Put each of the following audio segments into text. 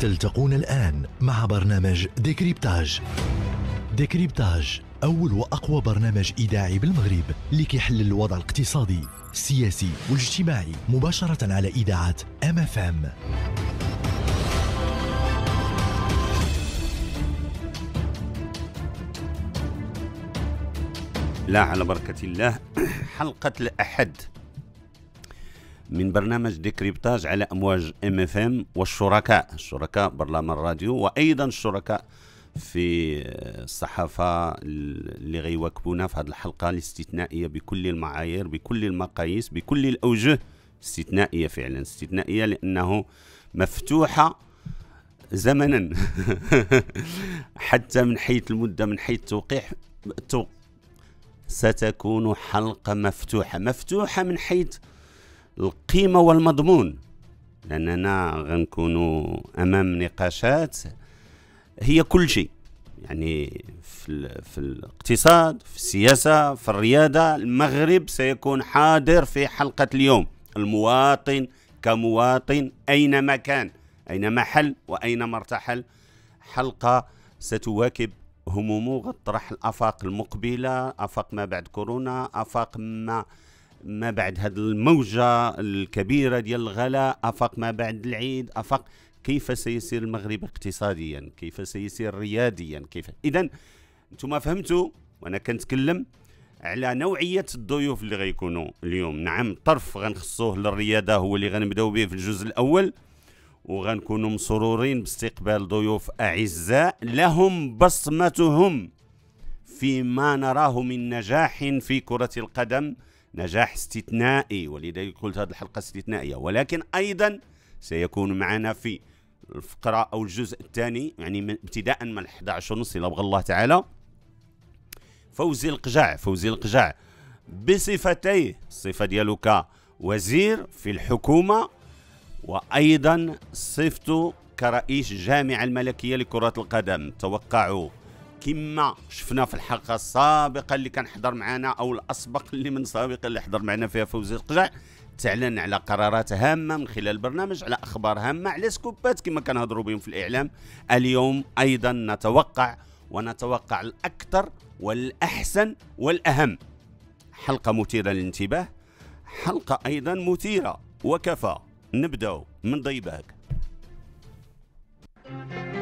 تلتقون الآن مع برنامج ديكريبتاج ديكريبتاج أول وأقوى برنامج إذاعي بالمغرب لكي يحل الوضع الاقتصادي السياسي والاجتماعي مباشرة على إذاعة أم اف أم لا على بركة الله حلقة الأحد من برنامج ديكريبتاج على امواج ام اف ام والشركاء الشركاء برلمان الراديو وايضا الشركاء في الصحافه اللي غيواكبونا في هذه الحلقه الاستثنائيه بكل المعايير بكل المقاييس بكل الاوجه استثنائيه فعلا استثنائيه لانه مفتوحه زمنا حتى من حيث المده من حيث التوقيع ستكون حلقه مفتوحه مفتوحه من حيث القيمة والمضمون لأننا غنكونوا أمام نقاشات هي كل شيء يعني في, في الاقتصاد في السياسة في الرياضة المغرب سيكون حاضر في حلقة اليوم المواطن كمواطن أينما كان أينما حل وأينما ارتحل حلقة ستواكب همومه غطرح الآفاق المقبلة آفاق ما بعد كورونا آفاق ما ما بعد هذه الموجة الكبيرة ديال الغلاء أفق ما بعد العيد أفق كيف سيسير المغرب اقتصاديا كيف سيسير رياديا كيف إذا أنتم فهمتوا وأنا كنتكلم على نوعية الضيوف اللي غيكونوا اليوم نعم طرف غنخصوه للريادة هو اللي غنبداو به في الجزء الأول وغنكونوا مسرورين باستقبال ضيوف أعزاء لهم بصمتهم فيما نراه من نجاح في كرة القدم نجاح استثنائي ولذلك قلت هذه الحلقة استثنائية ولكن أيضا سيكون معنا في الفقرة أو الجزء الثاني يعني من ابتداء من 11 ونص إلى بغى الله تعالى فوزي القجاع فوزي القجاع بصفتيه الصفة ديالو كوزير في الحكومة وأيضا صفته كرئيس الجامعة الملكية لكرة القدم توقعوا كما شفنا في الحلقه السابقه اللي كان حضر معنا او الاسبق اللي من سابقه اللي حضر معنا فيها فوزي القجع تعلن على قرارات هامه من خلال البرنامج على اخبار هامه على سكوبات كما كنهضروا بهم في الاعلام اليوم ايضا نتوقع ونتوقع الاكثر والاحسن والاهم حلقه مثيره للانتباه حلقه ايضا مثيره وكفى نبداو من ضيباك thank you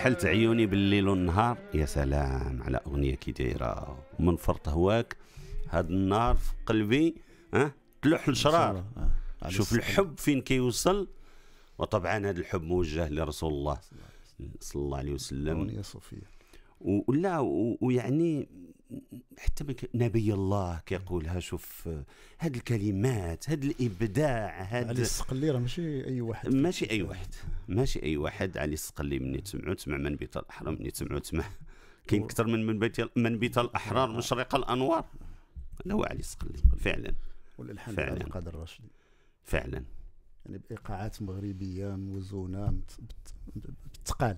كحلت عيوني بالليل والنهار يا سلام على اغنيه كي دايره ومن فرط هواك هاد النار في قلبي ها تلوح الشرار آه. شوف الحب فين كيوصل وطبعا هذا الحب موجه لرسول الله صلى الله عليه وسلم اغنيه صوفيه ولا ويعني حتى نبي الله كيقولها شوف هاد الكلمات هاد الابداع هاد علي السقلي راه ماشي اي واحد ماشي اي واحد ماشي اي واحد علي السقلي مني تسمعوا تسمع من بيت الاحرار مني تسمعو تسمع كاين اكثر من من بيت من بيت الاحرار مشرق الانوار هذا هو علي السقلي فعلا والالحان فعلا قادر الراشدي فعلا يعني بايقاعات مغربيه موزونه بتقال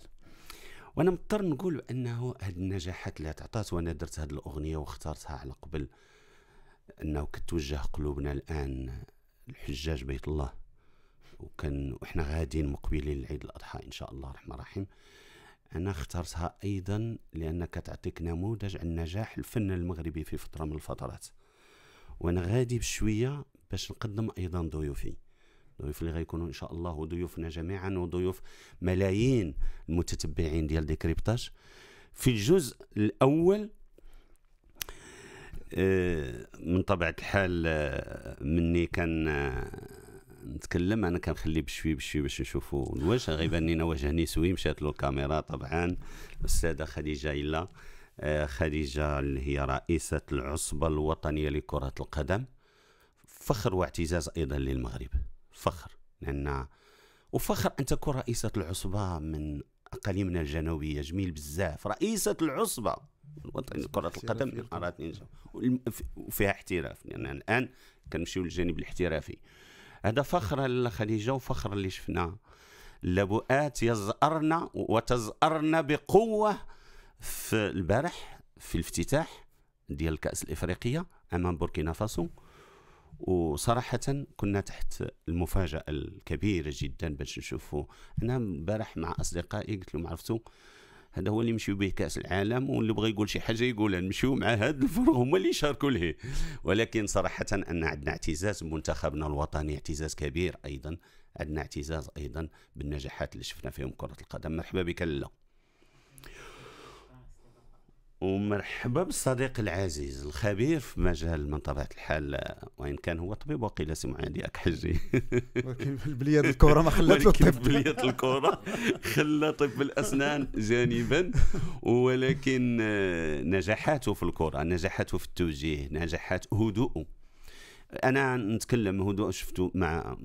وانا مضطر نقول انه هاد النجاحات اللي تعطات وانا درت هاد الاغنيه واختارتها على قبل انه كتوجه قلوبنا الان الحجاج بيت الله وكان وحنا غاديين مقبلين لعيد الاضحى ان شاء الله الرحمن الرحيم انا اخترتها ايضا لانها كتعطيك نموذج عن نجاح الفن المغربي في فتره من الفترات وانا غادي بشويه باش نقدم ايضا ضيوفي ضيوف اللي غيكونوا ان شاء الله ضيوفنا جميعا وضيوف ملايين المتتبعين ديال ديكريبتاج في الجزء الاول آه، من طبيعه الحال آه، مني كان آه، نتكلم انا كنخلي بشوي بشوي باش نشوفوا الوجه غيبان لنا وجه نسوي مشات له الكاميرا طبعا الاستاذه خديجه الا خديجه اللي هي رئيسه العصبه الوطنيه لكره القدم فخر واعتزاز ايضا للمغرب فخر لان وفخر ان تكون رئيسه العصبه من اقاليمنا الجنوبيه جميل بزاف رئيسه العصبه الوطنيه كرة القدم الامارات آه، نينجا وفيها احتراف لان يعني الان كنمشيو للجانب الاحترافي هذا فخر لخديجه وفخر اللي شفنا اللبؤات يزأرن وتزأرن بقوه في البارح في الافتتاح ديال الكاس الافريقيه امام بوركينا فاسو وصراحة كنا تحت المفاجأة الكبيرة جدا باش نشوفوا أنا امبارح مع أصدقائي قلت لهم عرفتوا هذا هو اللي مشيو به كاس العالم واللي بغى يقول شي حاجه يقولها نمشيو مع هاد الفرق هما اللي يشاركوا له ولكن صراحه ان عندنا اعتزاز منتخبنا الوطني اعتزاز كبير ايضا عندنا اعتزاز ايضا بالنجاحات اللي شفنا فيهم كره القدم مرحبا بك لله ومرحبا بالصديق العزيز الخبير في مجال من طبيعه الحال وان كان هو طبيب وقيل سي معادي اكحجي ولكن في بلية الكره ما خلاتو الطب بليات الكره خلى طب الاسنان جانبا ولكن نجاحاته في الكره نجاحاته في التوجيه نجاحات هدوءه انا نتكلم هدوء شفتو مع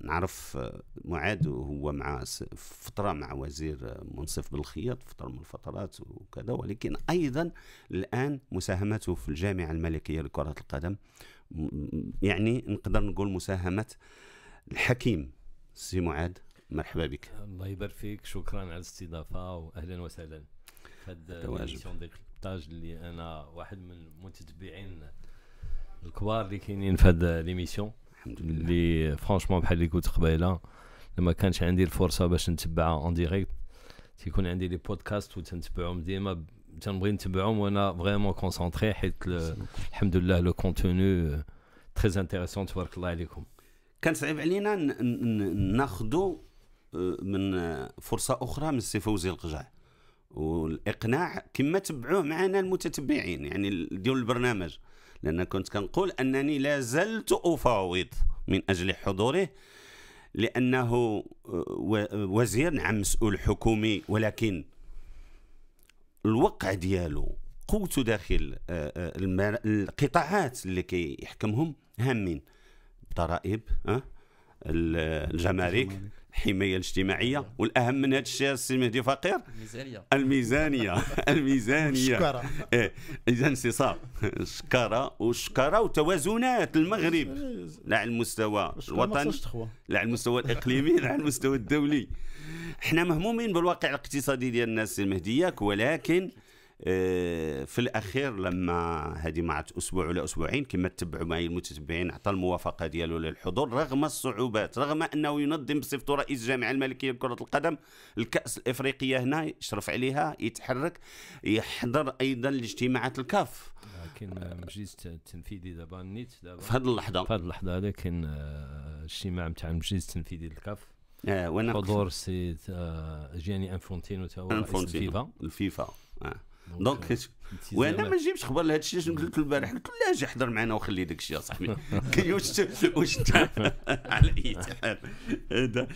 نعرف آه، معاد وهو مع فتره مع وزير آه، منصف بالخياط فتره من الفترات وكذا ولكن ايضا الان مساهمته في الجامعه الملكيه لكره القدم يعني نقدر نقول مساهمه الحكيم سي معاد مرحبا بك الله يبارك فيك شكرا على الاستضافه واهلا وسهلا هذا اللي انا واحد من متتبعين الكبار اللي كاينين في هذه ليميسيون اللي فرانشمون بحال اللي قلت قبيله لما كانش عندي الفرصه باش نتبعها اون ديريكت تيكون عندي لي بودكاست وتنتبعهم ديما تنبغي نتبعهم وانا فريمون كونسونتري حيت الحمد لله لو كونتوني تري انتيريسون تبارك الله عليكم كان صعيب علينا ناخذوا آه، من آه، فرصه اخرى من السي فوزي القجع والاقناع كما تبعوه معنا المتتبعين يعني ديال البرنامج لأن كنت كنقول أنني لا زلت أفاوض من أجل حضوره لأنه آه، وزير نعم مسؤول حكومي ولكن الوقع ديالو قوته داخل آه، آه، القطاعات اللي كيحكمهم هامين الضرائب الجمارك الحمايه الاجتماعيه والاهم من هذا الشيء السي مهدي فقير الميزانيه الميزانيه الميزانيه الشكاره إيه. اذا سي صار شكاره وشكاره وتوازنات المغرب لا على المستوى الوطني لا على المستوى الاقليمي لا على المستوى الدولي احنا مهمومين بالواقع الاقتصادي ديال الناس المهدياك ولكن آه، في الاخير لما هذه ما عاد اسبوع ولا اسبوعين كما تتبعوا معي المتتبعين عطى الموافقه ديالو للحضور رغم الصعوبات رغم انه ينظم بصفته رئيس الجامعه الملكيه لكره القدم الكاس الافريقيه هنا يشرف عليها يتحرك يحضر ايضا الاجتماعات الكاف لكن المجلس التنفيذي دابا نيت دابا في هذه اللحظه في هذه اللحظه هذا كاين آه، الاجتماع نتاع المجلس التنفيذي للكاف آه، حضور سيد جياني انفونتينو تاهو رئيس الفيفا الفيفا آه. دونك وانا ما نجيبش خبر لهذا الشيء قلت له البارح قلت له لا اجي حضر معنا وخلي داك الشيء اصاحبي واش واش على اي حال هذا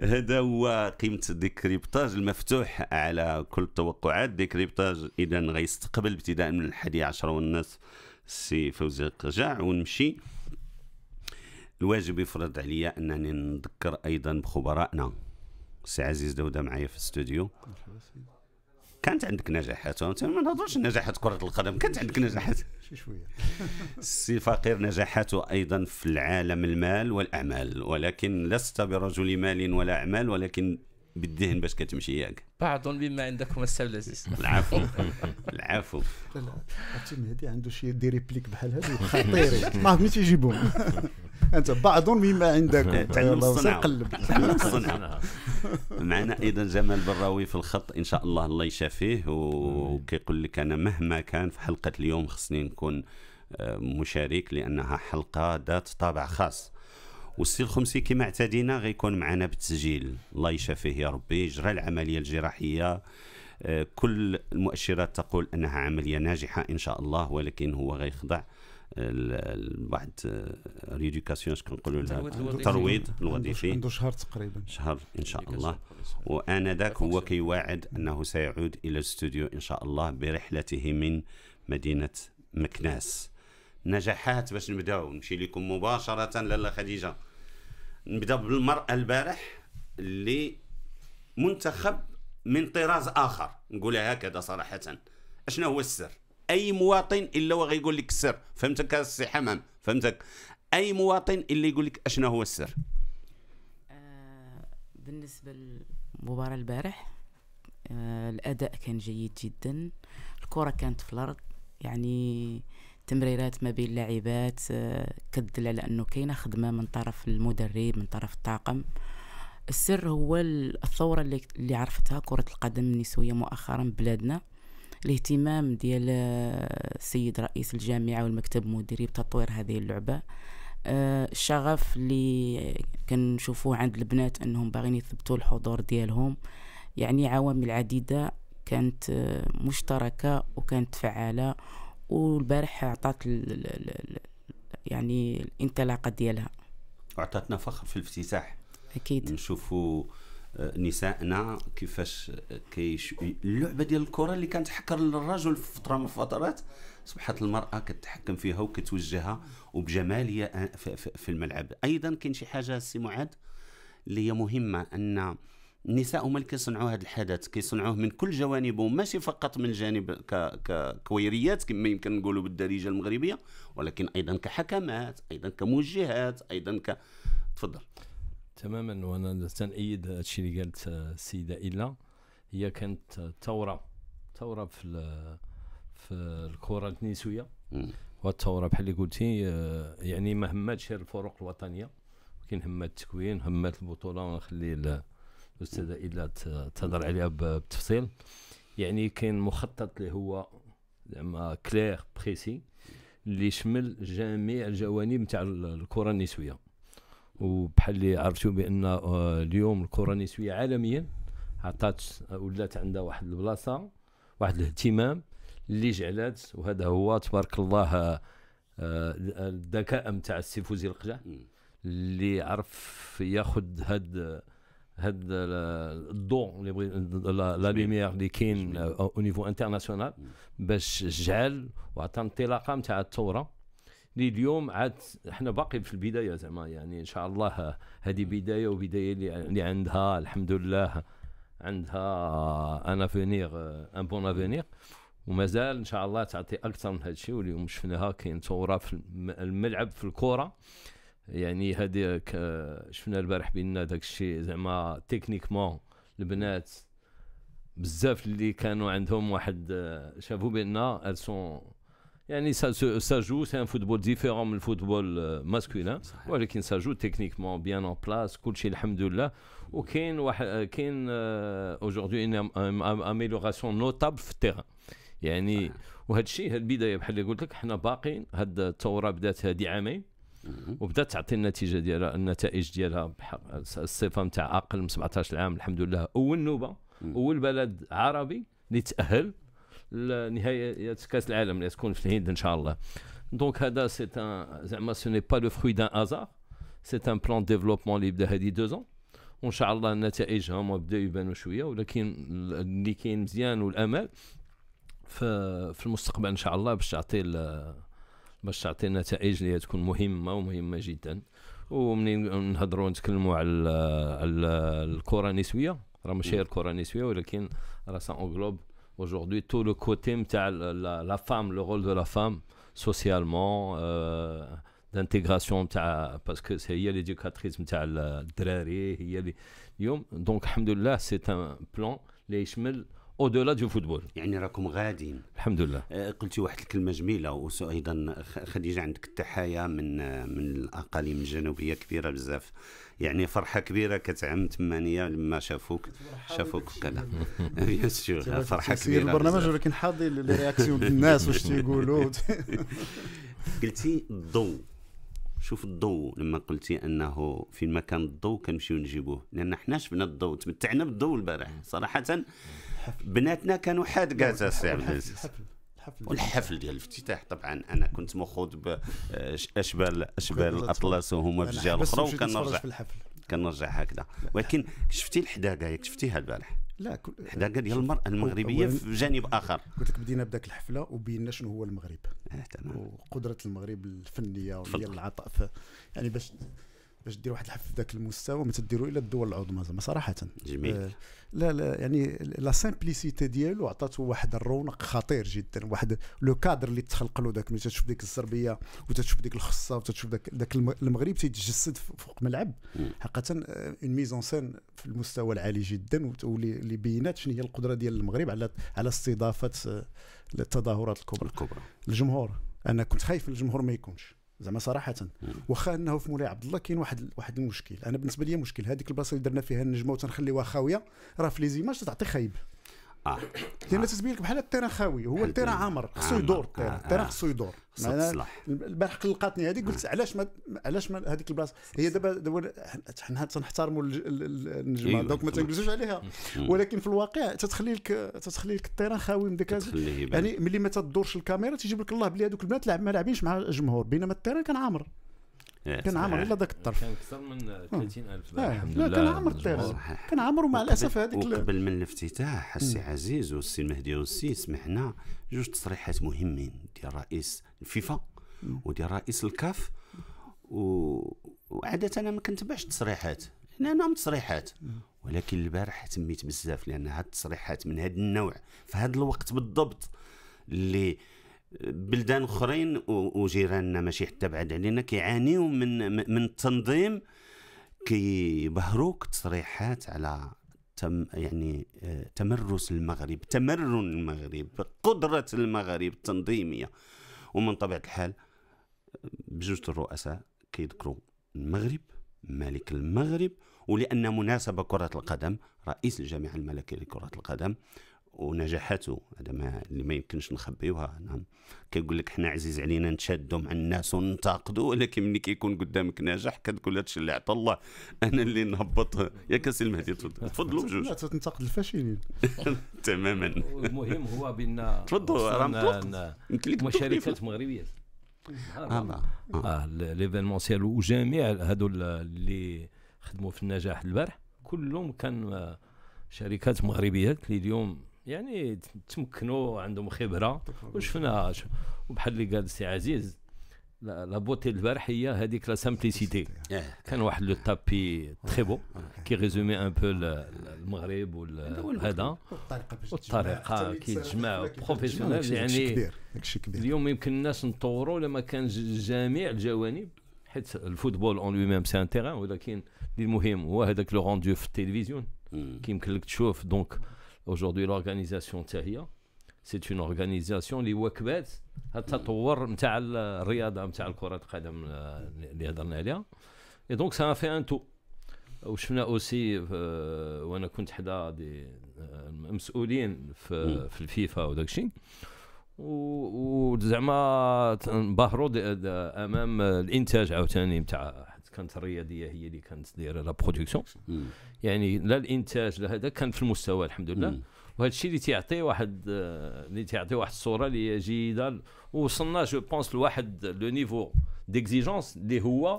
هذا هو قيمه ديكريبتاج المفتوح على كل التوقعات ديكريبتاج اذا غيستقبل ابتداء من الحادي عشر والناس سي فوزي القجاع ونمشي الواجب يفرض عليا انني نذكر ايضا بخبرائنا سي عزيز دوده معايا في الاستوديو كانت عندك نجاحات ما نهضروش نجاحات كره القدم كانت عندك نجاحات شي شويه السي فقير نجاحاته ايضا في العالم المال والاعمال ولكن لست برجل مال ولا اعمال ولكن بالذهن باش كتمشي ياك بعض مما عندكم السبب العزيز العفو العفو لا لا عرفتي مهدي عنده شي دي ريبليك بحال هذه خطيره ما عرفتش يجيبهم انت بعض مما عندك تعلم الصنعه تعلم الصنعه معنا ايضا جمال براوي في الخط ان شاء الله الله يشافيه وكيقول لك انا مهما كان في حلقه اليوم خصني نكون آه، مشارك لانها حلقه ذات طابع خاص والسي الخمسي كما اعتدينا غيكون معنا بالتسجيل الله يشافيه يا ربي جرى العمليه الجراحيه آه، كل المؤشرات تقول انها عمليه ناجحه ان شاء الله ولكن هو غيخضع واحد ريديوكاسيون آه، اش كنقولوا لها الترويض الوظيفي عنده شهر تقريبا شهر ان شاء الله وانا ذاك هو كيواعد انه سيعود الى الاستوديو ان شاء الله برحلته من مدينه مكناس نجاحات باش نبداو نمشي لكم مباشره لاله خديجه نبدا بالمراه البارح اللي منتخب من طراز اخر نقولها هكذا صراحه اشنو هو السر اي مواطن الا هو غيقول لك السر فهمتك السي حمام فهمتك اي مواطن الا يقول لك اشنا هو السر آه، بالنسبه للمباراه البارح آه، الاداء كان جيد جدا الكره كانت في الارض يعني تمريرات ما بين اللاعبات آه، كدل على انه كاينه خدمه من طرف المدرب من طرف الطاقم السر هو الثوره اللي عرفتها كره القدم النسويه مؤخرا بلادنا الاهتمام ديال السيد آه، رئيس الجامعه والمكتب المديري بتطوير هذه اللعبه آه، الشغف اللي كنشوفوه عند البنات انهم باغيين يثبتوا الحضور ديالهم يعني عوامل عديده كانت آه، مشتركه وكانت فعاله والبارح عطات يعني الانطلاقه ديالها وعطاتنا فخر في الافتتاح اكيد نشوفوا نسائنا كيفاش كيش اللعبه ديال الكره اللي كانت حكر للرجل في فتره من الفترات اصبحت المراه كتحكم فيها وكتوجهها وبجماليه آه، في الملعب ايضا كاين شي حاجه السي معاذ اللي هي مهمه ان النساء هما اللي كيصنعوا هذا الحدث كيصنعوه من كل جوانبه ماشي فقط من جانب ك... ككويريات كما يمكن نقولوا بالدارجه المغربيه ولكن ايضا كحكمات ايضا كموجهات ايضا ك تفضل تماما وانا تنأيد هادشي اللي قالت آه، السيده الا هي كانت ثوره آه، ثوره في في الكره التنسويه والثوره بحال اللي قلتي آه، يعني ما هماتش الفروق الوطنيه ولكن همات التكوين همات البطوله ونخلي الاستاذه الا تهضر عليها بالتفصيل يعني كاين مخطط اللي هو زعما كلير بريسي اللي يشمل جميع الجوانب تاع الكره النسويه وبحال اللي عرفتوا بان آه، اليوم الكره النسويه عالميا عطات آه، ولات عندها واحد البلاصه واحد الاهتمام اللي جعلات وهذا هو تبارك الله آه، الذكاء نتاع السي فوزي القجع اللي عرف ياخذ هاد هاد الضوء اللي بغي لا ليميير اللي كاين او نيفو انترناسيونال باش جعل وعطى انطلاقه نتاع الثوره اللي اليوم عاد احنا باقي في البدايه زعما يعني ان شاء الله هذه بدايه وبدايه اللي عندها الحمد لله عندها ان افونيغ ان بون افونيغ ومازال ان شاء الله تعطي اكثر من هذا الشيء واليوم شفناها كاين ثوره في الملعب في الكره يعني هذيك شفنا البارح بان داك الشيء زعما تكنيكمون البنات بزاف اللي كانوا عندهم واحد شافوا بان سون يعني جو سي ان فوتبول ديفيرون من الفوتبول ماسكولين ولكن ساجو تكنيكمون بيان اون بلاس كلشي الحمد لله وكاين واحد كاين اوجوردي اميليوراسيون نوتابل في التيران يعني وهذا الشيء البدايه بحال اللي قلت لك حنا باقيين هاد الثوره بدات هذه عامين وبدات تعطي النتيجه ديالها النتائج ديالها الصفه نتاع اقل من 17 عام الحمد لله اول نوبه اول بلد عربي اللي تاهل لنهايه كاس العالم اللي تكون في الهند ان شاء الله دونك هذا سي ان زعما سو ني با لو فروي دان هازار سي ان بلان ديفلوبمون اللي بدا هذه دو زون وان شاء الله النتائج هما بداو يبانوا شويه ولكن اللي كاين مزيان والامل في, في المستقبل ان شاء الله باش تعطي باش تعطي النتائج اللي تكون مهمه ومهمه جدا ومنين نهضروا نتكلموا على على الكره النسويه راه ماشي الكره النسويه ولكن راه سان اوغلوب Aujourd'hui, tout le côté, la, la la femme, le rôle de la femme, socialement, euh, d'intégration, parce que c'est l'éducatrice, donc, alhamdoulilah, c'est un plan, les اودولا دو فوتبول يعني راكم غاديين الحمد لله قلتي واحد الكلمه جميله وايضا خديجه عندك التحايا من من الاقاليم الجنوبيه كبيره بزاف يعني فرحه كبيره كتعم تمانيه لما شافوك شافوك كذا بيان سور فرحه كبيره البرنامج ولكن حاضي للرياكسيون الناس واش تيقولوا قلتي الضوء شوف الضوء لما قلتي انه في مكان كان الضوء كنمشيو نجيبوه لان حنا شفنا الضوء تمتعنا بالضوء البارح صراحه بناتنا كانوا حادقات سي عبد العزيز والحفل والحفل ديال الافتتاح طبعا انا كنت مخوض باشبال اشبال الاطلس وهما في الجهه الاخرى وكنرجع كنرجع هكذا ولكن شفتي الحداقه ياك شفتيها البارح لا كل الحداقه ديال المراه المغربيه في جانب اخر قلت لك بدينا بداك الحفله وبينا شنو هو المغرب اه تمام وقدره المغرب الفنيه وديال العطاء يعني باش باش دير واحد الحفل في ذاك المستوى ما تديرو الا الدول العظمى زعما صراحه جميل آه لا لا يعني لا سامبليسيتي ديالو عطاته واحد الرونق خطير جدا واحد لو كادر اللي تخلق له ذاك ملي تشوف ديك الزربيه وتشوف ديك الخصه وتشوف ذاك ذاك المغرب تيتجسد فوق ملعب حقا اون ميزون سين في المستوى العالي جدا واللي بينات شنو هي القدره ديال المغرب على على استضافه آه، التظاهرات الكبرى الكبرى الجمهور انا كنت خايف الجمهور ما يكونش زعما صراحه نعم. واخا انه في مولاي عبد الله كاين واحد واحد المشكل انا بالنسبه لي مشكل هذيك البلاصه اللي درنا فيها النجمه وتنخليوها خاويه راه في لي زيماج تعطي خايب اه لان تتبين لك بحال التيران خاوي هو التيران عامر آه، خصو يدور آه، آه. التيران خصو يدور البارح قلقاتني هذه قلت علاش ما علاش ما هذيك البلاصه هي دابا دابا حنا تنحترموا النجمه أيوة، دونك ما تنجلسوش عليها ولكن في الواقع تتخلي لك تتخلي لك التيران خاوي من ديك يعني ملي ما تدورش الكاميرا تيجيب لك الله بلي هذوك البنات ما لاعبينش مع الجمهور بينما التيران كان عامر كان عمر الا داك الطرف كان اكثر من 30000 آه. آه، الحمد لله طيب. كان عمر الطرف كان عمر ومع الاسف هذيك قبل من الافتتاح السي آه. عزيز والسي مهدي والسي سمحنا جوج تصريحات مهمين ديال رئيس الفيفا وديال رئيس الكاف و... وعاده انا ما كنتبعش التصريحات هنا انا تصريحات ولكن البارح تميت بزاف لان هاد التصريحات من هذا النوع في هذا الوقت بالضبط اللي بلدان اخرين وجيراننا ماشي حتى بعد علينا كيعانيو من من التنظيم كيبهروك تصريحات على تم يعني آه، تمرس المغرب تمرن المغرب قدرة المغرب التنظيمية ومن طبيعة الحال بجوج الرؤساء كيذكروا المغرب ملك المغرب ولأن مناسبة كرة القدم رئيس الجامعة الملكية لكرة القدم ونجاحاته هذا ما اللي ما يمكنش نخبيوها نعم كيقول لك حنا عزيز علينا نتشادوا مع الناس وننتقدوا ولكن ملي كيكون قدامك ناجح كتقول هذا الشيء اللي عطى الله انا اللي نهبط ياك السي المهدي تفضلوا بجوج لا تنتقد الفاشلين تماما المهم هو بان تفضلوا راه مشاركات مغربيه اه اه, آه. آه، سيال وجميع هادو اللي خدموا في النجاح البارح كلهم كان آه، شركات مغربيه اللي اليوم يعني تمكنوا عندهم خبره وشفنا وبحال اللي قال سي عزيز لا بوتي البارح هي هذيك لا سامبليسيتي كان واحد لو تابي تخي بو كي ريزومي ان بو المغرب وهذا والطريقه كي تجمع بروفيسيونيل يعني اليوم يمكن الناس نطوروا لما كان جميع الجوانب حيت الفوتبول اون لو ميم سي ان تيران ولكن المهم هو هذاك لو روندو في التلفزيون كيمكن لك تشوف دونك اجوردي لورغانيزاسيون حتى هي سيت اون اورغانيزاسيون اللي واكبات التطور نتاع الرياضه نتاع كره القدم اللي هضرنا عليها اي دونك سا في ان تو وشفنا اوسي وانا كنت حدا دي المسؤولين في, في الفيفا وداكشي وزعما نبهروا امام الانتاج عاوتاني نتاع كانت الرياضيه هي اللي كانت دايره لا برودكسيون يعني لا الانتاج لا هذا كان في المستوى الحمد لله وهذا الشيء اللي تيعطي واحد آه، اللي تيعطي واحد الصوره اللي هي جيده وصلنا جو بونس لواحد لو نيفو ديكزيجونس اللي هو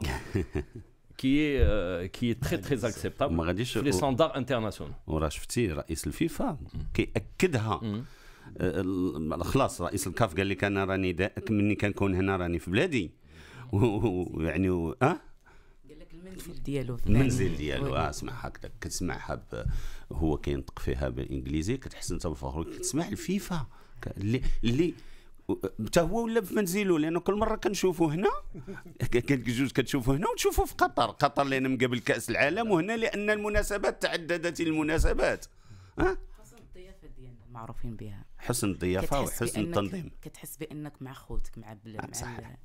كي آه، كي تري تري اكسبتابل ما غاديش في لي ستاندار انترناسيونال وراه شفتي رئيس الفيفا كيأكدها آه، خلاص رئيس الكاف قال لك انا راني مني كنكون هنا راني في بلادي ويعني اه المنزل ديالو المنزل ديالو اه اسمع هكذاك كتسمعها آه، هو كينطق فيها بالانجليزي كتحس انت بفخر كتسمع الفيفا اللي اللي حتى هو ولا في منزله لانه كل مره كنشوفو هنا جوج كتشوفو هنا وتشوفو في قطر قطر لان مقابل كاس العالم وهنا لان المناسبات تعددت المناسبات ها حسن الضيافه ديالنا معروفين بها حسن الضيافه وحسن التنظيم كتحس بانك مع خوتك مع مع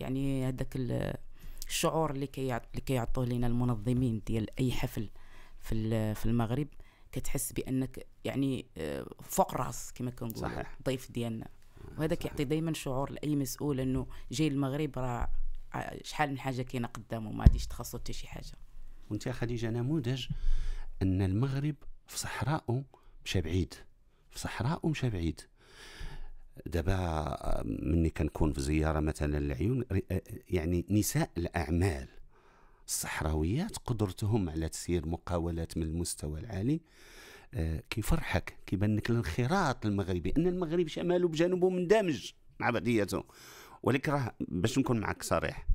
يعني هذاك الشعور اللي كيعطوه لنا المنظمين ديال اي حفل في في المغرب كتحس بانك يعني آه، فوق راس كما كنقول صحيح الضيف ديالنا آه، وهذا كيعطي دائما شعور لاي مسؤول انه جاي المغرب راه شحال من حاجه كاينه قدامه ما غاديش تخصو حتى شي حاجه وانت يا خديجه نموذج ان المغرب في صحراء مشى بعيد في صحراء مشى بعيد دابا آه، مني كنكون في زياره مثلا للعيون آه، يعني نساء الاعمال الصحراويات قدرتهم على تسيير مقاولات من المستوى العالي آه، كيفرحك كيبان لك الانخراط المغربي ان المغرب شماله بجنوبه مندمج مع بعضياته ولكن راه باش نكون معك صريح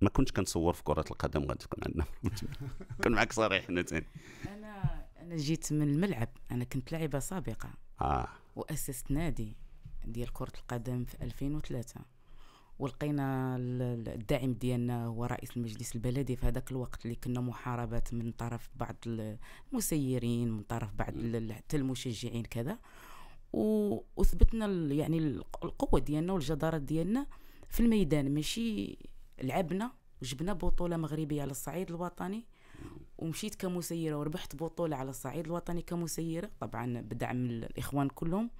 ما كنتش كنصور في كره القدم غادي تكون عندنا كن معك صريح انا انا انا جيت من الملعب انا كنت لاعبه سابقه اه واسست نادي ديال كرة القدم في 2003 ولقينا الداعم ديالنا هو رئيس المجلس البلدي في هذاك الوقت اللي كنا محاربات من طرف بعض المسيرين من طرف بعض حتى المشجعين كذا وثبتنا يعني القوه ديالنا والجداره ديالنا في الميدان ماشي لعبنا وجبنا بطوله مغربيه على الصعيد الوطني ومشيت كمسيره وربحت بطوله على الصعيد الوطني كمسيره طبعا بدعم الاخوان كلهم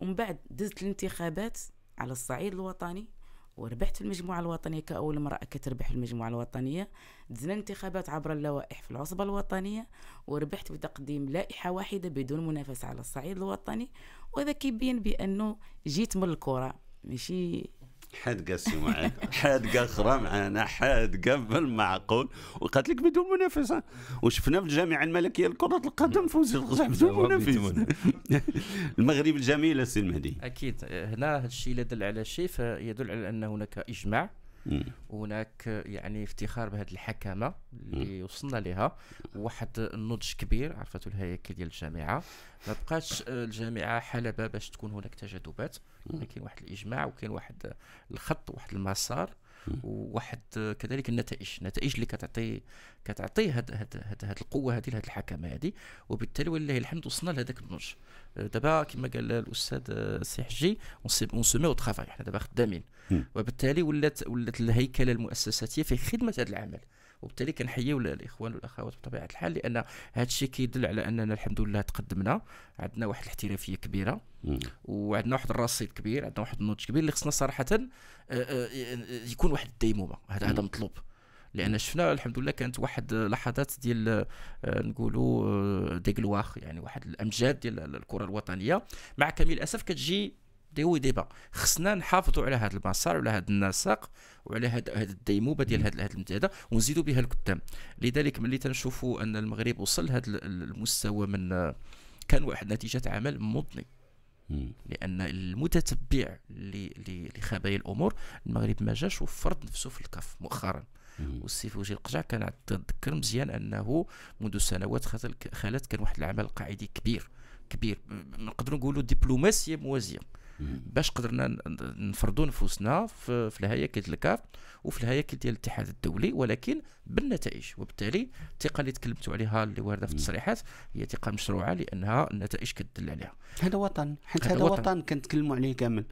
ومن بعد دزت الانتخابات على الصعيد الوطني وربحت في المجموعة الوطنية كأول امرأة كتربح في المجموعة الوطنية دزنا انتخابات عبر اللوائح في العصبة الوطنية وربحت بتقديم لائحة واحدة بدون منافسة على الصعيد الوطني وهذا كيبين بأنه جيت من الكرة ماشي حادقه سي معاذ حادقه اخرى معنا حادقه بالمعقول وقالت لك بدون منافسه وشفنا في الجامعه الملكيه لكره القدم فوز بدون منافس المغرب الجميل سي المهدي اكيد هنا هذا الشيء يدل على شيء فيدل على ان هناك اجماع وهناك يعني افتخار بهذه الحكامه اللي وصلنا لها واحد النضج كبير عرفته الهياكل ديال الجامعه ما بقاش آه، الجامعه حلبه باش تكون هناك تجاذبات يعني كاين واحد الاجماع وكاين واحد الخط واحد المسار وواحد آه، كذلك النتائج النتائج اللي كتعطي كتعطي هاد هاد هاد, هاد القوه هذه لهذه الحكمه هذه وبالتالي ولله الحمد وصلنا لهذاك النضج دابا كما قال الاستاذ السي حجي اون سومي او ترافاي حنا دابا خدامين وبالتالي ولات ولات الهيكله المؤسساتيه في خدمه هذا العمل وبالتالي كنحييو الاخوان والاخوات بطبيعه الحال لان هذا الشيء كيدل على اننا الحمد لله تقدمنا عندنا واحد الاحترافيه كبيره وعندنا واحد الرصيد كبير عندنا واحد النضج كبير اللي خصنا صراحه آه، آه، آه، يكون واحد الديمومه هذا هذا مطلوب لان شفنا الحمد لله كانت واحد لحظات ديال آه، نقولوا آه، ديغلواخ يعني واحد الامجاد ديال الكره الوطنيه مع كامل الاسف كتجي دي وديبا خصنا نحافظوا على هذا المسار وعلى هذا النسق وعلى هذا الديموبه الديمومه ديال هذا هذا الامتداد ونزيدوا بها لقدام لذلك ملي تنشوفوا ان المغرب وصل لهذا المستوى من آه، كان واحد نتيجه عمل مضني لان المتتبع لخبايا الامور المغرب ما جاش وفرض نفسه في الكف مؤخرا والسي فوجي القجع كان تذكر مزيان انه منذ سنوات خلت كان واحد العمل قاعدي كبير كبير نقدروا نقولوا دبلوماسيه موازيه باش قدرنا نفرضوا نفوسنا في الهياكل الكاف وفي الهياكل ديال الاتحاد الدولي ولكن بالنتائج وبالتالي الثقه اللي تكلمتوا عليها اللي وارده في التصريحات هي ثقه مشروعه لانها النتائج كتدل عليها هذا وطن حيت هذا وطن كنتكلموا عليه كامل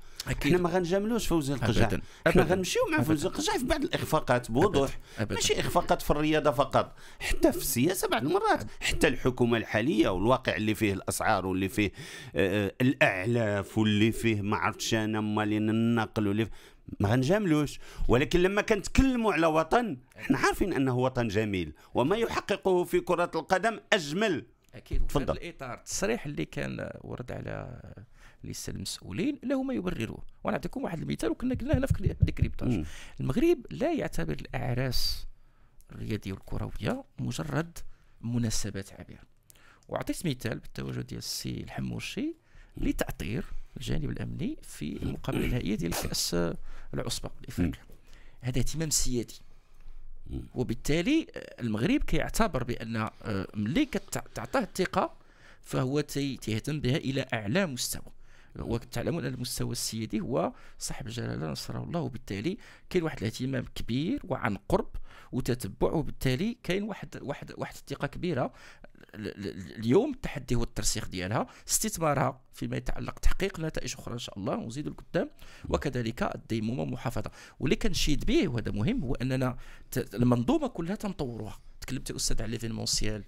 حنا ما غنجاملوش فوزي القجع حنا غنمشيو مع فوزي القجع في بعض الاخفاقات بوضوح أبداً. ماشي اخفاقات في الرياضه فقط حتى في السياسه بعض المرات حتى الحكومه الحاليه والواقع اللي فيه الاسعار واللي فيه آه، آه، الاعلاف واللي فيه ليه ما عرفتش انا مالين النقل وليه ما غنجاملوش ولكن لما كنتكلموا على وطن احنا عارفين انه وطن جميل وما يحققه في كره القدم اجمل اكيد في هذا الاطار التصريح اللي كان ورد على ليس المسؤولين له ما يبرروه ونعطيكم واحد المثال وكنا قلنا هنا في ديكريبتاج المغرب لا يعتبر الاعراس الرياضيه والكرويه مجرد مناسبات عابره وعطيت مثال بالتواجد ديال السي الحموشي لتاطير الجانب الامني في المقابله النهائيه ديال كاس العصبه الافريقيه هذا اهتمام سيادي وبالتالي آه، المغرب كيعتبر بان آه، ملي كتعطاه الثقه فهو تيهتم بها الى اعلى مستوى وتعلمون ان المستوى السيدي هو صاحب الجلاله نصره الله وبالتالي كاين واحد الاهتمام كبير وعن قرب وتتبع وبالتالي كاين واحد واحد واحد الثقه كبيره اليوم التحدي هو الترسيخ ديالها استثمارها فيما يتعلق تحقيق نتائج اخرى ان شاء الله ونزيد لقدام وكذلك الديمومه والمحافظه واللي كنشيد به وهذا مهم هو اننا المنظومه كلها تنطوروها تكلمت الاستاذ على ليفينمونسيال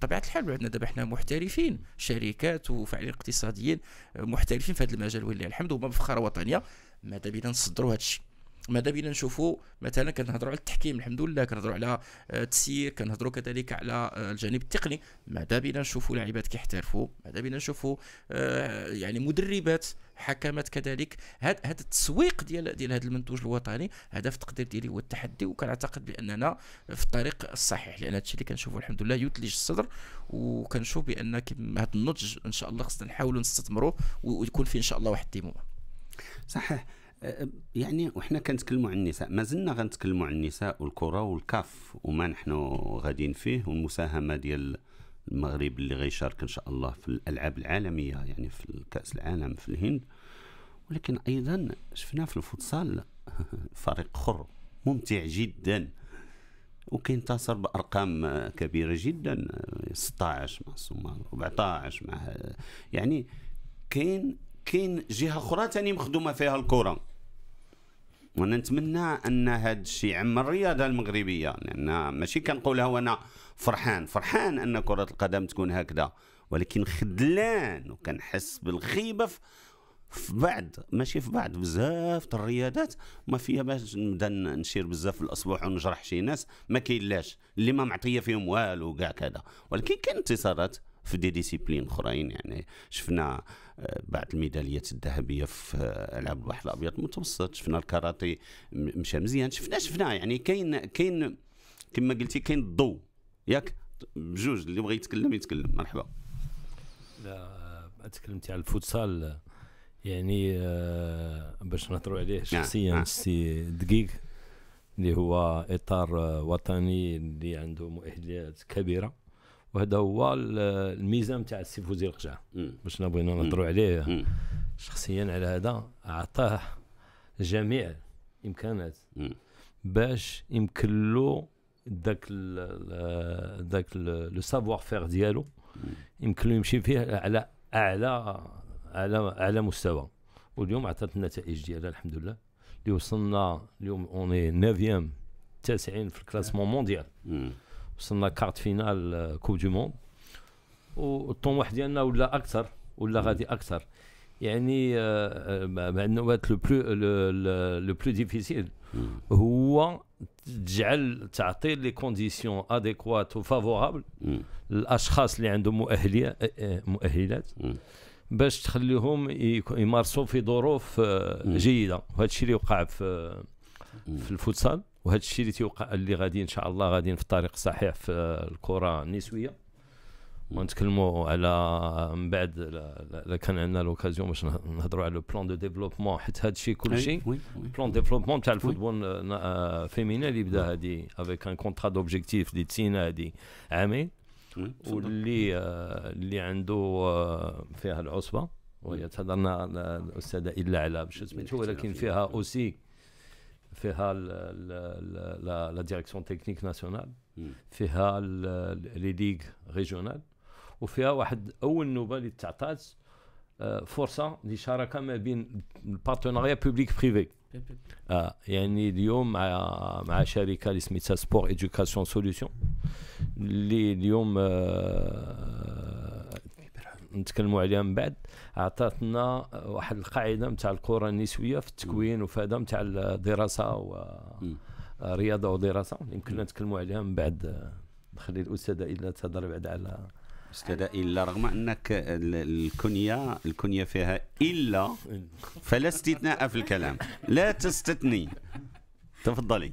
بطبيعه الحال عندنا دابا حنا محترفين شركات وفاعلين اقتصاديين محترفين في هذا المجال ولله الحمد وما بفخاره وطنيه ماذا بينا نصدروا هذا الشيء ماذا بينا نشوفوا مثلا كنهضروا على التحكيم الحمد لله كنهضروا على التسيير آه، كنهضروا كذلك على آه، الجانب التقني ماذا بينا نشوفوا لاعبات كيحترفوا ماذا بينا نشوفوا آه، يعني مدربات حكمت كذلك هذا التسويق ديال ديال هذا المنتوج الوطني هذا في التقدير ديالي هو التحدي وكنعتقد باننا في الطريق الصحيح لان هذا الشيء اللي كنشوفه الحمد لله يثلج الصدر وكنشوف بان هذا النضج ان شاء الله خصنا نحاولوا نستثمروه ويكون فيه ان شاء الله واحد الديمومه صحيح يعني وحنا كنتكلموا عن النساء مازلنا غنتكلموا عن النساء والكره والكاف وما نحن غاديين فيه والمساهمه ديال المغرب اللي غيشارك ان شاء الله في الالعاب العالميه يعني في كاس العالم في الهند ولكن ايضا شفنا في الفوتسال فريق اخر ممتع جدا وكينتصر بارقام كبيره جدا 16 مع الصومال 14 مع يعني كاين كاين جهه اخرى ثاني مخدومه فيها الكره ونتمنى ان هذا الشيء يعمر الرياضه المغربيه لان ماشي كنقولها وانا فرحان فرحان ان كره القدم تكون هكذا ولكن خدلان وكنحس بالخيبه في في بعض ماشي في بعض بزاف الرياضات ما فيها باش نبدا نشير بزاف في الاسبوع ونجرح شي ناس ما كاين لاش اللي ما معطيه فيهم والو كاع كذا ولكن كاين انتصارات في دي ديسيبلين اخرين يعني شفنا آه، بعض الميداليات الذهبيه في آه، العاب البحر الابيض المتوسط شفنا الكاراتي مشى مزيان شفنا شفنا يعني كاين كاين كما قلتي كاين الضو ياك بجوج اللي بغى يتكلم يتكلم مرحبا لا تكلمتي على الفوتسال يعني آه، باش نهضروا عليه نعم، شخصيا نعم. سي دقيق اللي هو اطار وطني اللي عنده مؤهلات كبيره وهذا هو الميزان تاع السي فوزي القجع باش بغينا نهضروا عليه شخصيا على هذا اعطاه جميع الامكانات باش يمكن له ذاك ذاك لو سافوار فير ديالو يمكن له يمشي فيه على اعلى على اعلى مستوى واليوم عطات النتائج ديالها الحمد لله اللي وصلنا اليوم اوني 9 تاسعين في الكلاسمون مونديال وصلنا كارت فينال آه, كوب دو موند والطموح ديالنا ولا اكثر ولا غادي اكثر يعني آه, آه, مع النوبات لو بلو لو بلو ديفيسيل هو تجعل تعطي لي كونديسيون اديكوات وفافورابل للاشخاص اللي عندهم مؤهلية مؤهلات باش تخليهم يمارسوا في ظروف جيده وهذا الشيء اللي وقع في في الفوتسال وهذا الشيء اللي تيوقع اللي غادي ان شاء الله غاديين في الطريق الصحيح في الكره النسويه ونتكلموا على من بعد اذا كان عندنا لوكازيون باش نهضروا على لو بلان دو ديفلوبمون حيت هذا الشيء كل شيء بلان ديفلوبمون تاع الفوتبول فيمينا آه، اللي بدا هذه افيك ان كونترا دوبجيكتيف اللي تسينا هذه عامين واللي آه، اللي عنده آه، فيها العصبه وهي تهضرنا الاستاذه الا على باش سميتو ولكن فيها اوسي فيها لا ديريكسيون تكنيك ناسيونال فيها لي ليغ ريجيونال وفيها واحد اول نوبه اللي تعطات آه، فرصه لشراكه ما بين البارتنريا بوبليك بريفي آه يعني اليوم مع مع شركه اللي سميتها سبور ايدوكاسيون سوليوشن اللي اليوم آه نتكلموا عليها من بعد عطاتنا واحد القاعده نتاع الكره النسويه في التكوين وفي هذا نتاع الدراسه ورياضة ودراسه يمكن نتكلموا عليها من بعد نخلي الاستاذه الا تهضر بعد على استاذه الا رغم انك الكنيه الكنيه فيها الا فلا استثناء في الكلام لا تستثني تفضلي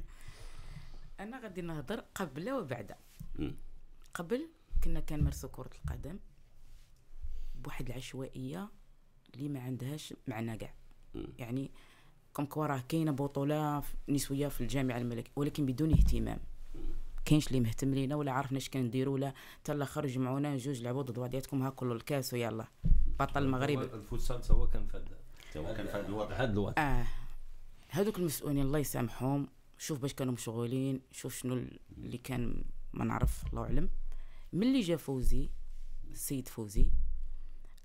انا غادي نهضر قبل وبعد قبل كنا كنمارسوا كره القدم بواحد العشوائيه اللي ما عندهاش معنى كاع يعني كم راه كاينه بطوله نسويه في الجامعه الملكيه ولكن بدون اهتمام كاينش اللي مهتم لينا ولا عرفنا اش كنديروا ولا حتى الاخر جمعونا جوج لعبوا ضد بعضياتكم ها كل الكاس ويلا بطل المغرب الفوتسال هو كان فاد هو كان الوضع هذا الوضع اه هذوك المسؤولين الله يسامحهم شوف باش كانوا مشغولين شوف شنو اللي كان ما نعرف الله اعلم ملي جا فوزي السيد فوزي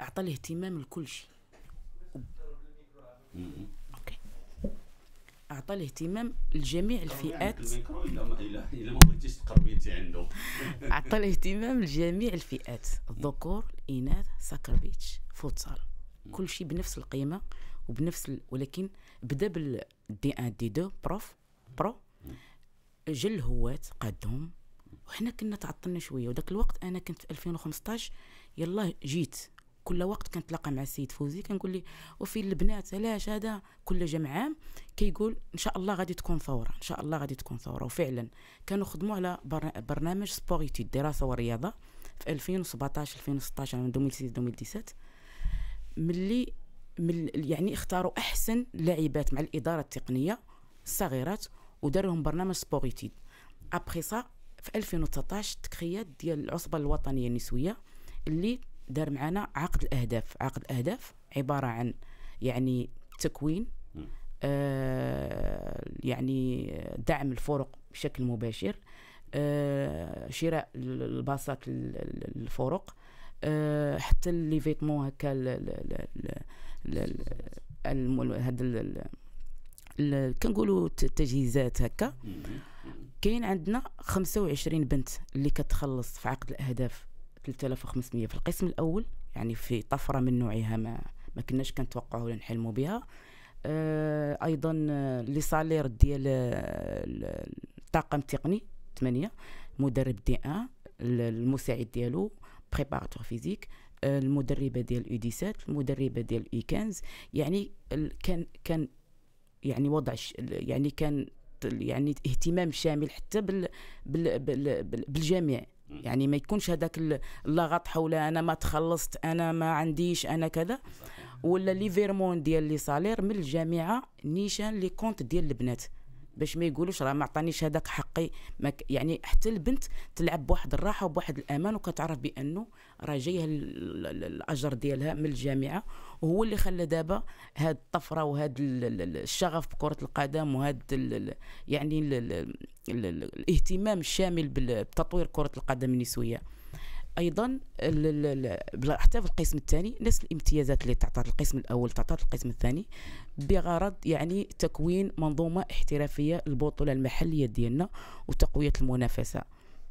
اعطى الاهتمام لكل شيء اوكي اعطى الاهتمام لجميع الفئات اعطى الاهتمام لجميع الفئات الذكور الاناث ساكر بيتش فوتسال كل شيء بنفس القيمه وبنفس ال... ولكن بدا بالدي ان دي دو بروف برو جا الهواة قادهم وحنا كنا تعطلنا شويه وذاك الوقت انا كنت في 2015 يلاه جيت كل وقت كنتلاقى مع السيد فوزي كنقول لي وفي البنات علاش هذا كل جمع عام كيقول ان شاء الله غادي تكون ثوره ان شاء الله غادي تكون ثوره وفعلا كانوا خدموا على برنامج سبوريتي الدراسه والرياضه في 2017 2016 من 2016 2017 ملي من يعني اختاروا احسن لاعبات مع الاداره التقنيه الصغيرات ودار لهم برنامج سبوريتيد ابخي سا في 2019 تكريات ديال العصبه الوطنيه النسويه اللي دار معنا عقد الاهداف عقد الاهداف عباره عن يعني تكوين آه يعني دعم الفرق بشكل مباشر آه شراء الباصات الفرق آه حتى لي فيتمون هكا هاد كنقولوا التجهيزات هكا كاين عندنا 25 بنت اللي كتخلص في عقد الاهداف 3500 في القسم الاول يعني في طفره من نوعها ما ما كناش كنتوقعوا ولا نحلموا بها آه ايضا آه، لي سالير ديال آه، الطاقم التقني 8 مدرب دي ان المساعد ديالو بريباراتور آه، فيزيك المدربه ديال اي 17 المدربه ديال اي 15 يعني كان كان يعني وضع يعني كان يعني اهتمام شامل حتى بال بال بال بالجميع يعني ما يكونش هذاك اللغط حول انا ما تخلصت انا ما عنديش انا كذا ولا لي فيرمون ديال لي سالير من الجامعه نيشان لي كونت ديال البنات باش ما يقولوش راه ما عطانيش هذاك حقي يعني حتى البنت تلعب بواحد الراحه وبواحد الامان وكتعرف بانه راه جايه الاجر ديالها من الجامعه وهو اللي خلى دابا هاد الطفره وهاد الشغف بكره القدم وهاد ال يعني ال ال الاهتمام الشامل بتطوير كره القدم النسويه ايضا حتى في القسم الثاني نفس الامتيازات اللي تعطات القسم الاول تعطات القسم الثاني بغرض يعني تكوين منظومه احترافيه للبطوله المحليه ديالنا وتقويه المنافسه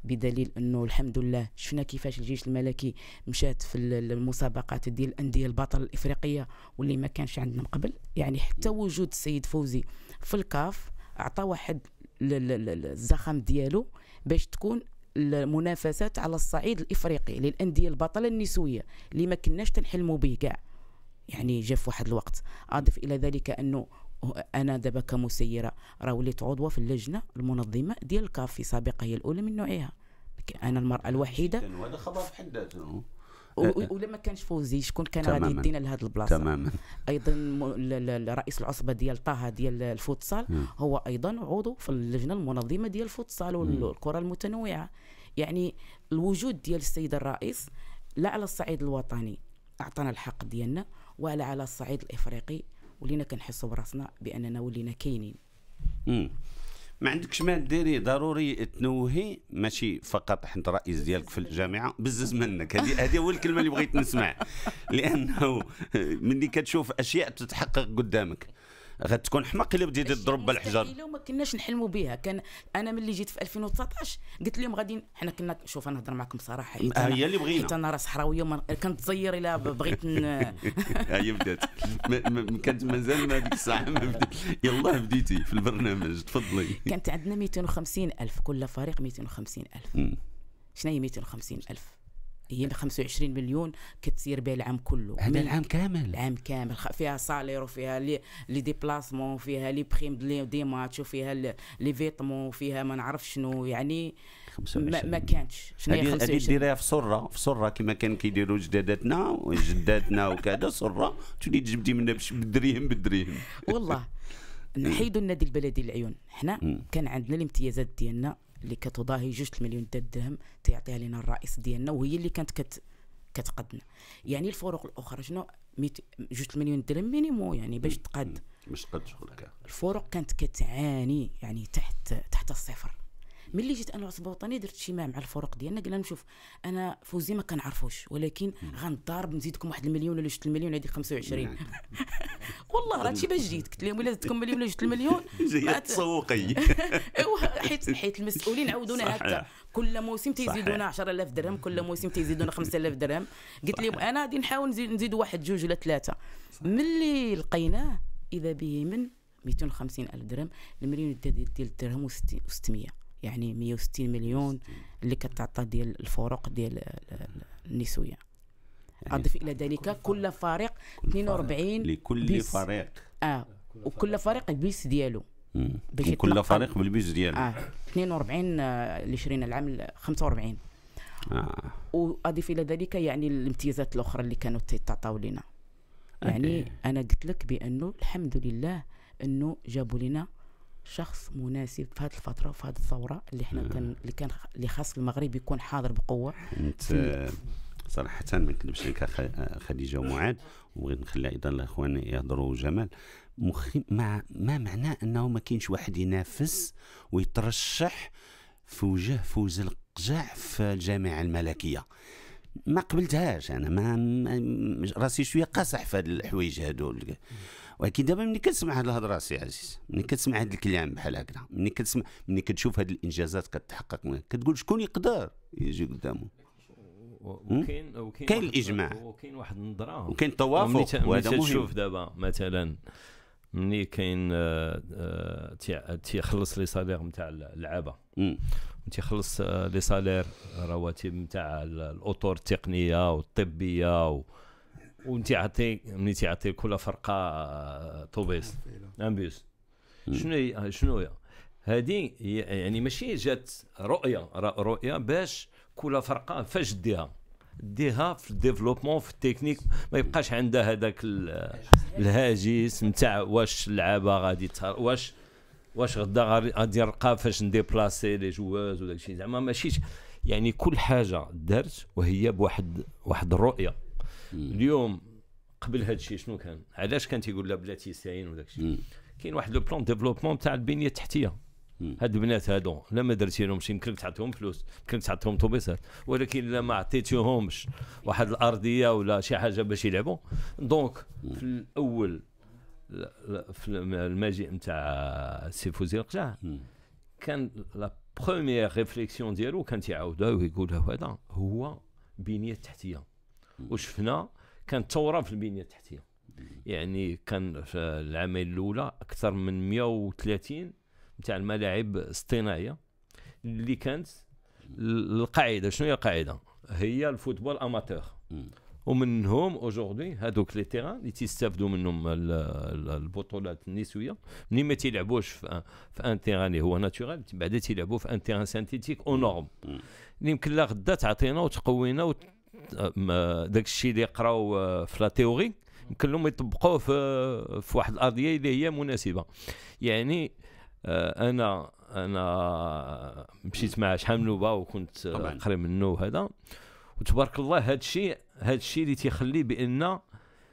بدليل انه الحمد لله شفنا كيفاش الجيش الملكي مشات في المسابقات ديال الانديه البطل الافريقيه واللي ما كانش عندنا من قبل يعني حتى وجود السيد فوزي في الكاف اعطى واحد الزخم ديالو باش تكون المنافسات على الصعيد الافريقي للانديه البطله النسويه اللي ما كناش تنحلموا به كاع يعني جا في واحد الوقت اضف الى ذلك انه انا دابا كمسيره راه وليت عضوه في اللجنه المنظمه ديال الكافي سابقا هي الاولى من نوعها انا المراه الوحيده هذا خبر في حد ذاته ولما كانش فوزي شكون كان غادي يدينا لهاد البلاصه تماما ايضا رئيس العصبه ديال طه ديال الفوتسال هو ايضا عضو في اللجنه المنظمه ديال الفوتسال والكره المتنوعه يعني الوجود ديال السيد الرئيس لا على الصعيد الوطني اعطانا الحق ديالنا ولا على الصعيد الافريقي ولينا كنحسوا براسنا باننا ولينا كاينين ما عندكش ما ديري ضروري تنوهي ماشي فقط حنت الرئيس ديالك في الجامعه بزز منك هذه هذه هو الكلمه اللي بغيت نسمع لانه ملي كتشوف اشياء تتحقق قدامك غتكون حماق الا بديتي تضرب بالحجر الا ما كناش نحلموا بها كان انا ملي جيت في 2019 قلت لهم غادي حنا كنا شوف انا نهضر معكم صراحه هي اللي بغينا حيت انا راه صحراويه كنتزير الا بغيت هي بدات كانت مازال ما ديك الساعه ما يلاه بديتي في البرنامج تفضلي كانت عندنا 250 الف كل فريق 250 الف شنو هي 250 الف هي ب 25 مليون كتصير بها العام كله هذا العام كامل العام كامل فيها سالير وفيها لي ديبلاسمون وفيها لي بريم دي, دي ماتش وفيها لي فيتمون وفيها ما نعرف شنو يعني 25. ما, ما كانش شنو هي 25 هذه ديريها في سره في سره كما كان كيديروا جداداتنا وجداتنا وكذا سره تولي تجبدي منها بالدريهم بالدريهم والله إيه. نحيدوا النادي البلدي العيون حنا كان عندنا الامتيازات ديالنا اللي كتضاهي جوج المليون درهم تيعطيها لنا الرئيس ديالنا وهي اللي كانت كت كتقدنا يعني الفروق الاخرى شنو جوج المليون درهم مينيمو يعني باش تقاد باش تقاد شغلك الفروق كانت كتعاني يعني تحت تحت الصفر ملي جيت انا العصبه الوطنيه درت اجتماع مع الفرق ديالنا قلنا لهم شوف انا فوزي ما كنعرفوش ولكن غنضارب نزيدكم واحد المليون ولا جوج المليون هذه 25 والله راه باش جيت قلت لهم الا زدتكم مليون ولا جبت المليون جيت تسوقي ايوا حيت حيت المسؤولين عاودونا هكا كل موسم تيزيدونا 10000 درهم كل موسم تيزيدونا 5000 درهم قلت لهم انا غادي نحاول نزيد واحد جوج ولا ثلاثه ملي لقيناه اذا به من 250 الف درهم المليون ديال الدرهم و600 يعني 160 مليون اللي كتعطى ديال الفروق ديال النسويه اضف الى ذلك كل فريق 42 لكل بيس. فريق اه وكل فريق البيس ديالو باش كل فريق بالبيس ديالو اه 42 آه، ل 20 العام 45 آه. واضف الى ذلك يعني الامتيازات الاخرى اللي كانوا تتعطاو لنا يعني أوكي. انا قلت لك بانه الحمد لله انه جابوا لنا شخص مناسب في هذه الفتره وفي هذه الثوره اللي احنا آه. كان اللي كان اللي خاص المغرب يكون حاضر بقوه انت صراحه ما نكذبش لك خديجه ومعاذ وبغيت نخلي ايضا الاخوان يهضروا جمال مخي ما, ما معناه انه ما كاينش واحد ينافس ويترشح في وجه فوز القجاع في الجامعه الملكيه ما قبلتهاش انا ما راسي شويه قاصح في هاد الحوايج هادو ولكن دابا ملي كتسمع هاد الهضره سي عزيز ملي كتسمع هاد الكلام بحال هكذا ملي كتسمع ملي كتشوف هاد الانجازات كتحقق كتقول شكون يقدر يجي قدامه وكاين وكاين كاين الاجماع وكاين واحد النظره وكاين التوافق وهذا مهم تشوف دابا مثلا ملي كاين آه، آه، تيخلص لي سالير نتاع اللعابه تيخلص آه، لي سالير رواتب نتاع الاطر التقنيه والطبيه و... وانت عطي ملي تيعطي كل فرقه طوبيس امبيوس شنو هي شنو هي هذه يعني ماشي جات رؤيه رؤيه باش كل فرقه فاش ديها ديها في الديفلوبمون في التكنيك ما يبقاش عندها هذاك الهاجس نتاع واش اللعابه غادي واش واش غدا غادي نلقى فاش نديبلاسي لي جواز وداك الشيء زعما ماشي يعني كل حاجه دارت وهي بواحد واحد الرؤيه اليوم قبل هذا الشيء شنو كان علاش كان تيقول لا بلاتي ساين وداك الشيء كاين واحد لو بلان ديفلوبمون تاع البنيه التحتيه هاد البنات هادو لا ما درتيلهمش يمكنك تعطيهم فلوس يمكنك تعطيهم طوبيسات ولكن لا ما عطيتيهمش واحد الارضيه ولا شي حاجه باش يلعبوا دونك في الاول في المجيء نتاع السي فوزي القجع كان لا بروميير ريفليكسيون ديالو كان تيعاودها ويقولها هذا هو بنيه التحتيه وشفنا كانت ثوره في البنيه التحتيه يعني كان في العامين الاولى اكثر من 130 تاع الملاعب الاصطناعيه اللي كانت القاعده شنو هي القاعده هي الفوتبول اماتور ومنهم اوجوردي هذوك لي تيران اللي تيستافدوا منهم البطولات النسويه ملي ما تيلعبوش في, في ان تيران اللي هو ناتورال بعدا تيلعبوا في ان تيران سانتيتيك او نورم اللي يمكن لا غدا تعطينا وتقوينا داك الشيء اللي يقراو آه، في لا تيوري يمكن لهم يطبقوه في, في واحد الارضيه اللي هي مناسبه يعني آه، انا انا مشيت مع شحال من نوبه وكنت آه، قريب منه وهذا وتبارك الله هذا الشيء هذا الشيء اللي تيخلي بان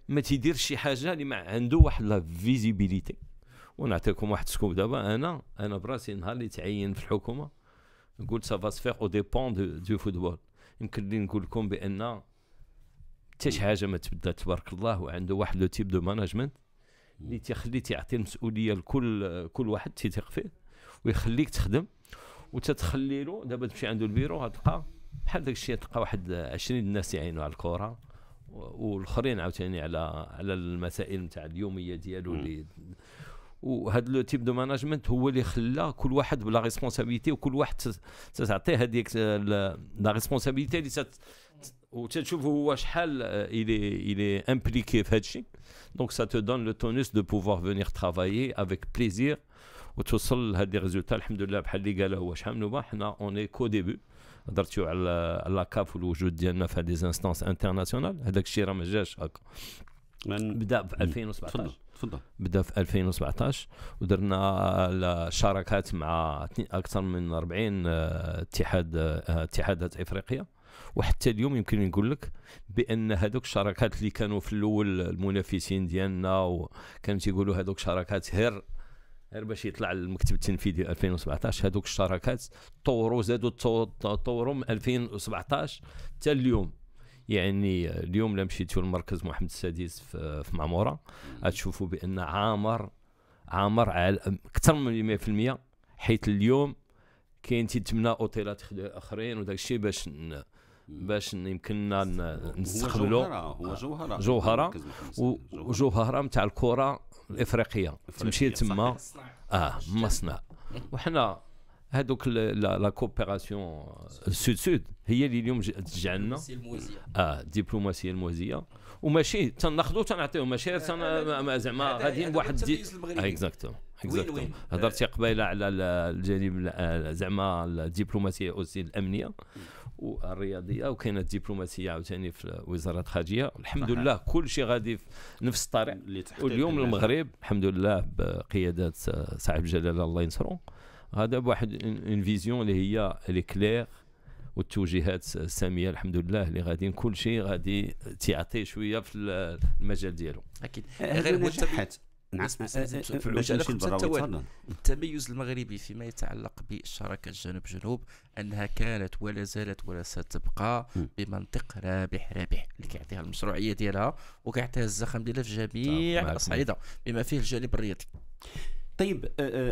ما تيديرش شي حاجه اللي ما عنده واحد لا فيزيبيليتي ونعطيكم واحد السكوب دابا انا انا براسي النهار اللي تعين في الحكومه قلت سافا سفيغ او ديبون دو فوتبول يمكن لي نقول لكم بان حتى شي حاجه ما تبدلت تبارك الله وعنده واحد لو تيب دو ماناجمنت اللي تيخلي تيعطي المسؤوليه لكل كل واحد تيثق فيه ويخليك تخدم وتتخلي له دابا تمشي عنده البيرو غتلقى بحال داك الشيء تلقى واحد 20 الناس يعينوا على الكره والاخرين عاوتاني على على المسائل نتاع اليوميه ديالو اللي وهذا لو تيب دو ماناجمنت هو اللي خلى كل واحد بلا ريسبونسابيلتي وكل واحد تتعطيه هذيك لا ريسبونسابيلتي اللي Euh, il est impliqué, donc ça te donne le tonus de pouvoir venir travailler avec plaisir. des résultats, on qu'au début. a des instances internationales. des instances internationales. des وحتى اليوم يمكن نقول لك بان هذوك الشراكات اللي كانوا في الاول المنافسين ديالنا وكانوا تيقولوا هذوك شراكات هير غير باش يطلع المكتب التنفيذي 2017 هذوك الشراكات طوروا زادوا طوروا من 2017 حتى اليوم يعني اليوم لما مشيتوا لمركز محمد السادس في, في معموره غتشوفوا بان عامر عامر على اكثر من 100% حيت اليوم كاين تيتمنى اوتيلات اخرين وداك الشيء باش باش يمكننا نستقبلوا هو جوهره هو آه. جوهره وجوهره نتاع الكره الافريقيه تمشي تما اه مصنع وحنا هذوك لا كوبيراسيون سود سود هي اللي اليوم تجعلنا اه الدبلوماسيه الموازيه وماشي تناخذو تنعطيو ماشي آه، آه، زعما غاديين بواحد اكزاكتوم اكزاكتومون هضرتي قبيله على الجانب زعما الدبلوماسيه اوسي الامنيه والرياضيه وكاينه الدبلوماسيه عاوتاني في وزاره الخارجيه الحمد لله كل شيء غادي في نفس الطريق واليوم المغرب الحمد لله بقياده صاحب الجلاله الله ينصرو هذا بواحد اون فيزيون اللي هي لي كلير والتوجيهات الساميه الحمد لله اللي غادي كل شيء غادي تيعطي شويه في المجال ديالو اكيد غير هو نعم أه، أه، أه، التميز المغربي فيما يتعلق بالشراكه الجنوب جنوب انها كانت ولا زالت ولا ستبقى بمنطق رابح رابح اللي كيعطيها المشروعيه ديالها وكيعطيها الزخم ديالها في جميع الاصعده بما فيه الجانب الرياضي طيب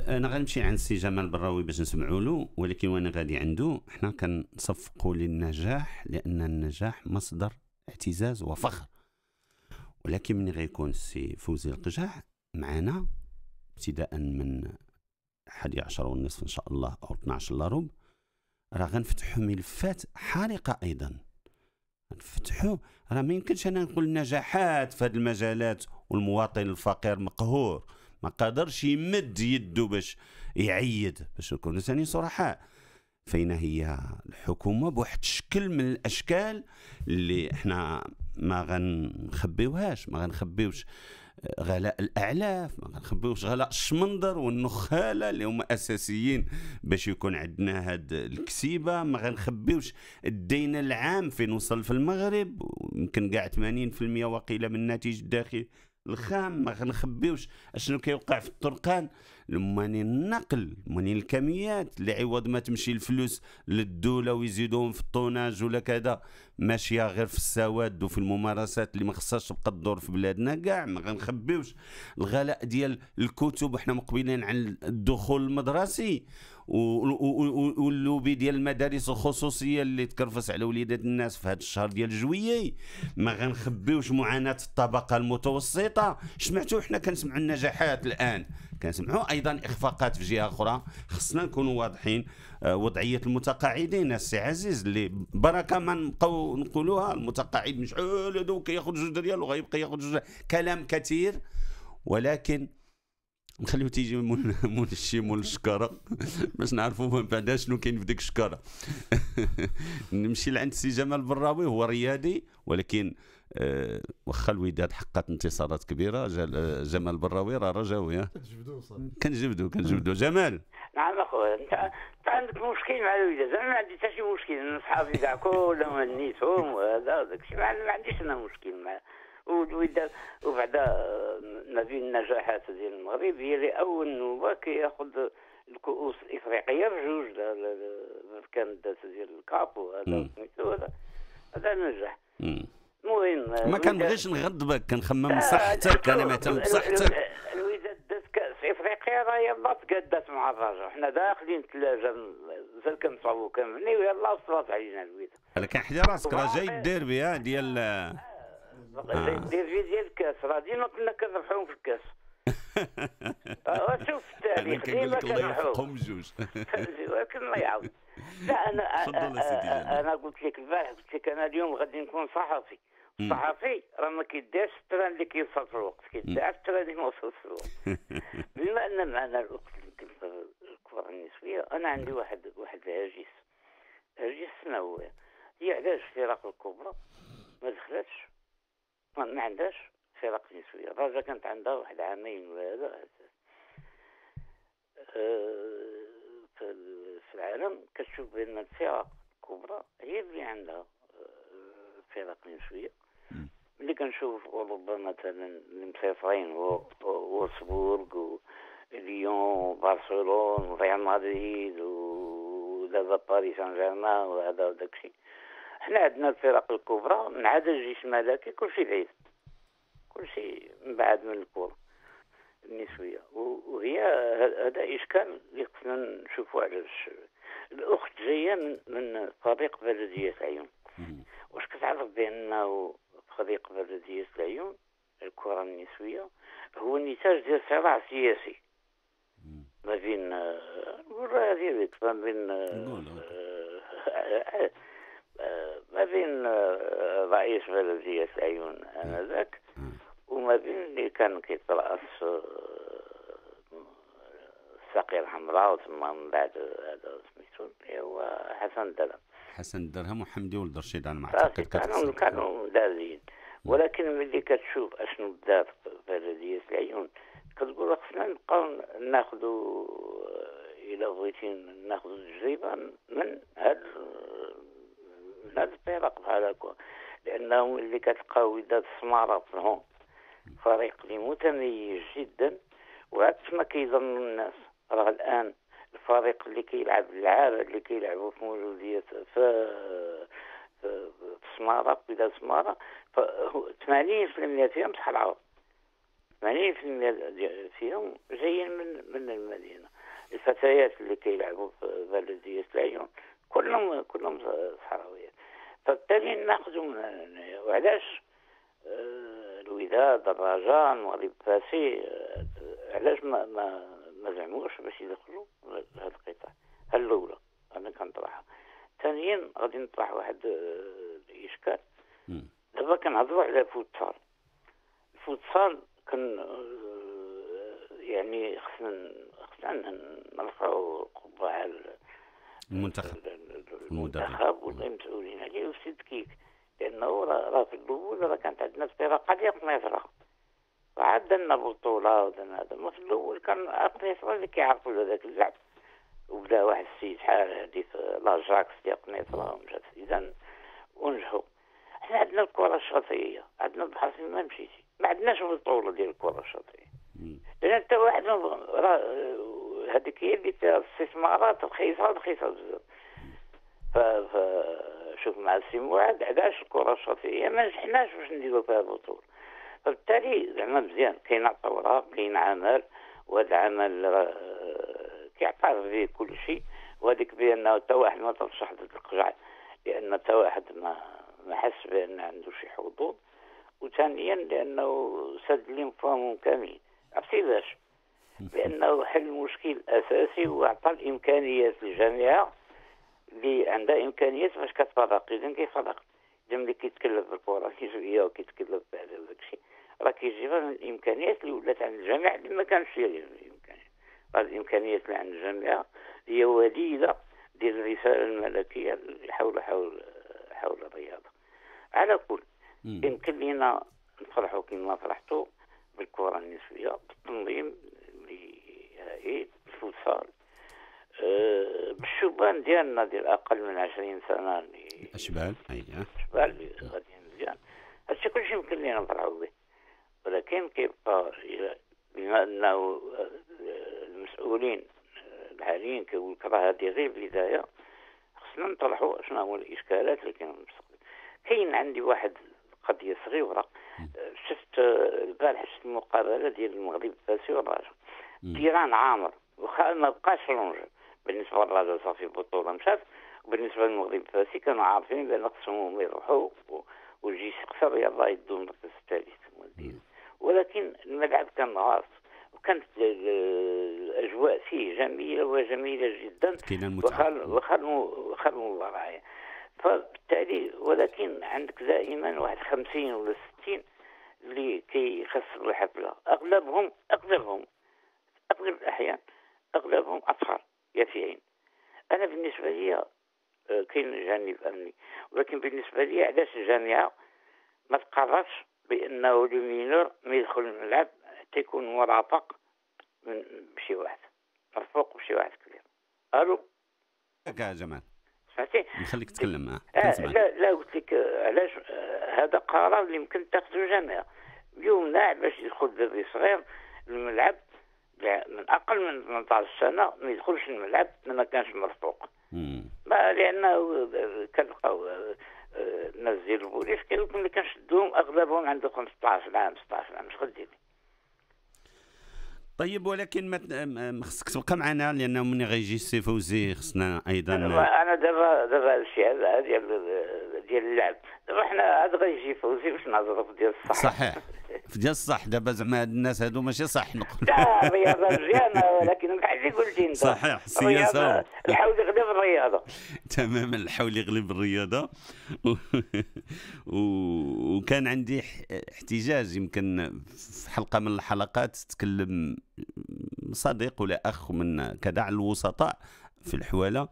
انا غنمشي عند سي جمال براوي باش نسمعوا له ولكن وانا غادي عنده حنا كنصفقوا للنجاح لان النجاح مصدر اعتزاز وفخر ولكن ملي غيكون السي فوزي القجاع معنا ابتداء من 11 ونصف ان شاء الله او 12 الا ربع راه غنفتحوا ملفات حارقه ايضا غنفتحوا راه ما يمكنش انا نقول نجاحات في هذه المجالات والمواطن الفقير مقهور ما قادرش يمد يده باش يعيد باش نكون ثاني صرحاء فين هي الحكومه بواحد الشكل من الاشكال اللي احنا ما غنخبيوهاش ما غنخبيوش غلاء الاعلاف ما غنخبيوش غلاء الشمندر والنخاله اللي هما اساسيين باش يكون عندنا هاد الكسيبه ما غنخبيوش الدين العام فين وصل في المغرب يمكن كاع 80% وقيله من الناتج الداخلي الخام ما غنخبيوش اشنو كيوقع في الطرقان لماني النقل ماني الكميات اللي عوض ما تمشي الفلوس للدوله ويزيدوهم في الطوناج ولا كذا ماشيه غير في السواد وفي الممارسات اللي ما خصهاش تبقى تدور في بلادنا كاع ما غنخبيوش الغلاء ديال الكتب وحنا مقبلين على الدخول المدرسي واللوبي ديال المدارس الخصوصيه اللي تكرفس على وليدات الناس في هذا الشهر ديال جويي ما غنخبيوش معاناه الطبقه المتوسطه سمعتوا حنا كنسمعوا النجاحات الان كنسمعوا ايضا اخفاقات في جهه اخرى خصنا نكونوا واضحين آه، وضعيه المتقاعدين السي عزيز اللي بركه ما نبقاو نقولوها المتقاعد مش هذو كياخذ جوج ريال وغيبقى ياخذ جوج كلام كثير ولكن نخليو تيجي مول مول الشي مول الشكاره باش نعرفوا من بعد شنو كاين في ديك الشكاره نمشي لعند سي جمال براوي هو رياضي ولكن أه واخا الوداد حققت انتصارات كبيره آه، جمال براوي راه رجاوي كنجبدو كنجبدو جمال نعم اخويا انت عندك مشكل مع الوداد انا ما عندي حتى شي مشكل انا صحابي كاع كلهم نيتهم وهذا وداك الشيء ما عنديش انا مشكل مع وبعدا ما بين النجاحات ديال المغرب هي اللي اول نوبه كياخذ الكؤوس الافريقيه بجوج كان الداس ديال الكاب وهذا سميتو هذا هذا نجح المهم آه، ما كنبغيش نغضبك كنخمم آه، صحتك انا مهتم بصحتك الوداد دات كاس افريقيا راه يلا تقادات مع الرجاء حنا داخلين الثلاجه مازال كنصاوبوا كنبنيو يلا وصلت علينا الوداد كان حدا راسك راه جاي الديربي ديال آه. دير الكاس راه ديما كنا كنربحوهم في الكاس آه، شوف التاريخ ديما كنربحوهم جوج ولكن الله يعاود لا انا انا قلت لك البارح قلت لك انا اليوم غادي نكون صحفي الصحفي راه ما كيداش التران اللي كيوصل في الوقت كيداش التران اللي ما وصلش في الوقت بما ان معنا الوقت الكبر النسبيه انا عندي واحد واحد الهاجس هاجس شنو هو هي علاش الفرق الكبرى ما دخلتش ما عندهاش فرق نسوية الرجا كانت عندها واحد عامين ولا هذا أه، في العالم كتشوف بان الفرق الكبرى هي اللي عندها أه، فرق نسوية اللي كنشوف اوروبا مثلا المسافرين وولسبورغ ليون وبرشلون وريال مدريد ودابا باريس سان جيرمان وهذا وداكشي حنا عندنا الفرق الكبرى من عدا الجيش الملكي كلشي بعيد كلشي من بعد من الكره النسويه وهي هذا اشكال اللي خصنا نشوفوا علاش الاخت جايه من من فريق بلديه العيون واش كتعرف بانه فريق بلديه العيون الكره النسويه هو نتاج ديال صراع سياسي ما بين نقول هذه ما بين آه، ما بين آه، رئيس بلدية عيون آنذاك وما بين اللي كان كيترأس الساقية الحمراء وثم من بعد هذا سميتو اللي هو حسن الدرهم حسن الدرهم وحمدي ولد رشيد على ما اعتقد كانوا كانوا دازين ولكن ملي كتشوف اشنو بدا في بلدية العيون كتقول خصنا نبقاو ناخذوا آه، الى بغيتي ناخذوا التجربه من هاد آه، من الفرق بحال هكا لانه اللي كتلقاو وداد السماره فيهم فريق اللي متميز جدا وعكس ما كيظن الناس راه الان الفريق اللي كيلعب اللعابه اللي كيلعبوا في موجوديه في في سماره في بلاد سماره ف 80% فيهم صحاب العرب 80% فيهم جايين من من المدينه الفتيات اللي كيلعبوا في بلديه العيون كلهم كلهم صحراويه فبالتالي ناخذ وعلاش الوداد آه، الرجاء والباسي آه، علاش ما ما ما زعموش باش يدخلوا هذا القطاع الاولى انا كنطرحها ثانيا غادي نطرح واحد الاشكال آه، دابا كنهضروا على الفوتسال الفوتسال كان يعني خصنا خصنا نرفعوا القبعه المنتخب المنتخب والمسؤولين عليه يعني والسيد كيك لانه راه في الاول راه كانت عندنا الفرق ديال قنيصره وعاد درنا بطوله ودرنا هذا ما في الاول كان قنيصره اللي كيعرفوا هذاك اللعب وبدا واحد السيد حال هذيك لاجاكس ديال قنيصره ومشات اذا ونجحوا حنا عندنا الكره الشاطئيه عندنا البحر فين ما مشيتي ما عندناش بطوله ديال الكره الشاطئيه لان حتى واحد راه هذيك هي اللي الاستثمارات رخيصه رخيصه بزاف فشوف مع السي معاد علاش الكره الشاطئيه ما نجحناش باش نديرو فيها البطوله فبالتالي زعما مزيان كاين ثوره كاين عمل وهذا العمل آه، كيعترف به كل شيء وهذيك بانه حتى واحد ما ترشح ضد القجع لان حتى واحد ما ما حس بان عنده شي حظوظ وثانيا لانه سد لهم كامل عرفتي باش بانه حل المشكل الاساسي واعطى الامكانيات للجامعه اللي عندها امكانيات باش كتفرق اذا كيفرق اذا ملي كيتكلف بالكره الجزئيه وكيتكلف بعد وداك الشيء راه كيجيبها من الامكانيات اللي ولات عند الجامعه اللي ما كانش فيها الامكانيات الامكانيات اللي عند الجامعه هي وليده ديال الرساله الملكيه حول حول حول الرياضه على كل يمكن لينا نفرحوا كما فرحتوا بالكره النسويه بالتنظيم الجهائد إيه، أه، بالفوتسال بالشبان ديالنا ديال اقل من 20 سنه الاشبال اييه اشبال آه. غادي غاديين مزيان هادشي كلشي يمكن لينا نفرحوا به ولكن كيبقى بما انه المسؤولين الحاليين كيقول لك راه هذه غير بدايه خصنا نطرحوا شنو هو الاشكالات اللي كاين المستقبل كاين عندي واحد قضيه صغيره شفت آه، البارح شفت المقابله ديال المغرب الفاسي والراجل تيران عامر وخا ما بقاش رونج بالنسبه للرياضه صافي بطوله مشات وبالنسبه للمغرب الفاسي كانوا عارفين بان خصهم يروحوا والجيش قصر يلا يدوا المركز الثالث ولكن الملعب كان غاص وكانت الاجواء فيه جميله وجميله جدا وخا وخا رعايا فبالتالي ولكن عندك دائما واحد 50 ولا 60 اللي كيخسروا الحفله اغلبهم اغلبهم أغلب الأحيان أغلبهم أطفال يافعين أنا بالنسبة لي آه، كاين جانب أمني ولكن بالنسبة لي علاش الجامعة ما تقررش بأنه مينور ما يدخل الملعب حتى يكون مرافق من بشي واحد مرفوق بشي واحد كبير ألو يا جمال سمعتي نخليك تتكلم معاه آه, آه، لا لا قلت لك آه، علاش هذا قرار اللي يمكن تاخذه الجامعه يمنع باش يدخل دري صغير الملعب من اقل من 18 سنه ما يدخلش الملعب ما كانش مرفوق ما لانه آه، كنلقاو الناس ديال البوليس كيقول اللي كنشدوهم اغلبهم عندهم 15 عام 16 عام شغل ديري طيب ولكن ما خصك تبقى معنا لانه من غيجي السي فوزي خصنا ايضا انا دابا دابا الشيء هذا ديال آه، ديال اللعب دابا حنا عاد غيجي فوزي باش نهضروا في ديال الصح صحيح في ديال الصح دابا زعما هاد الناس هادو ماشي صح نقول لا الرياضه مزيانه ولكن بحال اللي قلتي انت صحيح السياسه الحول يغلب الرياضه تماما الحول يغلب الرياضه و... وكان عندي احتجاج يمكن في حلقه من الحلقات تكلم صديق ولا اخ من كذا على الوسطاء في الحواله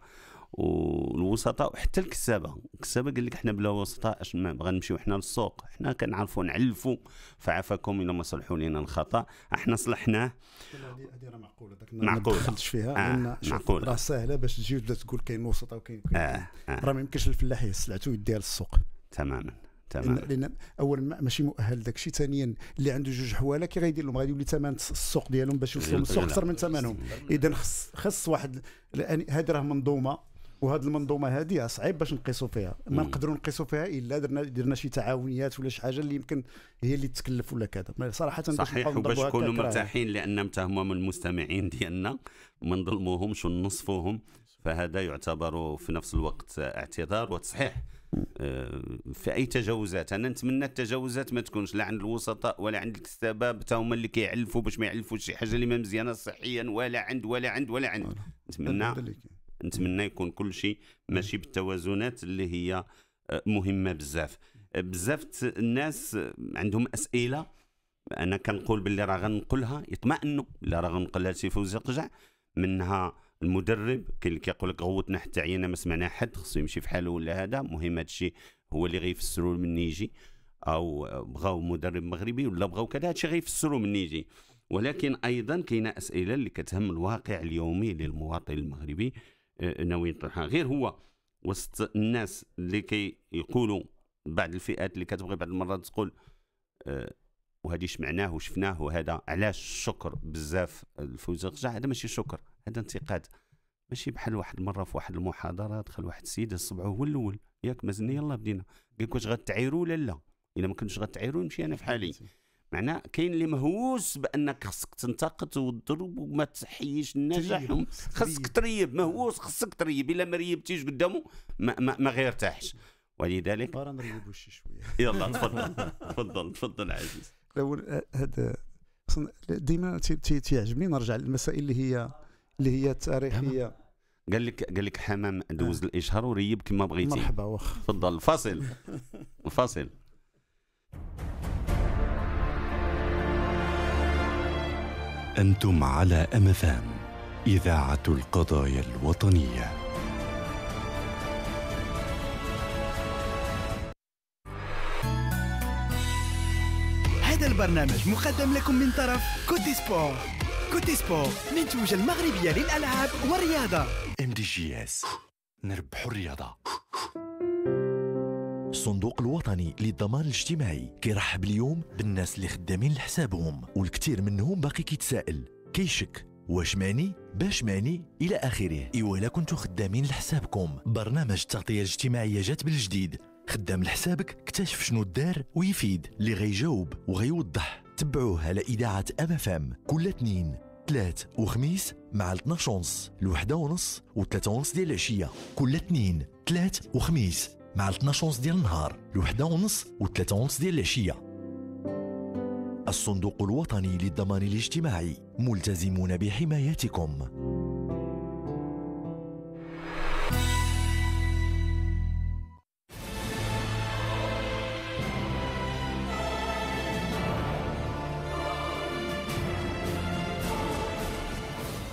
والوسطاء وحتى الكسابه الكسابه قال لك حنا بلا وسطاء اش ما غنمشيو حنا للسوق حنا كنعرفوا نعلفوا فعافاكم الا ما صلحوا لينا الخطا احنا صلحناه هذه معقوله داك معقوله ما دخلتش فيها آه. معقوله راه ساهله باش تجي وتبدا تقول كاين وسطاء وكاين آه. آه. راه ما يمكنش الفلاح يسلعته ويديها للسوق تماما تمام لان اولا ماشي مؤهل داك الشيء ثانيا اللي عنده جوج حواله كي غيدير لهم غادي يولي ثمن السوق ديالهم باش يوصلوا للسوق اكثر من ثمنهم اذا خص خص واحد يعني هذه راه منظومه وهاد المنظومه هذه صعيب باش نقيسوا فيها ما نقدروا نقيسوا فيها الا درنا درنا شي تعاونيات ولا شي حاجه اللي يمكن هي اللي تكلف ولا كذا صراحه صحيح وباش نكونوا مرتاحين لان حتى هما من المستمعين ديالنا ما نظلموهمش ونصفوهم فهذا يعتبر في نفس الوقت اعتذار وتصحيح آه، في اي تجاوزات انا نتمنى التجاوزات ما تكونش لا عند الوسطاء ولا عند الكتابه حتى هما اللي كيعلفوا باش ما يعلفوش شي حاجه اللي ما مزيانه صحيا ولا عند ولا عند ولا عند نتمنى نتمنى يكون كل شيء ماشي بالتوازنات اللي هي آه، مهمه بزاف بزاف الناس عندهم اسئله انا كنقول باللي راه غنقولها يطمئنوا اللي راه غنقلها شي فوزي قجع منها المدرب كاين اللي كيقول لك غوتنا حتى عينا ما سمعنا حد خصو يمشي حاله ولا هذا مهم هذا الشيء هو اللي غيفسروا من يجي او بغاو مدرب مغربي ولا بغاو كذا هادشي غيفسروا من يجي ولكن ايضا كاينه اسئله اللي كتهم الواقع اليومي للمواطن المغربي آه، ناويين يطرحها غير هو وسط الناس اللي كيقولوا كي بعض الفئات اللي كتبغي بعض المرات تقول آه، وهذه اش معناه وشفناه وهذا علاش الشكر بزاف الفوز رجع هذا ماشي شكر هذا انتقاد ماشي بحال واحد المره في واحد المحاضره دخل واحد السيد الصبع هو الاول ياك مازلنا يلا بدينا قال لك واش غتعيروا ولا لا الا ما كنتش غتعيروا نمشي انا في حالي معناه كاين اللي مهووس بانك خصك تنتقد وتضرب وما تحييش النجاح خصك تريب مهووس خصك تريب الا ما ريبتيش قدامه ما, ما, ما غيرتاحش ولذلك برا نريبو شي شويه يلا تفضل تفضل تفضل عزيز الاول هذا ديما تيعجبني نرجع للمسائل اللي هي اللي هي تاريخيه قال لك قال لك حمام دوز آه. الاشهار وريب كما بغيتي مرحبا واخا تفضل الفاصل الفاصل أنتم على أم اف ام إذاعة القضايا الوطنية هذا البرنامج مقدم لكم من طرف كوتي سبور كوتي سبور منتوج المغربية للألعاب والرياضة ام دي جي اس نربح الرياضة الصندوق الوطني للضمان الاجتماعي كيرحب اليوم بالناس اللي خدامين لحسابهم والكثير منهم باقي كيتسائل كيشك واش ماني باش ماني الى اخره ايوا كنتو خدامين لحسابكم برنامج التغطيه الاجتماعيه جات بالجديد خدام لحسابك اكتشف شنو الدار ويفيد اللي غيجاوب وغيوضح تبعوه على اذاعه ام اف ام كل اثنين ثلاث وخميس مع 12 ونص الوحدة ونص و3 ونص ديال العشية كل اثنين ثلاث وخميس مع 12 ونص ديال النهار 1 ونص و3 ونص ديال العشية الصندوق الوطني للضمان الاجتماعي ملتزمون بحمايتكم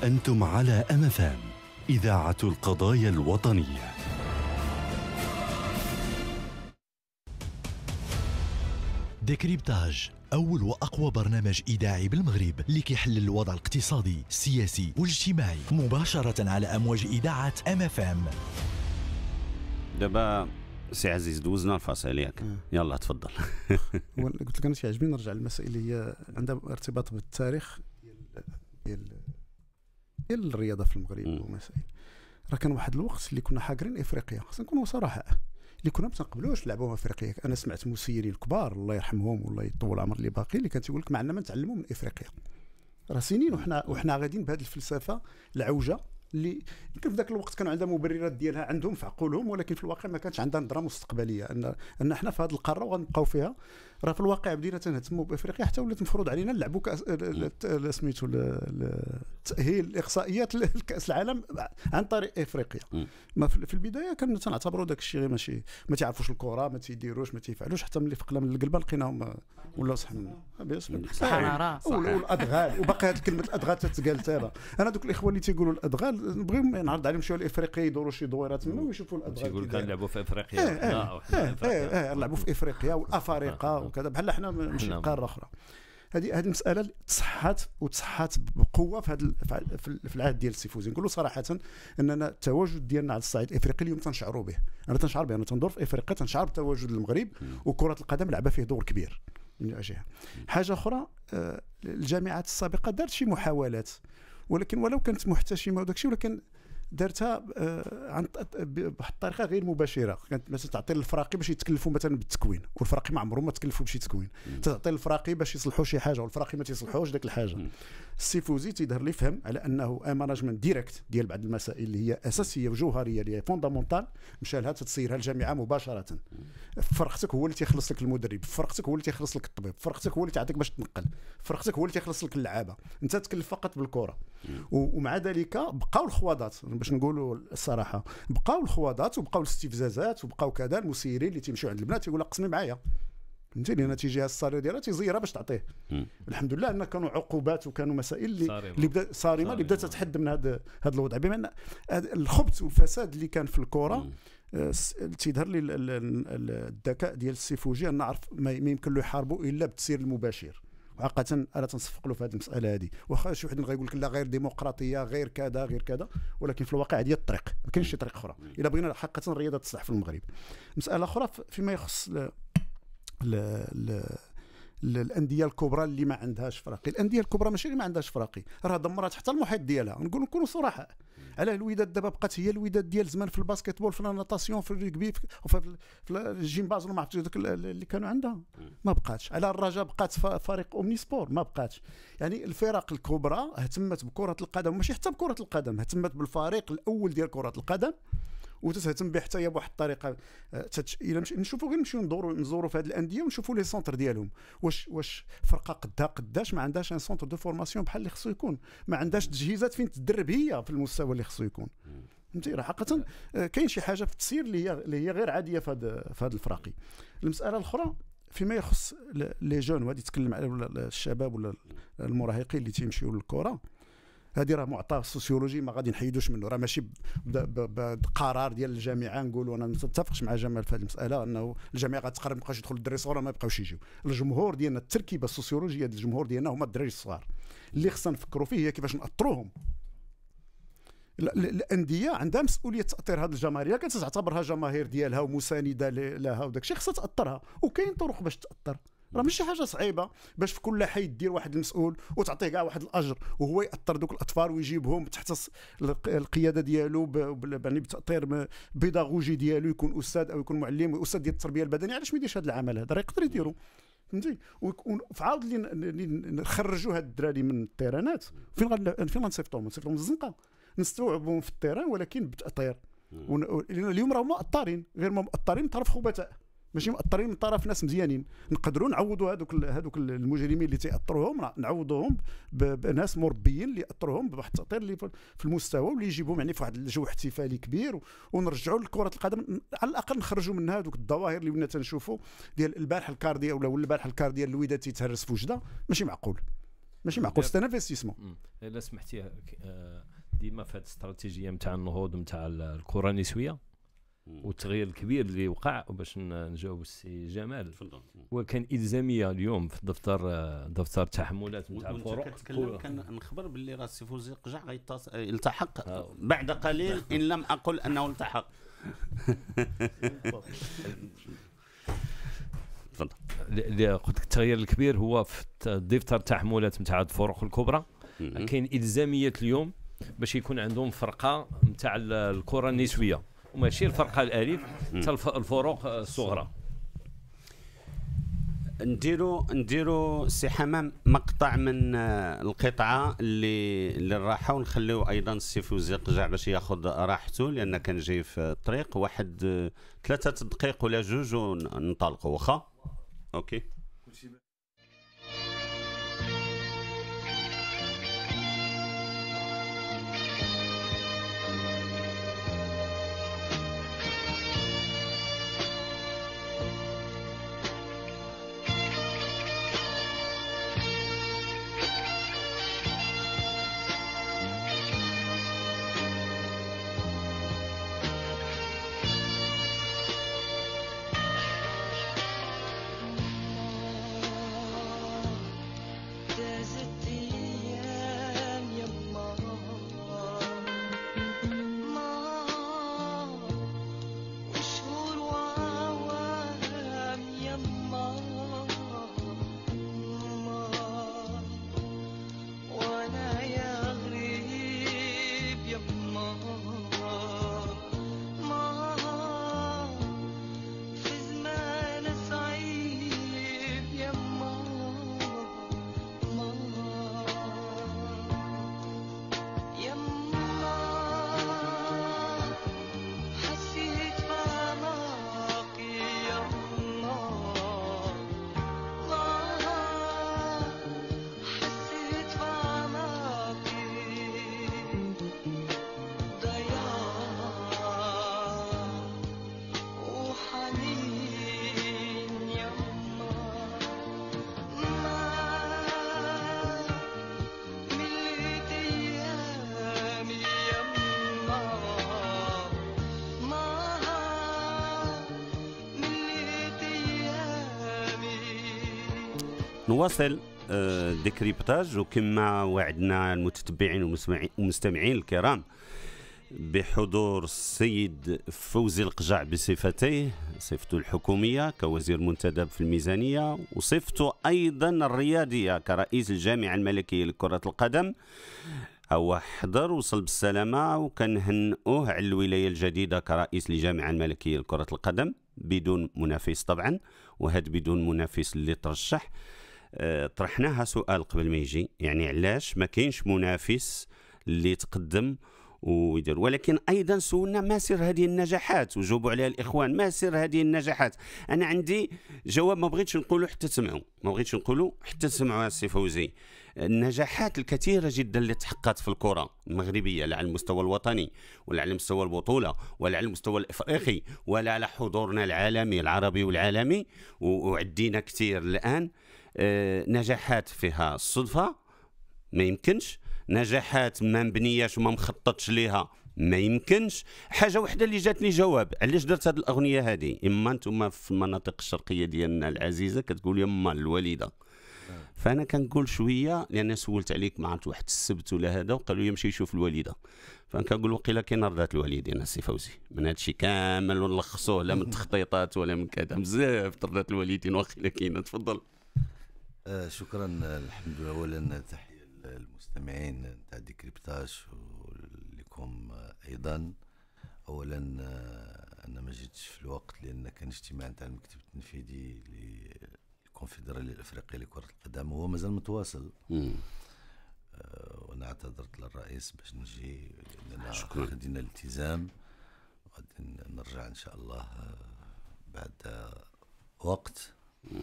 أنتم على أمفام إذاعة القضايا الوطنية ديكريبتاج أول وأقوى برنامج إذاعي بالمغرب اللي كيحلل الوضع الاقتصادي، السياسي والاجتماعي مباشرة على أمواج إذاعة أم اف أم. دابا سي عزيز دوزنا الفاصل ياك يلا تفضل قلت لك انا تيعجبني نرجع للمسائل اللي هي عندها ارتباط بالتاريخ ديال ديال الرياضه في المغرب ومسائل راه كان واحد الوقت اللي كنا حاكرين افريقيا خصنا نكونوا صراحه اللي كنا ما تنقبلوش لعبوها افريقيا انا سمعت مسيرين كبار الله يرحمهم والله يطول العمر اللي باقي اللي كان تيقول لك ما عندنا ما نتعلموا من افريقيا راه سنين وحنا وحنا غاديين بهذه الفلسفه العوجه اللي يمكن في ذاك الوقت كانوا عندها مبررات ديالها عندهم في عقولهم ولكن في الواقع ما كانتش عندها نظره مستقبليه ان ان حنا في هذه القاره وغنبقاو فيها راه في الواقع بدينا تنهتموا بافريقيا حتى ولات مفروض علينا نلعبوا كاس سميتو التاهيل الاقصائيات لكاس العالم عن طريق افريقيا ما في البدايه كنا تنعتبروا داك الشيء ماشي ما تيعرفوش الكره ما تيديروش ما تيفعلوش حتى ملي فقنا من القلبه لقيناهم ولاو صح صحن والادغال وباقي هذه كلمه الادغال تتقال تالا انا دوك الاخوه اللي تيقولوا الادغال نبغي نعرض عليهم شويه الافريقي يدوروا شي دويره تما ويشوفوا الادغال تيقول لك في افريقيا إيه، إيه، نلعبوا إيه، في افريقيا والافارقه آه، آه، آه. وكذا بحال احنا ماشي نعم. قاره اخرى هذه هذه المساله تصحات وتصحات بقوه في هذا في العهد ديال السي فوزي نقولوا صراحه اننا التواجد ديالنا على الصعيد الافريقي اليوم تنشعروا به انا تنشعر به انا تندور في افريقيا تنشعر بتواجد المغرب وكره القدم لعبه فيه دور كبير من جهه حاجه اخرى آه، الجامعات السابقه دارت شي محاولات ولكن ولو كانت محتشمه وداك الشيء ولكن دارتها آه، عن بواحد الطريقه غير مباشره كانت مثلا تعطي للفراقي باش يتكلفوا مثلا بالتكوين والفراقي ما عمرهم ما تكلفوا بشي تكوين تعطي للفراقي باش يصلحوا شي حاجه والفراقي ما تيصلحوش ديك الحاجه السي فوزي تيظهر لي فهم على انه مانجمنت آه، ديريكت ديال بعض المسائل اللي هي اساسيه وجوهريه اللي هي فوندامونتال مشى لها تتصيرها الجامعه مباشره فرقتك هو اللي تيخلص لك المدرب فرقتك هو اللي تيخلص لك الطبيب فرقتك هو اللي تعطيك باش تنقل فرقتك هو اللي تيخلص لك اللعابه انت تكلف فقط بالكره ومع ذلك بقاو الخواضات باش نقولوا الصراحه بقاو الخواضات وبقاو الاستفزازات وبقاو كذا المسيرين اللي تيمشيو عند البنات يقول لك قسمي معايا فهمتني لان تيجيها الصرير ديالها تيزيرها باش تعطيه الحمد لله ان كانوا عقوبات وكانوا مسائل اللي اللي بدا صارمه اللي بدات تتحد من هذا هذا الوضع بما ان الخبث والفساد اللي كان في الكره آه، تيظهر لي الذكاء ديال السيفوجي ان عرف ما يمكن له يحاربوا الا بالتسير المباشر وعاقه انا تنصفق له في هذه المساله هذه واخا شي واحد غيقول لك لا غير ديمقراطيه غير كذا غير كذا ولكن في الواقع هذه الطريق ما كاينش شي طريق اخرى الا بغينا حقا الرياضه تصلح في المغرب مساله اخرى فيما يخص الانديه الكبرى اللي ما عندهاش فراقي الانديه الكبرى ماشي اللي ما عندهاش فراقي راه دمرت حتى المحيط ديالها نقول نكونوا صراحه علاه الوداد دابا بقات هي الوداد ديال زمان في الباسكتبول في النطاسيون في الريكبي في, في, باز الجيمباز وما عرفتش اللي كانوا عندها ما بقاتش على الرجاء بقات فريق اومني سبور ما بقاتش يعني الفرق الكبرى اهتمت بكره القدم ماشي حتى بكره القدم اهتمت بالفريق الاول ديال كره القدم وتتهتم به حتى هي بواحد الطريقه آه، الى مش... نشوفوا غير نمشيو ندوروا نزوروا في هذه الانديه ونشوفوا لي سونتر ديالهم واش واش فرقه قدها قداش ما عندهاش ان سونتر دو فورماسيون بحال اللي خصو يكون ما عندهاش تجهيزات فين تدرب هي في المستوى اللي خصو يكون فهمتي راه حقا آه، كاين شي حاجه في التسيير اللي هي اللي هي غير عاديه في هذا في هذا الفراقي المساله الاخرى فيما يخص لي جون وهذه تكلم على الشباب ولا المراهقين اللي تيمشيو للكره هذه راه معطى سوسيولوجي ما غادي نحيدوش منه راه ماشي بقرار ديال الجامعه نقول انا ما نتفقش مع جمال في هذه المساله انه الجامعه غتقرا ما يدخل يدخلوا الصغار ما بقاوش يجيو الجمهور ديالنا التركيبه السوسيولوجيه ديال الجمهور ديالنا هما الدراري الصغار اللي خصنا نفكروا فيه هي كيفاش ناثروهم الانديه عندها مسؤوليه تاثير هذه الجماهير كانت تعتبرها جماهير ديالها ومسانده لها وداك الشيء خصها تاثرها وكاين طرق باش تاثر راه ماشي حاجه صعيبه باش في كل حي دير واحد المسؤول وتعطيه كاع واحد الاجر وهو ياثر دوك الاطفال ويجيبهم تحت القياده ديالو يعني بتاطير بيداغوجي ديالو يكون استاذ او يكون معلم استاذ ديال التربيه البدنيه علاش ما يديرش هذا العمل هذا راه يقدر يديرو فهمتي عرض اللي نخرجوا هاد الدراري من التيرانات فين غل... فين غنصيفطوهم نصيفطوهم للزنقه نستوعبهم في التيران يعني ولكن بتاطير ون... اليوم راهم مؤطرين غير مؤطرين طرف خبثاء ماشي مؤثرين من طرف ناس مزيانين نقدروا نعوضوا هذوك هذوك المجرمين اللي تاثروهم نعوضوهم بناس مربيين اللي اثروهم بواحد التأطير اللي في المستوى واللي يجيبهم يعني في واحد الجو احتفالي كبير ونرجعوا لكرة القدم على الأقل نخرجوا منها هذوك الظواهر اللي كنا تنشوفوا ديال البارحة الكارديا ولا البارحة الكارديا الوداد تيتهرس في وجدة ماشي معقول ماشي معقول سيت انفستيسمون الا سمحتي آه، ديما في هذه الاستراتيجيه نتاع النهوض نتاع الكره النسويه والتغيير الكبير اللي وقع باش نجاوب السي جمال تفضل هو كان الزاميه اليوم في الدفتر آه، دفتر التحملات نتاع الفروع كان نخبر باللي راه السي فوزي قجع التحق آه. بعد قليل ان لم اقل انه التحق تفضل قلت لك التغيير الكبير هو في الدفتر التحملات نتاع الفرق الكبرى كاين الزاميه اليوم باش يكون عندهم فرقه نتاع الكره النسويه وماشي الفرقه الاليف حتى الفروق الصغرى نديرو نديرو سي حمام مقطع من آه، القطعه اللي اللي راحه ونخليو ايضا السي فوزي قجع باش ياخذ راحته لان كان جاي في الطريق واحد آه، ثلاثه دقائق ولا جوج وننطلقوا واخا اوكي نواصل آه، ديكريبتاج وكما وعدنا المتتبعين والمستمعين الكرام بحضور السيد فوزي القجع بصفتيه صفته الحكومية كوزير منتدب في الميزانية وصفته أيضا الرياضية كرئيس الجامعة الملكية لكرة القدم هو حضر وصل بالسلامة وكنهنئوه على الولاية الجديدة كرئيس الجامعة الملكية لكرة القدم بدون منافس طبعا وهذا بدون منافس اللي ترشح آه، طرحناها سؤال قبل ما يجي يعني علاش ما كاينش منافس اللي يتقدم ويدير ولكن ايضا سولنا ما سر هذه النجاحات وجاوبوا عليها الاخوان ما سر هذه النجاحات انا عندي جواب ما بغيتش نقوله حتى تسمعوا ما بغيتش نقوله حتى تسمعوا السي فوزي النجاحات الكثيره جدا اللي تحققت في الكره المغربيه لا على المستوى الوطني ولا على مستوى البطوله ولا على المستوى الافريقي ولا على حضورنا العالمي العربي والعالمي وعدينا كثير الان آه، نجاحات فيها الصدفه ما يمكنش نجاحات ما مبنياش وما مخططش ليها ما يمكنش حاجه وحده اللي جاتني جواب علاش درت هذه الاغنيه هذه اما انتم في المناطق الشرقيه ديالنا العزيزه كتقول يما الوالده نعم. فانا كنقول شويه لان سولت عليك ما عرفت واحد السبت ولا هذا وقالوا لي يشوف الوالده فانا كنقول وقيله كاين رضات الوالدين السي فوزي من هذا الشيء كامل ونلخصوه لا من التخطيطات ولا من كذا بزاف رضات الوالدين وقيله كاينه تفضل آه شكرا الحمد لله اولا تحيه للمستمعين نتاع ديكريبتاج ولكم ايضا اولا آه، انا ما جيتش في الوقت لان كان اجتماع نتاع المكتب التنفيذي للكونفدراليه الافريقيه لكره القدم وهو مازال متواصل آه، وانا اعتذرت للرئيس باش نجي لان خدينا الالتزام غادي نرجع ان شاء الله آه، بعد وقت مم.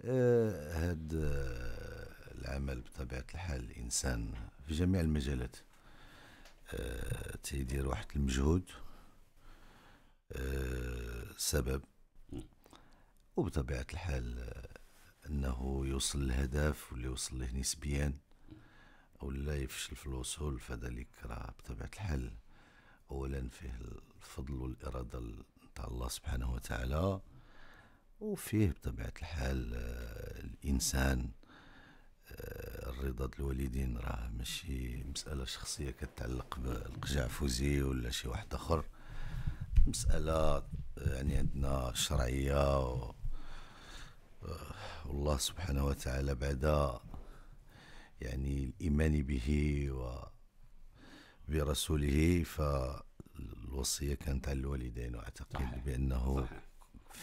هذا آه، آه، العمل بطبيعة الحال الإنسان في جميع المجالات آه، تيدير واحد المجهود سبب وبطبيعة الحال أنه يوصل للهدف واللي يوصل له نسبيا ولا يفشل في الوصول فذلك راه بطبيعة الحال أولا فيه الفضل والإرادة نتاع الله سبحانه وتعالى وفيه بطبيعة الحال آه، الإنسان آه، الرضا الوالدين راه ماشي مسألة شخصية كتعلق بالقجع فوزي ولا شي واحد آخر مسألة آه، يعني عندنا شرعية و... والله سبحانه وتعالى بعد يعني الإيمان به و برسوله فالوصية كانت على الوالدين وأعتقد بأنه صحيح.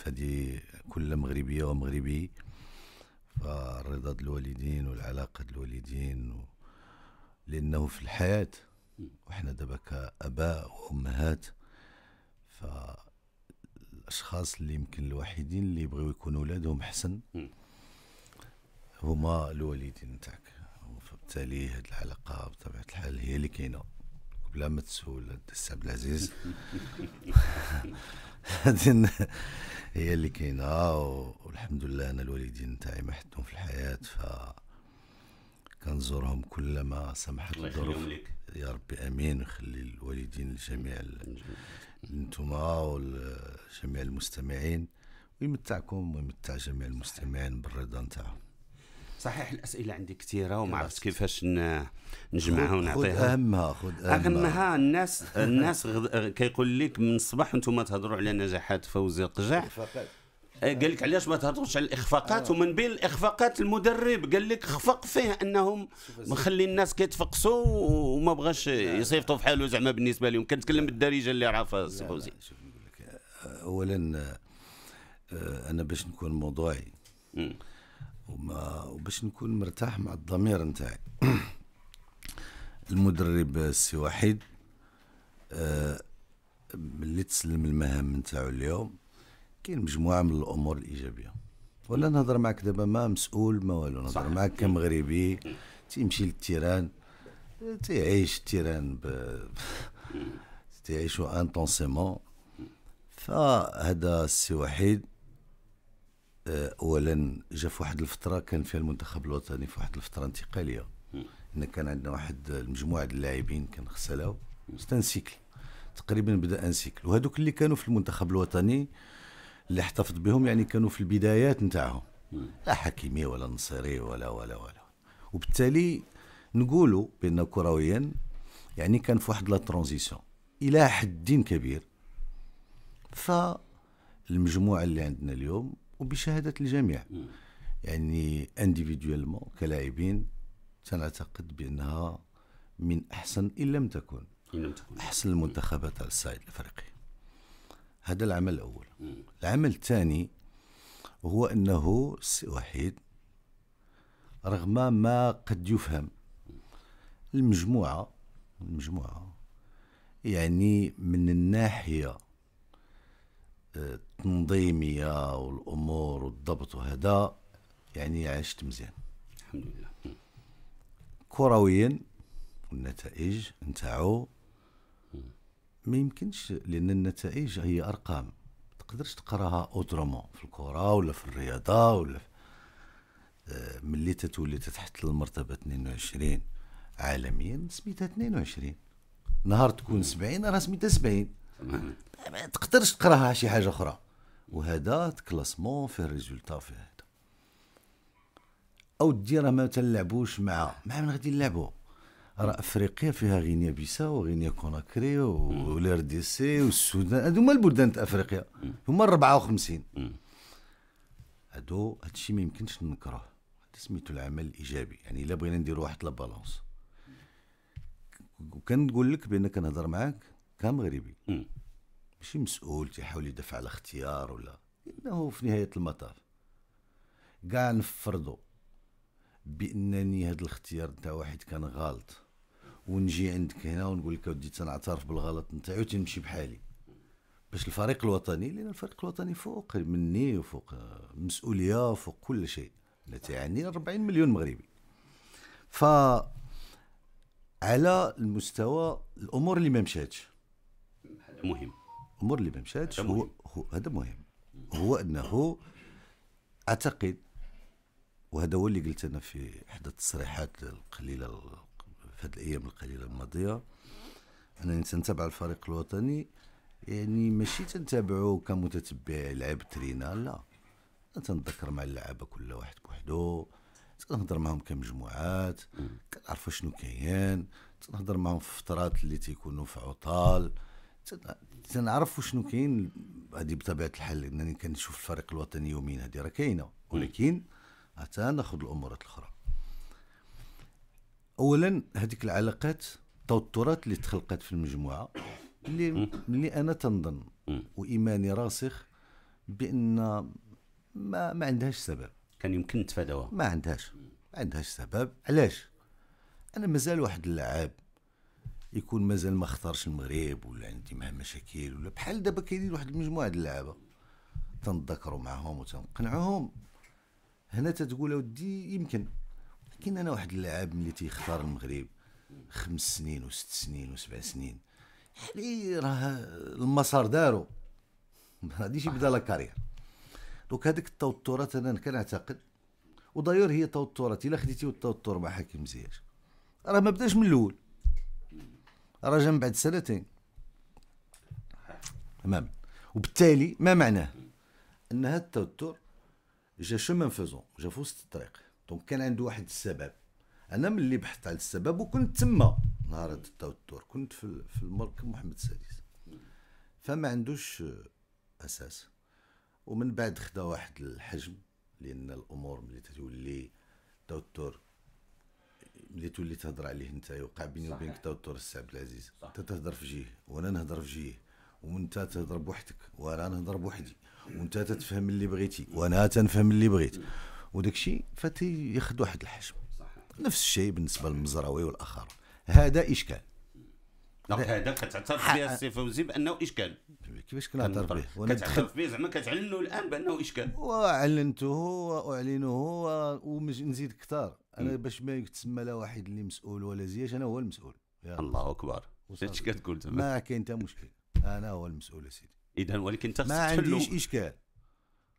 هذه كل مغربيه ومغربي فرضا الوالدين والعلاقه الوالدين و... لانه في الحياه وحنا دابا كاباء وامهات فالاشخاص اللي يمكن الوحيدين اللي يبغيو يكونوا ولادهم حسن هما الوالدين تاعك فبالتالي هذه العلاقه بطبيعه الحال هي اللي كاينه بلا ما تسول عبد العزيز هذه هي اللي كاينه آه، والحمد لله انا الوالدين تاعي ما حدهم في الحياه ف كنزورهم كلما سمحت الظروف يا ربي امين ويخلي الوالدين لجميع انتما وجميع المستمعين ويمتعكم ويمتع جميع المستمعين بالرضا نتاعهم صحيح الاسئله عندي كثيره وما عرفتش كيفاش نجمعها ونعطيها خذ اهمها خذ اهمها اهمها الناس الناس غد... كيقول لك من الصباح انتم تهضروا على نجاحات فوزي القجع إيه، قال لك علاش ما تهضروش على الاخفاقات آه. ومن بين الاخفاقات المدرب قال لك خفق فيه انهم مخلي الناس كيتفقسوا وما بغاش يصيفطوا في حاله زعما بالنسبه لهم كنتكلم بالدارجه اللي عرفها سي فوزي آه، اولا آه، آه، انا باش نكون موضوعي م. وما وباش نكون مرتاح مع الضمير نتاعي المدرب السي وحيد آه اللي تسلم المهام نتاعو اليوم كاين مجموعه من الامور الايجابيه ولا نهضر معك دابا ما مسؤول ما والو نهضر معك كمغربي تيمشي للتيران تيعيش التيران ب... تيعيشو انتونسيمون فهذا السي وحيد آه، اولا جا في واحد الفتره كان فيها المنتخب الوطني في واحد الفتره انتقاليه ان كان عندنا واحد المجموعه ديال اللاعبين كان خسلاو سيتان سيكل تقريبا بدا ان سيكل وهذوك اللي كانوا في المنتخب الوطني اللي احتفظ بهم يعني كانوا في البدايات نتاعهم لا حكيمي ولا نصيري ولا ولا ولا وبالتالي نقولوا بان كرويا يعني كان في واحد لا ترانزيسيون الى حد كبير فالمجموعه اللي عندنا اليوم وبشهاده الجميع يعني انديفيدوالمون كلاعبين سنعتقد بانها من احسن ان لم تكن إن لم تكن احسن المنتخبات على الصعيد الافريقي هذا العمل الاول العمل الثاني هو انه السي وحيد رغم ما قد يفهم المجموعه المجموعه يعني من الناحيه التنظيميه والامور والضبط وهذا يعني عشت مزيان الحمد لله كرويا النتائج نتاعو ما يمكنش لان النتائج هي ارقام تقدرش تقراها اوترومون في الكره ولا في الرياضه ولا في آه، ملي تتولي تحت المرتبه 22 عالميا سميتها 22 نهار تكون 70 راه سميتها 70 ما تقدرش تقراها شي حاجه اخرى وهذا كلاسمون في الريزولتا في هذا او راه ما تلعبوش مع مع من غادي نلعبوا راه افريقيا فيها غينيا بيسا وغينيا كوناكري والار دي سي والسودان هادو هما البلدان تاع افريقيا هما 54 هادو هادشي ما يمكنش نكره هذا سميتو العمل الايجابي يعني الا بغينا نديرو واحد لا بالونس وكنقول لك بان كنهضر معاك كان مغربي ماشي مسؤول تيحاول يدافع على اختيار ولا انه في نهايه المطاف كاع نفرضوا بانني هذا الاختيار نتاع واحد كان غلط ونجي عندك هنا ونقول لك اودي تنعترف بالغلط نتاعي وتمشي بحالي باش الفريق الوطني لان الفريق الوطني فوق مني وفوق مسؤوليه وفوق كل شيء انا تعني 40 مليون مغربي ف على المستوى الامور اللي ما مشاتش مهم الامور اللي ما مشاتش هو هو هذا مهم هو انه اعتقد وهذا هو اللي قلت انا في احدى التصريحات القليله في هذه الايام القليله الماضيه انني تنتبع الفريق الوطني يعني ماشي تنتابعو كمتتبع لعب ترينا لا تنتذكر مع اللعابه كل واحد بوحدو تنهضر معاهم كمجموعات كنعرفوا شنو كاين تنهضر معاهم في فترات اللي تيكونوا في عطال تنعرفوا شنو كاين هذه بطبيعه الحال انني كنشوف الفريق الوطني يومين هذه راه كاينه ولكن حتى ناخذ الامور الاخرى اولا هذيك العلاقات التوترات اللي تخلقت في المجموعه اللي اللي انا تنظن وايماني راسخ بان ما ما عندهاش سبب كان يمكن نتفاداوها ما عندهاش ما عندهاش سبب علاش انا مازال واحد اللاعب يكون مازال ما اختارش المغرب ولا عندي معاه مشاكل ولا بحال دابا كاينين واحد المجموعه ديال اللعابه تنذكروا معاهم وتنقنعوهم هنا تتقول اودي يمكن كاين انا واحد اللاعب ملي تيختار المغرب خمس سنين وست سنين وسبع سنين يعني راه المسار دارو ما غاديش يبدا لا كارير دوك هذيك التوترات انا كنعتقد ودايور هي توترات الا خديتي التوتر مع حكيم زياش راه ما بداش من الاول رجع من بعد سنتين تمام وبالتالي ما معناه ان هذا التوتر جا شومان فيزون جا في وسط الطريق دونك كان عنده واحد السبب انا ملي بحثت على السبب وكنت تما نهار التوتر كنت في في المركب محمد السادس فما عندوش اساس ومن بعد خدا واحد الحجم لان الامور ملي تولي توتر ملي تولي تهضر عليه انت وقع بيني وبينك توتر السي عبد العزيز انت تهضر في جيه وانا نهضر في جيه وانت تهضر بوحدك وانا نهضر بوحدي وانت تتفهم اللي بغيتي وانا تنفهم اللي بغيت وداك الشيء فاتي ياخذ واحد الحجم نفس الشيء بالنسبه للمزراوي والاخر هذا اشكال هذا كتعترف به السي فوزي بانه اشكال كيفاش كنعترف به كتعترف به زعما كتعلنوا الان بانه اشكال واعلنته واعلنه ونزيد كثار انا باش ما يتسمى لا واحد اللي مسؤول ولا زياش انا هو المسؤول الله اكبر اش كتقول تما ما كاين حتى مشكل انا هو المسؤول سيدي اذا ولكن انت ما عنديش اشكال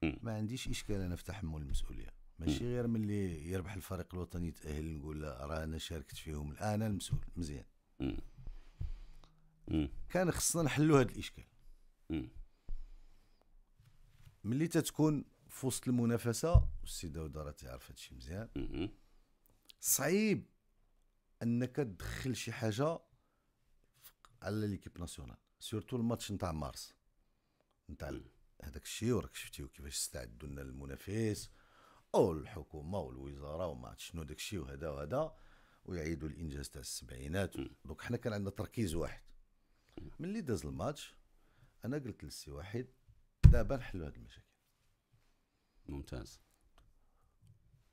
ما عنديش اشكال انا في تحمل المسؤوليه ماشي غير ملي يربح الفريق الوطني يتاهل نقول لا راه انا شاركت فيهم انا المسؤول مزيان كان خصنا نحلوا هذا الاشكال ملي تتكون في وسط المنافسه والسي داود راه هذا الشيء مزيان صعيب انك تدخل شي حاجه على ليكيب ناسيونال سورتو الماتش نتاع مارس نتاع هذاك الشيء وراك شفتي كيفاش استعدوا لنا المنافس او الحكومه والوزاره وما عرفت شنو داك الشيء وهذا وهذا ويعيدوا الانجاز تاع السبعينات دونك حنا كان عندنا تركيز واحد ملي داز الماتش انا قلت للسي واحد دابا نحلوا هاد المشاكل ممتاز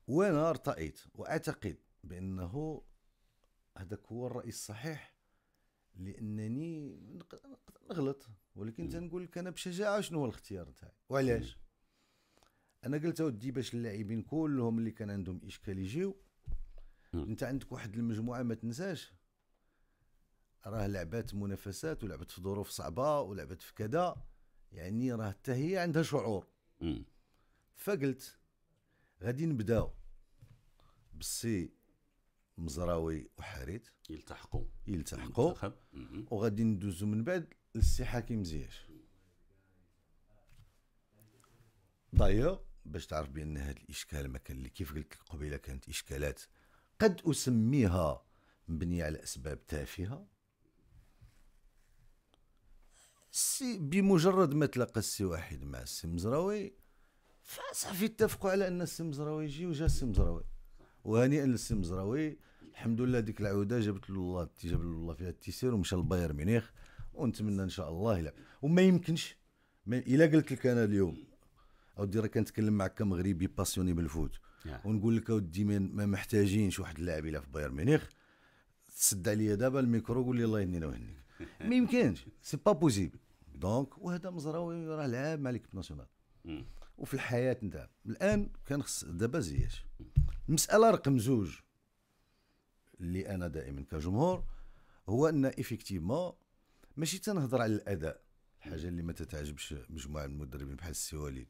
وانا ارتأيت واعتقد بانه هذاك هو الراي الصحيح لانني نغلط ولكن تنقول لك انا بشجاعه شنو هو الاختيار تاعي وعلاش انا قلت اودي باش اللاعبين كلهم اللي كان عندهم اشكال يجيو انت عندك واحد المجموعه ما تنساش راه لعبات منافسات ولعبت في ظروف صعبه ولعبت في كذا يعني راه حتى هي عندها شعور فقلت غادي نبداو بالسي مزراوي وحريت يلتحقوا يلتحقوا وغادي ندوزو من بعد للسي حكيم زياش دايوغ باش تعرف بان هذا الاشكال ما كان اللي كيف قلت لك قبيله كانت اشكالات قد اسميها مبنيه على اسباب تافهه سي بمجرد ما تلقى السي واحد مع السي مزراوي فصافي اتفقوا على ان السي مزراوي يجي وجا السي مزراوي وهنيئا للسي مزراوي الحمد لله ديك العوده جابت له الله جاب له الله فيها التيسير ومشى لبايرن ميونخ ونتمنى ان شاء الله يلعب وما يمكنش الا قلت لك انا اليوم اودي راه كنتكلم معك كمغربي باسيوني بالفوت ونقول لك اودي ما محتاجينش واحد اللاعب يلعب في بايرن ميونخ تسد عليا دابا الميكرو قول لي الله يهنينا ويهنيك ما يمكنش سي با بوزيبل دونك وهذا مزراوي راه لعاب مع ليكيب ناسيونال mm. وفي الحياه نتاع الان كان خص دابا زياش المساله رقم زوج اللي انا دائما كجمهور هو ان ايفيكتيفمون ماشي تنهضر على الاداء الحاجه اللي ما تتعجبش مجموعه من المدربين بحال السي وليد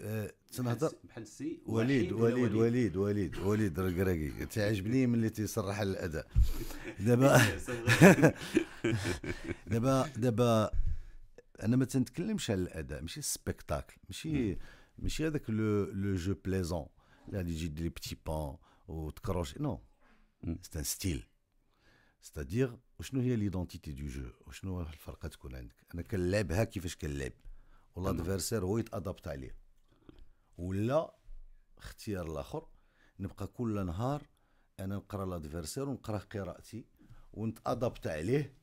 أه تنهضر بحال السي وليد وليد وليد وليد وليد الركراكي تعجبني ملي تيصرح على الاداء دابا دابا دابا انا ما تنتكلمش على الاداء ماشي سبيكتاكل ماشي ماشي هذاك لو لو جو بليزون اللي يعني يجي لي بتي بان وتكروش نو سي ان ستيل ستادير وشنو هي ليدونتيتي دو جو وشنو الفرقه تكون عندك انا كنلعبها كيفاش كنلعب والادفيرسير هو يتادابت عليه ولا اختيار الاخر نبقى كل نهار انا نقرا لادفيرسير ونقرا قراءتي ونتادابت عليه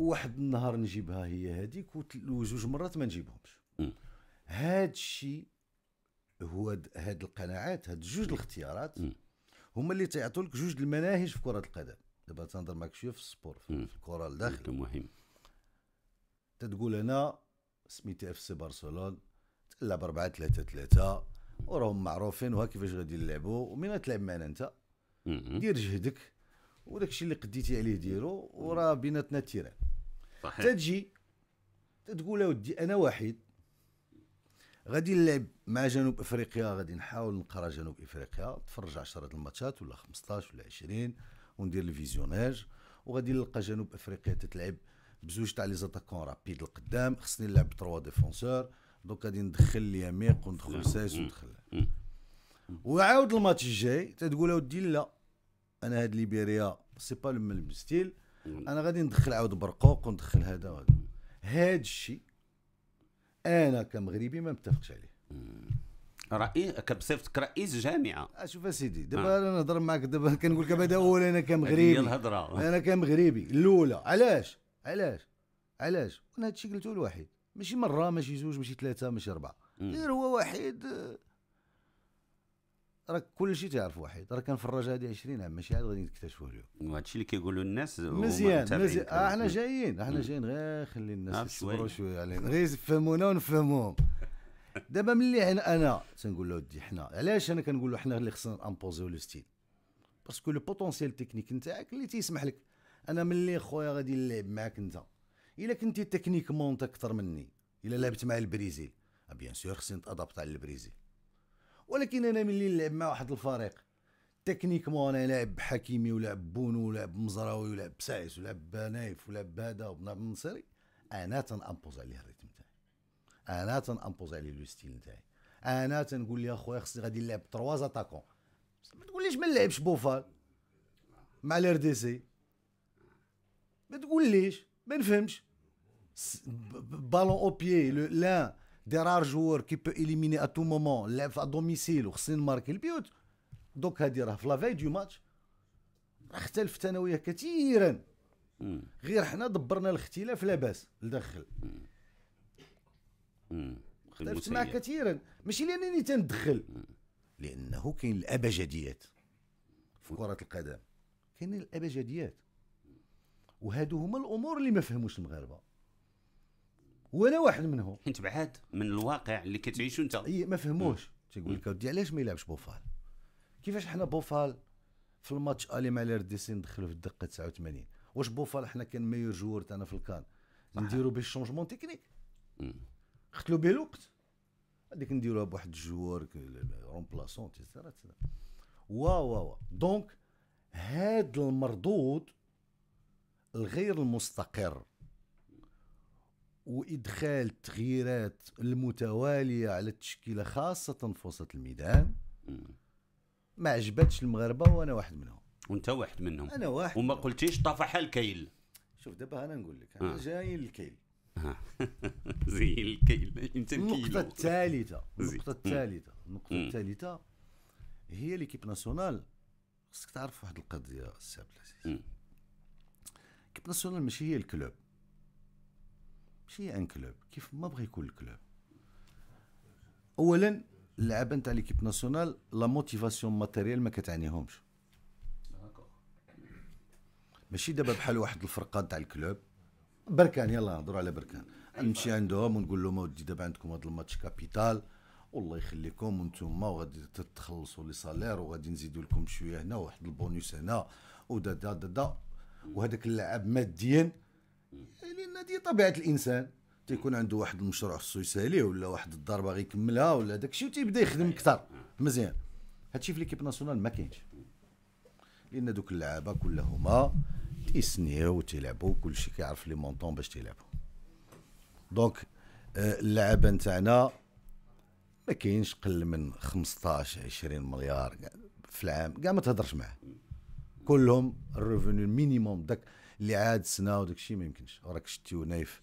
واحد النهار نجيبها هي هذيك وزوج مرات ما نجيبهمش هاد الشيء هو هاد القناعات هاد جوج الاختيارات هما اللي تيعطوا لك جوج المناهج في كره القدم دابا تنهضر معك شويه في السبور في الكره الداخل مهم تتقول انا سميتي اف سي برشلون تلعب 4 3 3 وراهم معروفين وها كيفاش غادي يلعبوا ومين تلعب معنا انت دير جهدك وداك الشيء اللي قديتي عليه ديرو وراه بيناتنا تيران صحيح تجي تقول ودي انا واحد غادي نلعب مع جنوب افريقيا غادي نحاول نقرا جنوب افريقيا نتفرج 10 الماتشات ولا 15 ولا 20 وندير الفيزيوناج وغادي نلقى جنوب افريقيا تتلعب بزوج تاع لي زاتاكون رابيد القدام خصني نلعب بتروا ديفونسور دونك غادي ندخل ليميق وندخل نعم. سايس وندخل وعاود الماتش الجاي تتقول اودي لا انا هاد ليبيريا سي با لو ميم ستيل نعم. انا غادي ندخل عاود برقوق وندخل هذا وهذا نعم. هذا الشيء انا كمغربي ما متفقش عليه نعم. رئيس كبصفتك رئيس جامعه آه، شوف اسيدي دابا انا نهضر معك دابا كنقول لك هذا اول انا كمغربي الهضره انا كمغربي الاولى علاش علاش علاش انا هادشي قلته لواحد ماشي مره ماشي زوج ماشي ثلاثه ماشي اربعه غير هو واحد آه، راك كلشي تعرف واحد راه كنفرج هذه 20 عام ماشي عاد غادي نكتشفوا اليوم هادشي اللي كيقولوا الناس مزيان مزيان آه احنا جايين احنا جايين غير خلي الناس يصبروا شويه علينا غير يفهمونا ونفهموهم دابا ملي انا انا تنقول له ودي حنا علاش انا كنقول له حنا اللي خصنا امبوزيو لو ستيل باسكو لو بوتونسيال تكنيك نتاعك اللي تيسمح لك انا ملي خويا غادي نلعب معاك انت الا كنتي تكنيك مونت اكثر مني الا لعبت مع البريزيل بيان آه، سور خصني نتادابت على البريزيل ولكن انا ملي نلعب مع واحد الفريق تكنيكمون انا لاعب حكيمي ولاعب بونو ولاعب مزراوي ولاعب سايس ولاعب نايف ولاعب هذا وبن منصري انا تنامبوز عليه الريتم تاعي انا تنامبوز عليه لو ستيل تاعي انا تنقول لي اخويا خصني غادي نلعب تروا اتاكون ما تقوليش ما نلعبش بوفال مع الار دي سي ما تقوليش ما نفهمش بالون او بيي لان رار جوور كي بو اليميني ا تو مومون moment, ا دوميسيل وخصني نماركي البيوت دوك هذه راه في لافاي دو ماتش راه اختلف الثانويه كثيرا غير حنا دبرنا الاختلاف لاباس لداخل اختلفت معاه كثيرا ماشي لانني تندخل لانه كاين الابجديات في كره القدم كاين الابجديات وهادو هما الامور اللي ما فهموش المغاربه ولا واحد منهم انت بعاد من الواقع اللي كتعيشو انت اي ما فهموش تيقول لك اودي علاش ما يلعبش بوفال كيفاش حنا بوفال في الماتش الي مع سي ندخلو في الدقه 89 واش بوفال حنا كان ميور جوار تاعنا في الكان نديرو به شونجمون تكنيك قتلوا به الوقت هذيك نديروها بواحد الجوار رومبلاسون وا وا وا دونك هذا المردود الغير المستقر وادخال تغييرات المتواليه على التشكيله خاصه في وسط الميدان ما عجبتش المغاربه وانا واحد منهم وانت واحد منهم انا واحد وما قلتيش طفح الكيل شوف دابا انا نقول لك انا آه. جاي للكيل آه. زي الكيل انت النقطة الثالثة النقطة الثالثة النقطة الثالثة هي ليكيب ناسيونال خصك تعرف واحد القضية السي عبد العزيز كيب ناسيونال ماشي هي الكلوب ماشي ان كلوب كيف ما بغى يكون الكلوب اولا اللعابه نتاع ليكيب ناسيونال لا موتيفاسيون ماتيريال ما كتعنيهمش ماشي دابا بحال واحد الفرقه تاع الكلوب بركان يلا نهضروا على بركان نمشي عندهم ونقول لهم اودي دابا عندكم هذا الماتش كابيتال والله يخليكم وانتم وغادي تخلصوا لي سالير وغادي نزيدوا لكم شويه هنا واحد البونيس هنا ودا دا دا دا وهذاك اللاعب ماديا إيه، لان دي طبيعه الانسان تيكون عنده واحد المشروع خصو يساليه ولا واحد الدار باغي يكملها ولا داكشي وتيبدا يخدم أيوة. اكثر مزيان هادشي في ليكيب ناسيونال ما كاينش لان دوك اللعابه كلهما تيسنيو كل كلشي كيعرف لي مونطون باش تيلعبوا دونك آه، اللعابه نتاعنا ما كاينش قل من 15 20 مليار في العام كاع ما تهضرش معاه كلهم الريفوني مينيموم داك اللي عاد سنه وداك الشيء ما يمكنش راك شتي ونايف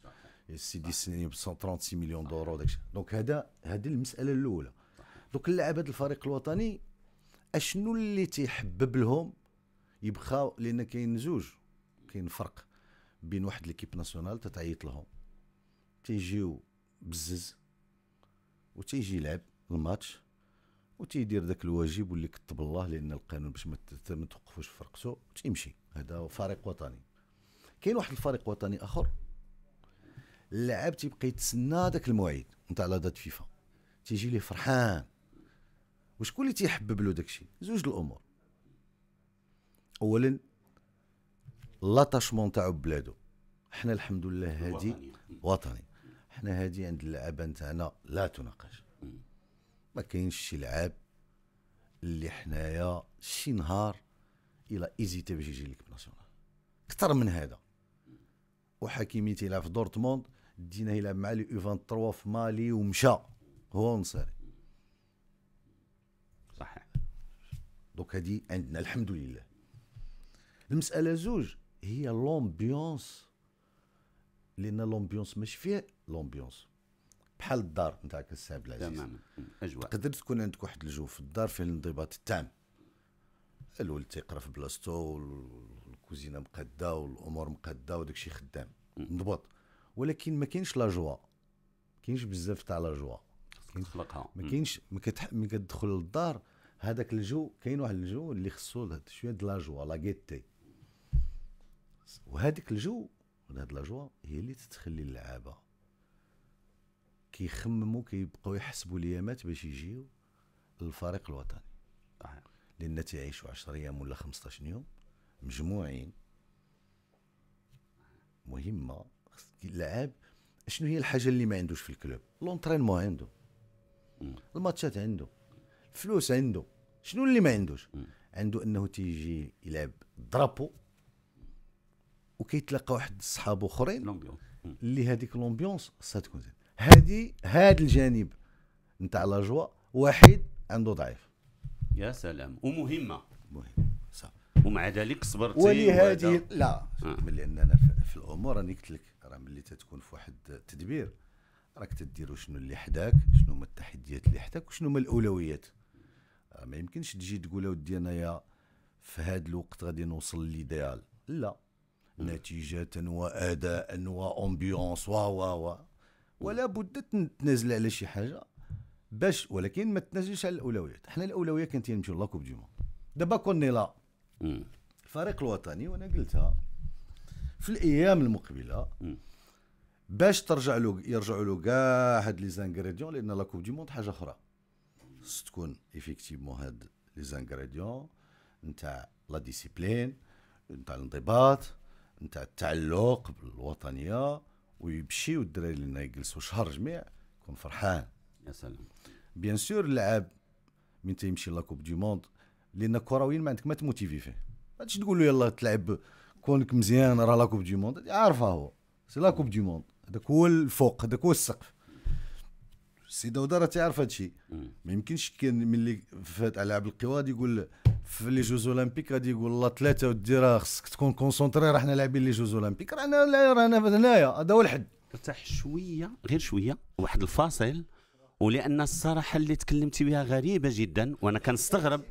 سيدي سنين ب 136 مليون دورو وداك الشيء دونك هذا هذه المساله الاولى دوك اللاعب هذا الفريق الوطني اشنو اللي تيحبب لهم يبقاو لان كاين زوج كاين فرق بين واحد ليكيب ناسيونال تتعيط لهم تيجيو بزز وتيجي يلعب الماتش وتيدير ذاك الواجب واللي كتب الله لان القانون باش ما توقفوش فرقته تيمشي هذا فريق وطني كاين واحد الفريق وطني اخر اللاعب تيبقى يتسنى داك الموعد نتاع لا دات فيفا تيجي ليه فرحان وشكون اللي تيحبب له داكشي زوج الامور اولا لاتاشمون تاعو ببلادو حنا الحمد لله هادي وطني حنا هادي عند اللعابه نتاعنا لا تناقش ما كاينش شي لعاب اللي حنايا شي نهار الى ايزيتي باش يجي لك بناسيونال اكثر من هذا وحكيمي تيلعب في دورتموند دينا يلعب مع لي يو 23 في مالي ومشى هو نصيري صح دوك هادي عندنا الحمد لله المساله زوج هي لومبيونس لان لومبيونس ماشي فيها لومبيونس بحال الدار نتاعك السي عبد العزيز تماما اجواء تقدر تكون عندك واحد الجو في الدار فيه الانضباط التام الولد تيقرا في بلاصتو الكوزينه مقاده والامور مقاده وداك الشيء خدام مضبوط ولكن ما كاينش لا جوا ما كاينش بزاف تاع لا جوا ما كاينش ما كتح... كتدخل للدار هذاك الجو كاين واحد الجو اللي خصو شويه د لا جوا لا غيتي وهذاك الجو هاد لا جوا هي اللي تتخلي اللعابه كيخمموا كيبقاو يحسبوا الايامات باش يجيو للفريق الوطني لان تيعيشوا 10 ايام ولا 15 يوم مجموعين مهمه خص اللاعب شنو هي الحاجه اللي ما عندوش في الكلوب لونترينمون عنده الماتشات عنده الفلوس عنده شنو اللي ما عندوش عنده انه تيجي يلعب درابو وكيتلاقى واحد الصحاب اخرين اللي هذيك لومبيونس خصها تكون زين هادي هاد الجانب نتاع لا جوا واحد عنده ضعيف يا سلام ومهمه مهمه ومع ذلك صبرتي ولهذه لا آه. لان انا في الامور راني قلت لك راه ملي تتكون في واحد التدبير راك تديروا شنو اللي حداك شنو هما التحديات اللي حداك وشنو هما الاولويات آه، ما يمكنش تجي تقول اودي انايا في هذا الوقت غادي نوصل ليديال لا نتيجة وأداء وأمبيونس و و و ولا بد تنزل على شي حاجة باش ولكن ما تنزلش على الأولويات حنا الأولوية كانت هي نمشيو لاكوب ديما دابا كوني لا الفريق الوطني وانا قلتها في الايام المقبله باش ترجع له يرجعوا له كاع هاد لي زانغريديون لان لا كوب دي موند حاجه اخرى خص تكون ايفيكتيفمون هاد لي زانغريديون نتاع لا ديسيبلين نتاع الانضباط نتاع التعلق بالوطنيه ويمشيو الدراري اللي يجلسوا شهر جميع يكون فرحان يا سلام بيان سور اللاعب من تيمشي لا كوب دي موند لان كرويين ما عندك ما تموتيفي فيه ما تجيش تقول له يلا تلعب كونك مزيان راه لاكوب دي موند عارفه هو سي لاكوب دي موند هذاك هو الفوق هذاك هو السقف السي داودا راه تيعرف هذا الشيء ما يمكنش كان ملي فات على لعب القوى غادي يقول في لي جوز اولمبيك غادي يقول الله ثلاثه ودي راه خصك تكون كونسونتري راه حنا لاعبين لي جوز اولمبيك رانا رانا هنايا هذا هو الحد ارتاح شويه غير شويه واحد الفاصل ولان الصراحه اللي تكلمتي بها غريبه جدا وانا كنستغرب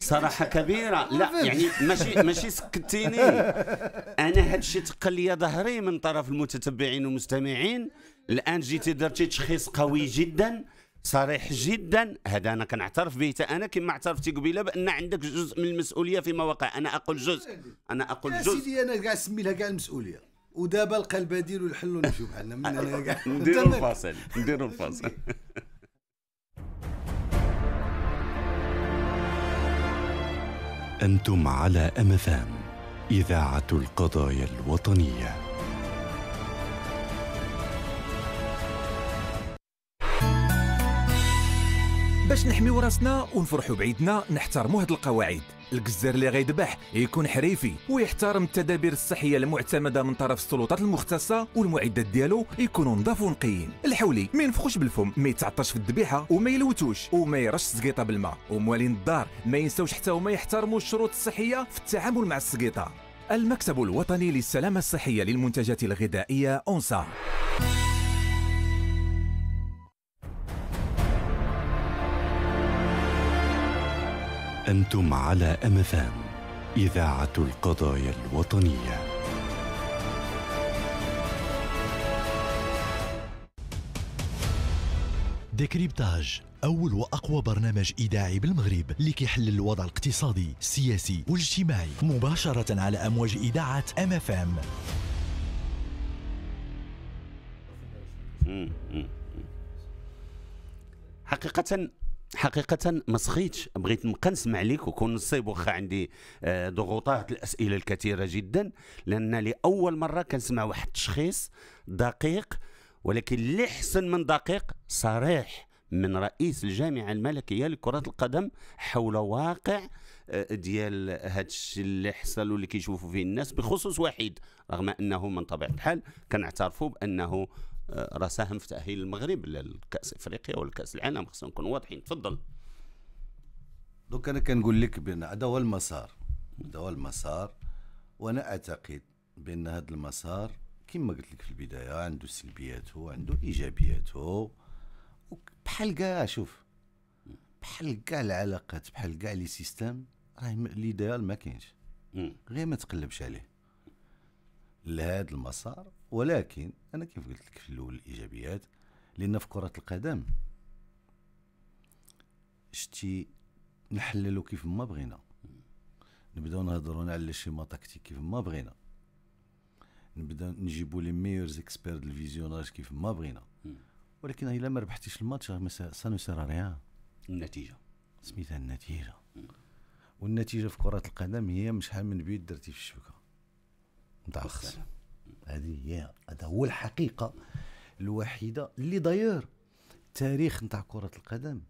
صراحه كبيره لا يعني ماشي ماشي سكتيني انا هادشي الشيء تقل لي ظهري من طرف المتتبعين والمستمعين الان جيتي درتي تشخيص قوي جدا صريح جدا هذا انا كنعترف به انا كما اعترفتي قبيله بان عندك جزء من المسؤوليه فيما مواقع انا اقول جزء انا اقول جزء سيدي انا كاع سمي لها كاع المسؤوليه ودابا لقى البديل والحل ونشوف بحالنا من هنا كاع نديرو الفاصل نديرو الفاصل أنتم على أمثام إذاعة القضايا الوطنية باش نحميو راسنا ونفرحوا بعيدنا نحترموا هاد القواعد الجزار اللي غيذبح يكون حريفي ويحترم التدابير الصحيه المعتمده من طرف السلطات المختصه والمعدات ديالو يكونوا نظاف ونقيين الحولي ما ينفخوش بالفم ما يتعطش في الذبيحه وما يلوتوش وما يرش السقيطه بالماء وموالين الدار ما ينساوش حتى هما يحترموا الشروط الصحيه في التعامل مع السقيطه المكتب الوطني للسلامه الصحيه للمنتجات الغذائيه اونسا أنتم على أمفام إذاعة القضايا الوطنية ديكريبتاج أول وأقوى برنامج إذاعي بالمغرب كيحلل الوضع الاقتصادي السياسي والاجتماعي مباشرة على أمواج إذاعة أم أف أم حقيقة حقيقة ما سخيتش بغيت نبقى نسمع لك وكون نصيب واخا عندي آه، ضغوطات الأسئلة الكثيرة جدا لأن لأول مرة كنسمع واحد التشخيص دقيق ولكن اللي حسن من دقيق صريح من رئيس الجامعة الملكية لكرة القدم حول واقع آه، ديال هذا الشيء اللي حصل واللي كيشوفوا فيه الناس بخصوص واحد رغم انه من طبيعه الحال كنعترفوا بانه آه، راه ساهم في تاهيل المغرب للكاس افريقيا والكاس العالم خصنا نكون واضحين تفضل دوك انا كنقول لك بان هذا هو المسار هذا هو المسار وانا اعتقد بان هذا المسار كما قلت لك في البدايه عنده سلبياته وعنده ايجابياته بحال كاع شوف بحال كاع العلاقات بحال كاع لي سيستيم راه ليديال ما كاينش غير ما تقلبش عليه لهذا المسار ولكن انا كيف قلت لك في الاول الايجابيات لان في كره القدم شتي نحللو كيف ما بغينا نبداو نهضروا على الشيما تكتيك كيف ما بغينا نبداو نجيبو لي ميور اكسبير دو الفيزيوناج كيف ما بغينا ولكن الا ما ربحتيش الماتش ما سانو سير ريان النتيجه سميتها النتيجه والنتيجه في كره القدم هي مش شحال من بيت درتي في الشبكه نتاع الخصم هذه هي هذا هو الحقيقه الوحيده اللي داير التاريخ نتاع كره القدم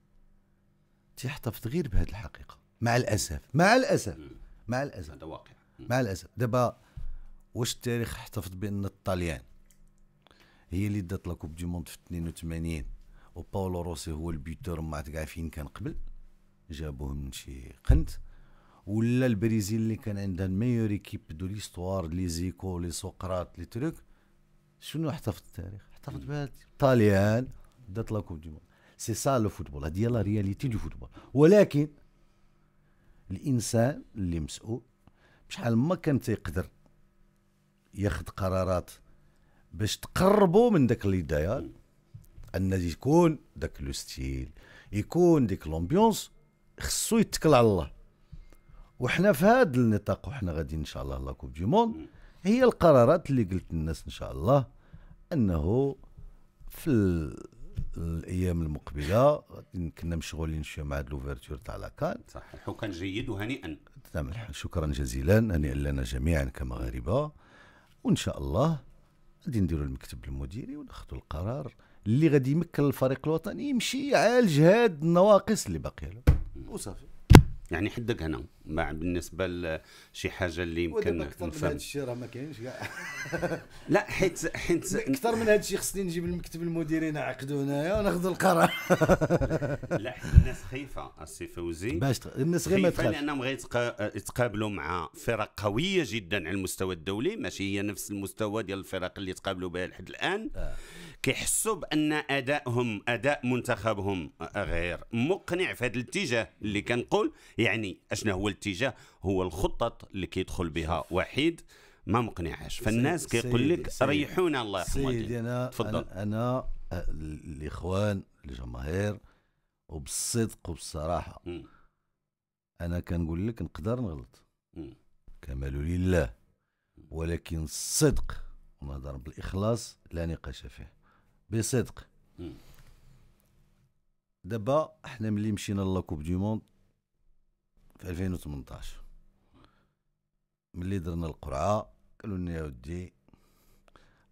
تيحتفظ غير بهذه الحقيقه مع الاسف مع الاسف مع الاسف هذا واقع مع الاسف دابا واش التاريخ احتفظ بان الطليان هي اللي دات لاكوب دي موند في 82 وباولو روسي هو البيتور ما عاد كاع فين كان قبل جابوه من شي قنت ولا البرازيل اللي كان عندها الميور ايكيب دو ليستوار لي زيكو لي سقراط لي تروك شنو احتفظ التاريخ احتفظ بهاد الطاليان دات لا كوب دي موند سي سا لو فوتبول هادي هي لا رياليتي دو فوتبول ولكن الانسان اللي مسؤول بشحال ما كان تيقدر ياخذ قرارات باش تقربوا من داك دايال ان يكون داك لو ستيل يكون ديك لومبيونس خصو يتكل على الله وحنا في هذا النطاق وحنا غاديين ان شاء الله لا كوب دي موند هي القرارات اللي قلت للناس ان شاء الله انه في الايام المقبله كنا مشغولين شويه مع لوفرتور تاع لاكان صح الحكم جيد وهنيئا تمام نعم، شكرا جزيلا هنيئا لنا جميعا كمغاربه وان شاء الله غادي نديروا المكتب المديري وناخذوا القرار اللي غادي يمكن الفريق الوطني يمشي يعالج هاد النواقص اللي باقيه له وصافي يعني حدك هنا مع بالنسبه لشي حاجه اللي يمكن اكثر من هذا الشيء راه ما كاينش كاع لا حيت حيت اكثر من هذا الشيء خصني نجيب المكتب المديري عقدوا هنايا وناخذ القرار لا حيت الناس خايفه السي فوزي باش الناس غير ما تخافش لانهم غيتقابلوا مع فرق قويه جدا على المستوى الدولي ماشي هي نفس المستوى ديال الفرق اللي تقابلوا بها لحد الان آه. كيحسوا بان ادائهم اداء منتخبهم آه، غير مقنع في هذا الاتجاه اللي كنقول يعني اشنا هو الاتجاه هو الخطط اللي كيدخل بها وحيد ما مقنعاش فالناس كيقول لك ريحونا الله يرحمه سيدي انا تفضل انا, أنا آه، الاخوان الجماهير وبالصدق وبالصراحه م. انا كنقول لك نقدر نغلط كمال لله ولكن الصدق ونهضر بالاخلاص لا نقاش فيه بصدق دابا حنا ملي مشينا لاكوب دي موند في 2018 ملي درنا القرعه قالوا لنا يا ودي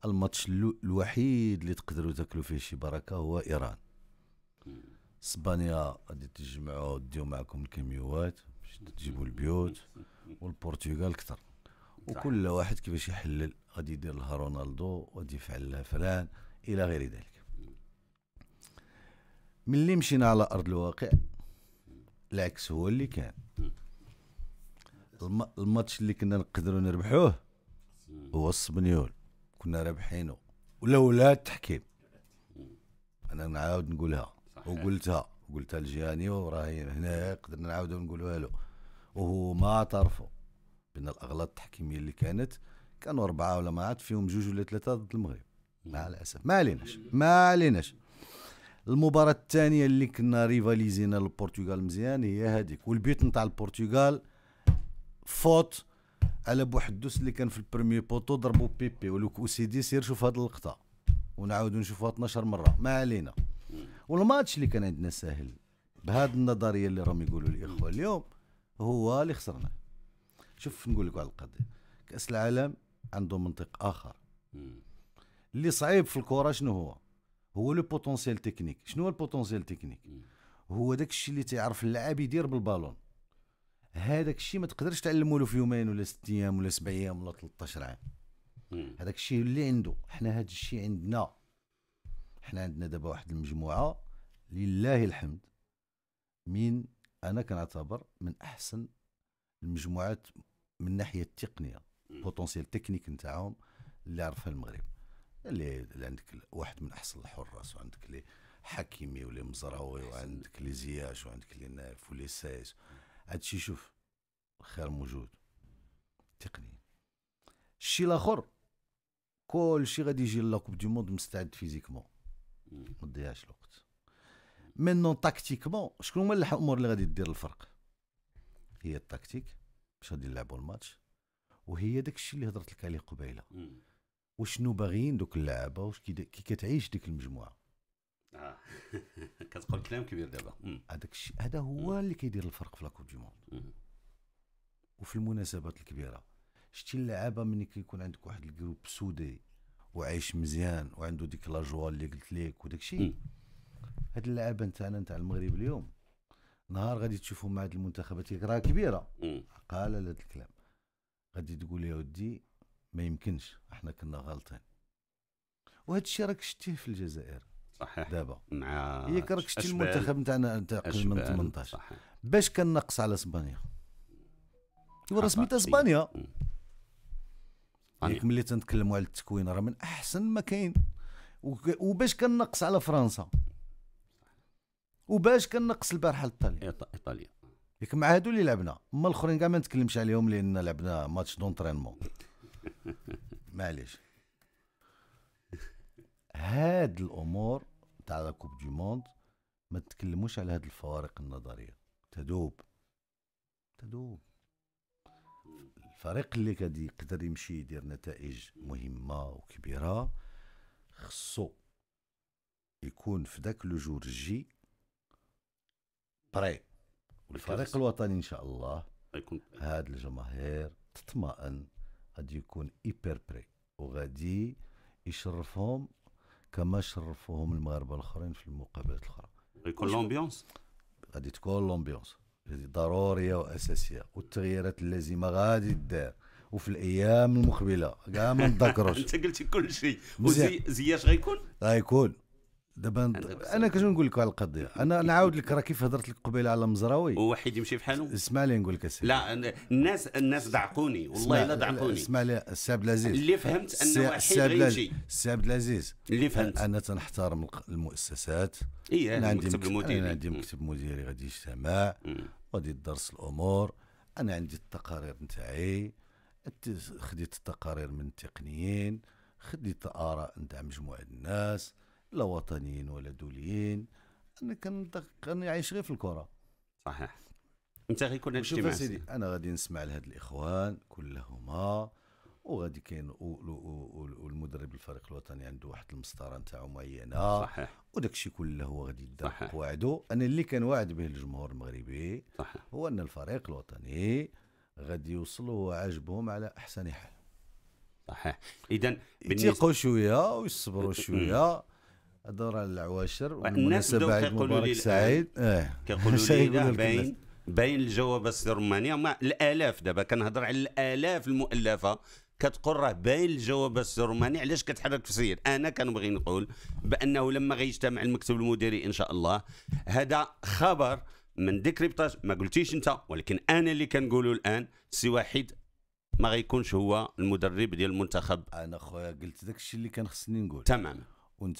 الماتش الوحيد اللي تقدروا تاكلوا فيه شي بركه هو ايران اسبانيا غادي تجمعوا ديو معكم الكاميوات باش تجيبوا البيوت والبرتغال كثر نعم. وكل واحد كيفاش يحلل غادي يدير لها رونالدو وغادي يفعل لها فلان الى غير ذلك ملي مشينا على ارض الواقع العكس هو اللي كان الماتش اللي كنا نقدروا نربحوه هو السبنيول كنا رابحينه ولولا التحكيم انا نعاود نقولها وقلتها قلتها لجياني وراهي هنا قدرنا نعاودوا نقولوها له وهو ما اعترفوا بان الاغلاط التحكيميه اللي كانت كانوا اربعه ولا ما عاد فيهم جوج ولا ثلاثه ضد المغرب مع الاسف ما عليناش ما عليناش المباراه الثانيه اللي كنا ريفاليزينا البرتغال مزيان هي هذيك والبيت نتاع البرتغال فوت على بوحدوس اللي كان في البرمي بوتو ضربوا بيبي ولو سيدي سير شوف هذه اللقطه ونعاود نشوفوها 12 مره ما علينا والماتش اللي كان عندنا ساهل بهذه النظريه اللي راهم يقولوا الاخوه اليوم هو اللي خسرنا شوف نقول لك على القضيه كاس العالم عنده منطق اخر اللي صعيب في الكره شنو هو هو لو بوتونسييل تكنيك شنو هو البوتونسييل تكنيك هو داك الشيء اللي تيعرف اللاعب يدير بالبالون هذاك الشيء ما تقدرش تعلمه له في يومين ولا ست ايام ولا سبع ايام ولا 13 عام هذاك الشيء اللي عنده حنا هذا الشيء عندنا حنا عندنا دابا واحد المجموعه لله الحمد من انا كنعتبر من احسن المجموعات من ناحيه التقنيه بوتونسيال تكنيك نتاعهم اللي عرفها المغرب اللي عندك واحد من احسن الحراس وعندك لي حكيمي ولي مزراوي وعندك لي زياش وعندك لي نايف ولي سايس هادشي شوف الخير موجود تقنيا الشيء الاخر كل شيء غادي يجي لاكوب دي موند مستعد فيزيكمون ما تضيعش الوقت مينون تاكتيكمون شكون هما الامور اللي غادي دير الفرق هي التاكتيك باش غادي نلعبوا الماتش وهي داك الشيء اللي هضرت لك عليه قبيله وشنو باغيين دوك اللعابه واش كي, كتعيش ديك المجموعه اه كتقول كلام كبير دابا هذاك الشيء هذا هو اللي كيدير الفرق في لاكوب دي موند وفي المناسبات الكبيره شتي اللعابه ملي كيكون عندك واحد الجروب سودي وعايش مزيان وعنده ديك لا جوا اللي قلت لك وداك الشيء هاد اللعابه نتاعنا نتاع المغرب اليوم نهار غادي تشوفوا مع هاد المنتخبات راه كبيره قال هذا الكلام غادي تقول يا ودي ما يمكنش احنا كنا غالطين وهذا الشيء راك شتيه في الجزائر صحيح دابا مع ياك راك شتي المنتخب نتاعنا نتاع من 18 صحيح. باش كان نقص على اسبانيا وراه سميتها اسبانيا ياك ملي تنتكلموا على التكوين راه من احسن ما كاين وباش كنقص على فرنسا وباش كنقص البارحه لايطاليا ايطاليا ياك مع هادو اللي لعبنا اما الاخرين كاع ما نتكلمش عليهم لان لعبنا ماتش دونترينمون معلش هاد الامور تاع لا كوب دي موند ما تتكلموش على هاد الفوارق النظريه تدوب تدوب الفريق اللي غادي يقدر يمشي يدير نتائج مهمه وكبيره خصو يكون في ذاك لو جور جي بري والفريق الوطني ان شاء الله هاد الجماهير تطمئن غادي يكون ايبر بري وغادي يشرفهم كما شرفوهم المغاربه الاخرين في المقابلات الاخرى غيكون لومبيونس غادي تكون لومبيونس هذه ضروريه واساسيه والتغييرات اللازمه غادي دار وفي الايام المقبله كاع ما نتذكروش انت قلتي كل شيء وزياش غيكون غيكون دابا انا كنت نقول لك على القضيه انا نعاود لك راه كيف هضرت لك قبيله على المزراوي وواحد يمشي بحالو اسمع لي نقول لك اسيدي لا الناس الناس ضعقوني والله الا ضعقوني اسمع لي السي عبد العزيز اللي فهمت ان واحد غيمشي السي عبد العزيز اللي فهمت انا تنحترم المؤسسات اي انا عندي مكتب مديري انا عندي مكتب مديري غادي يجتمع غادي درس الامور انا عندي التقارير نتاعي خديت التقارير من التقنيين خديت اراء نتاع مجموعه الناس لا وطنيين ولا دوليين انا انا عايش غير في الكره صحيح انت غيكون هذا الاجتماع سيدي انا غادي نسمع لهاد الاخوان كلهما وغادي كاين والمدرب الفريق الوطني عنده واحد المسطره نتاعو معينه صحيح وداك الشيء كله هو غادي يدير قواعده انا اللي كان واعد به الجمهور المغربي صحيح هو ان الفريق الوطني غادي يوصلوا وعاجبهم على احسن حال صحيح اذا يتيقوا شويه ويصبروا شويه الدورة العواشر والناس كيقولوا لي سعيد اه كيقولوا لي باين باين الجواب بس روماني ما الالاف دابا كنهضر على الالاف المؤلفة كتقول راه باين الجواب روماني علاش كتحرك في سير انا كنبغي نقول بانه لما غيجتمع المكتب المديري ان شاء الله هذا خبر من ديكريبتاج ما قلتيش انت ولكن انا اللي كنقوله الان سي واحد ما غيكونش هو المدرب ديال المنتخب انا خويا قلت داك الشيء اللي كان خصني نقول تمام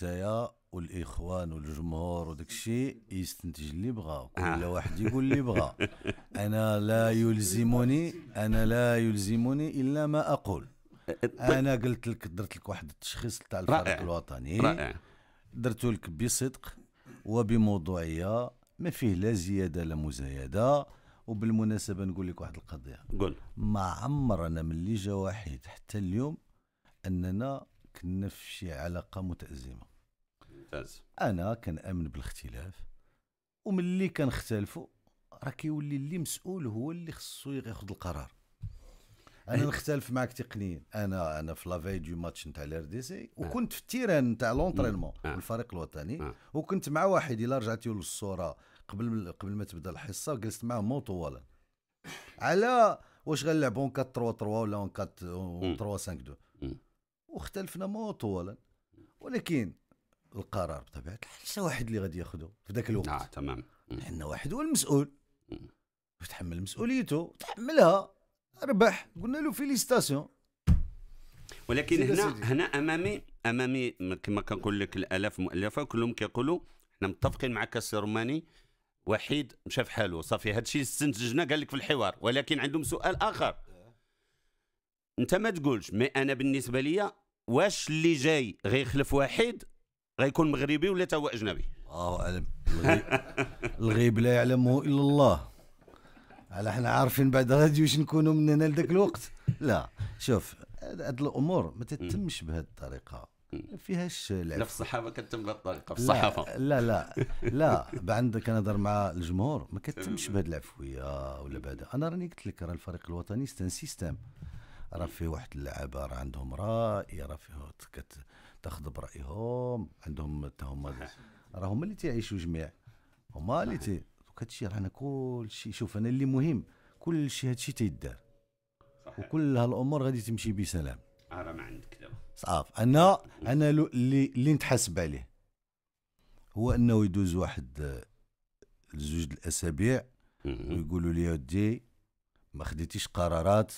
يا والاخوان والجمهور وداك الشيء يستنتج اللي بغا كل آه. واحد يقول اللي بغا انا لا يلزمني انا لا يلزمني الا ما اقول انا قلت لك درت لك واحد التشخيص تاع الفريق الوطني رائع درته لك بصدق وبموضوعيه ما فيه لا زياده لا مزايده وبالمناسبه نقول لك واحد القضيه قول ما عمرنا ملي جا واحد حتى اليوم اننا كنا في شي علاقه متازمه ممتاز انا كنامن بالاختلاف وملي كنختلفوا راه كيولي اللي مسؤول هو اللي خصو ياخذ القرار انا إيه. نختلف معك تقنيا انا انا في لافاي دو ماتش نتاع الار آه. دي سي وكنت في التيران نتاع لونترينمون الفريق آه. الوطني آه. وكنت مع واحد الا رجعتي للصوره قبل قبل ما تبدا الحصه جلست معاه مو طوالا على واش غنلعبوا اون 4 3 3 ولا اون 4 3 5 2 واختلفنا ما طولا ولكن القرار بطبيعه الحال حتى واحد اللي غادي ياخذه في ذاك الوقت آه تمام حنا واحد هو المسؤول يتحمل مسؤوليته تحملها ربح قلنا له فيليستاسيون ولكن هنا سيدي. هنا امامي امامي كما كنقول لك الالاف مؤلفه كلهم كيقولوا حنا متفقين معك السي روماني وحيد مشى في حاله صافي هذا الشيء استنتجنا قال لك في الحوار ولكن عندهم سؤال اخر انت ما تقولش مي انا بالنسبه لي واش اللي جاي غيخلف واحد غيكون مغربي ولا تا هو اجنبي الله اعلم الغيب لا يعلمه الا الله على حنا عارفين بعد غادي واش نكونوا من هنا لذاك الوقت لا شوف هاد الامور ما تتمش بهذه الطريقه ما فيهاش لا في الصحافه كتم بهذه الطريقه في الصحافه لا لا لا, لا. عندك كنهضر مع الجمهور ما كتمش بهذه العفويه ولا بهذا انا راني قلت لك راه الفريق الوطني سيستم راه فيه واحد اللعابه راه عندهم راي راه فيه تخضب رايهم عندهم حتى هما راه هما اللي تيعيشوا جميع هما اللي تي هادشي رانا كلشي شوف انا اللي مهم كلشي هادشي تيدار وكل هالامور غادي تمشي بسلام آه، راه ما عندك دابا صاف انا انا اللي اللي نتحاسب عليه هو انه يدوز واحد زوج الاسابيع ويقولوا لي يا ودي ما خديتيش قرارات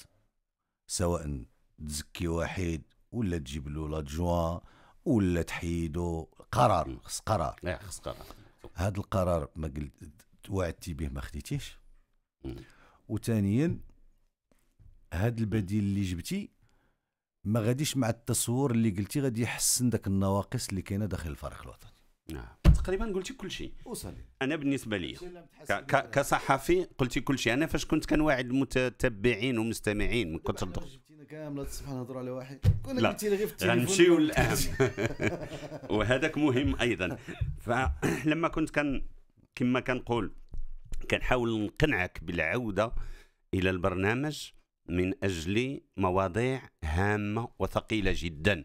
سواء تزكي واحد ولا تجيب له لادجوان ولا تحيدو قرار خص قرار إيه، خص قرار هذا القرار ما قلت وعدتي به ما خديتيش وثانيا هذا البديل اللي جبتي ما غاديش مع التصور اللي قلتي غادي يحسن داك النواقص اللي كاينه داخل الفريق الوطني نعم. تقريبا قلتي كل شيء انا بالنسبه لي كصحفي قلتي كل شيء انا فاش كنت كنواعد المتتبعين والمستمعين من كثر الضغط جبتينا كامله تصبح نهضروا على واحد كنا قلتي لي غير في التليفون غنمشيو للاهم وهذاك مهم ايضا فلما كنت كان كما كنقول كنحاول نقنعك بالعوده الى البرنامج من اجل مواضيع هامه وثقيله جدا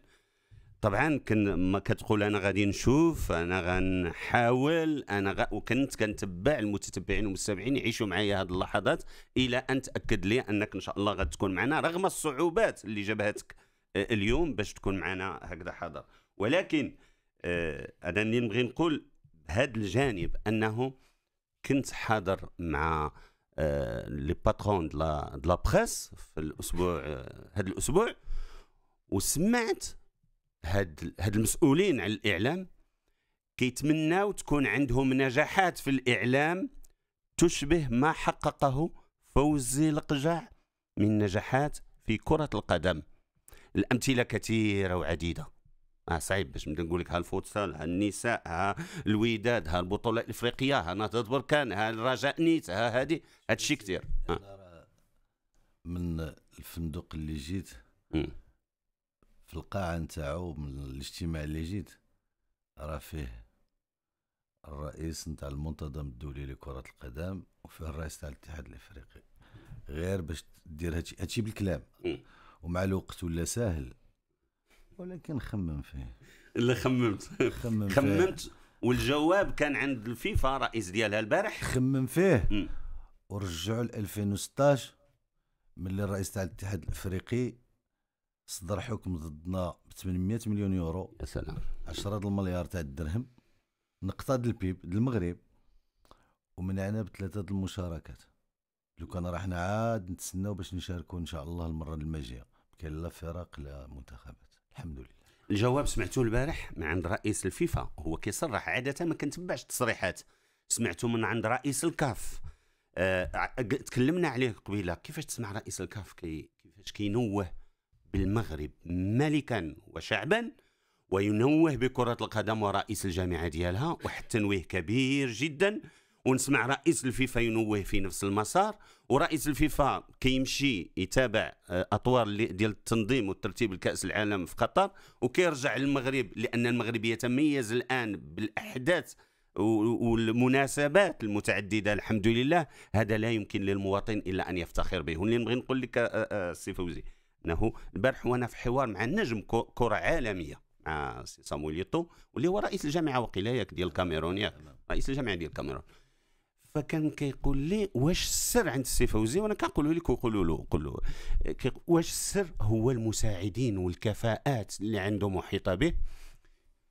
طبعا كن ما كتقول انا غادي نشوف انا غنحاول انا غ... وكنت كنتبع المتتبعين والمستمعين يعيشوا معايا هذه اللحظات الى ان تاكد لي انك ان شاء الله غتكون معنا رغم الصعوبات اللي جبهتك آه، اليوم باش تكون معنا هكذا حاضر ولكن آه، انا اللي نبغي نقول هذا الجانب انه كنت حاضر مع آه، لي باترون دو لا بريس في الاسبوع هذا الاسبوع وسمعت هاد هاد المسؤولين على الاعلام كيتمناو تكون عندهم نجاحات في الاعلام تشبه ما حققه فوزي القجاع من نجاحات في كرة القدم الأمثلة كثيرة وعديدة اه صعيب باش نبدا نقول لك ها الفوتسال ها النساء ها الوداد ها البطوله الافريقيه ها نهضه بركان ها الرجاء نيت ها هادي هادشي كثير آه. من الفندق اللي جيت م. في القاعة نتاعو من الاجتماع اللي جيت راه فيه الرئيس نتاع المنتظم الدولي لكرة القدم وفيه الرئيس تاع الاتحاد الافريقي غير باش دير هادشي هادشي بالكلام ومع الوقت ولا ساهل ولكن خمم فيه لا خممت خمم خممت والجواب كان عند الفيفا رئيس ديالها البارح خمم فيه ورجعوا ل 2016 ملي الرئيس تاع الاتحاد الافريقي صدر حكم ضدنا ب 800 مليون يورو يا سلام 10 المليار تاع الدرهم نقطه د البيب د المغرب ومنعنا بثلاثه د المشاركات لو كان راحنا عاد نتسناو باش نشاركوا ان شاء الله المره الماجيه كاين لا فرق لا منتخبات الحمد لله الجواب سمعته البارح من عند رئيس الفيفا هو كيصرح عاده ما كنتبعش التصريحات سمعته من عند رئيس الكاف أه تكلمنا عليه قبيله كيفاش تسمع رئيس الكاف كي كيفاش كينوه بالمغرب ملكا وشعبا وينوه بكرة القدم ورئيس الجامعة ديالها واحد التنويه كبير جدا ونسمع رئيس الفيفا ينوه في نفس المسار ورئيس الفيفا كيمشي يتابع آه، اطوار ديال التنظيم والترتيب لكاس العالم في قطر وكيرجع للمغرب لان المغرب يتميز الان بالاحداث والمناسبات المتعدده الحمد لله هذا لا يمكن للمواطن الا ان يفتخر به ونبغي نقول لك السي آه، آه، فوزي انه البارح وانا في حوار مع نجم كره عالميه مع آه، سي واللي هو رئيس الجامعه وقيله ياك ديال الكاميرون ياك نعم، نعم. رئيس الجامعه ديال الكاميرون فكان كيقول لي واش السر عند السي فوزي وانا كنقول لك وقولوا له قول له آه، واش السر هو المساعدين والكفاءات اللي عنده محيطه به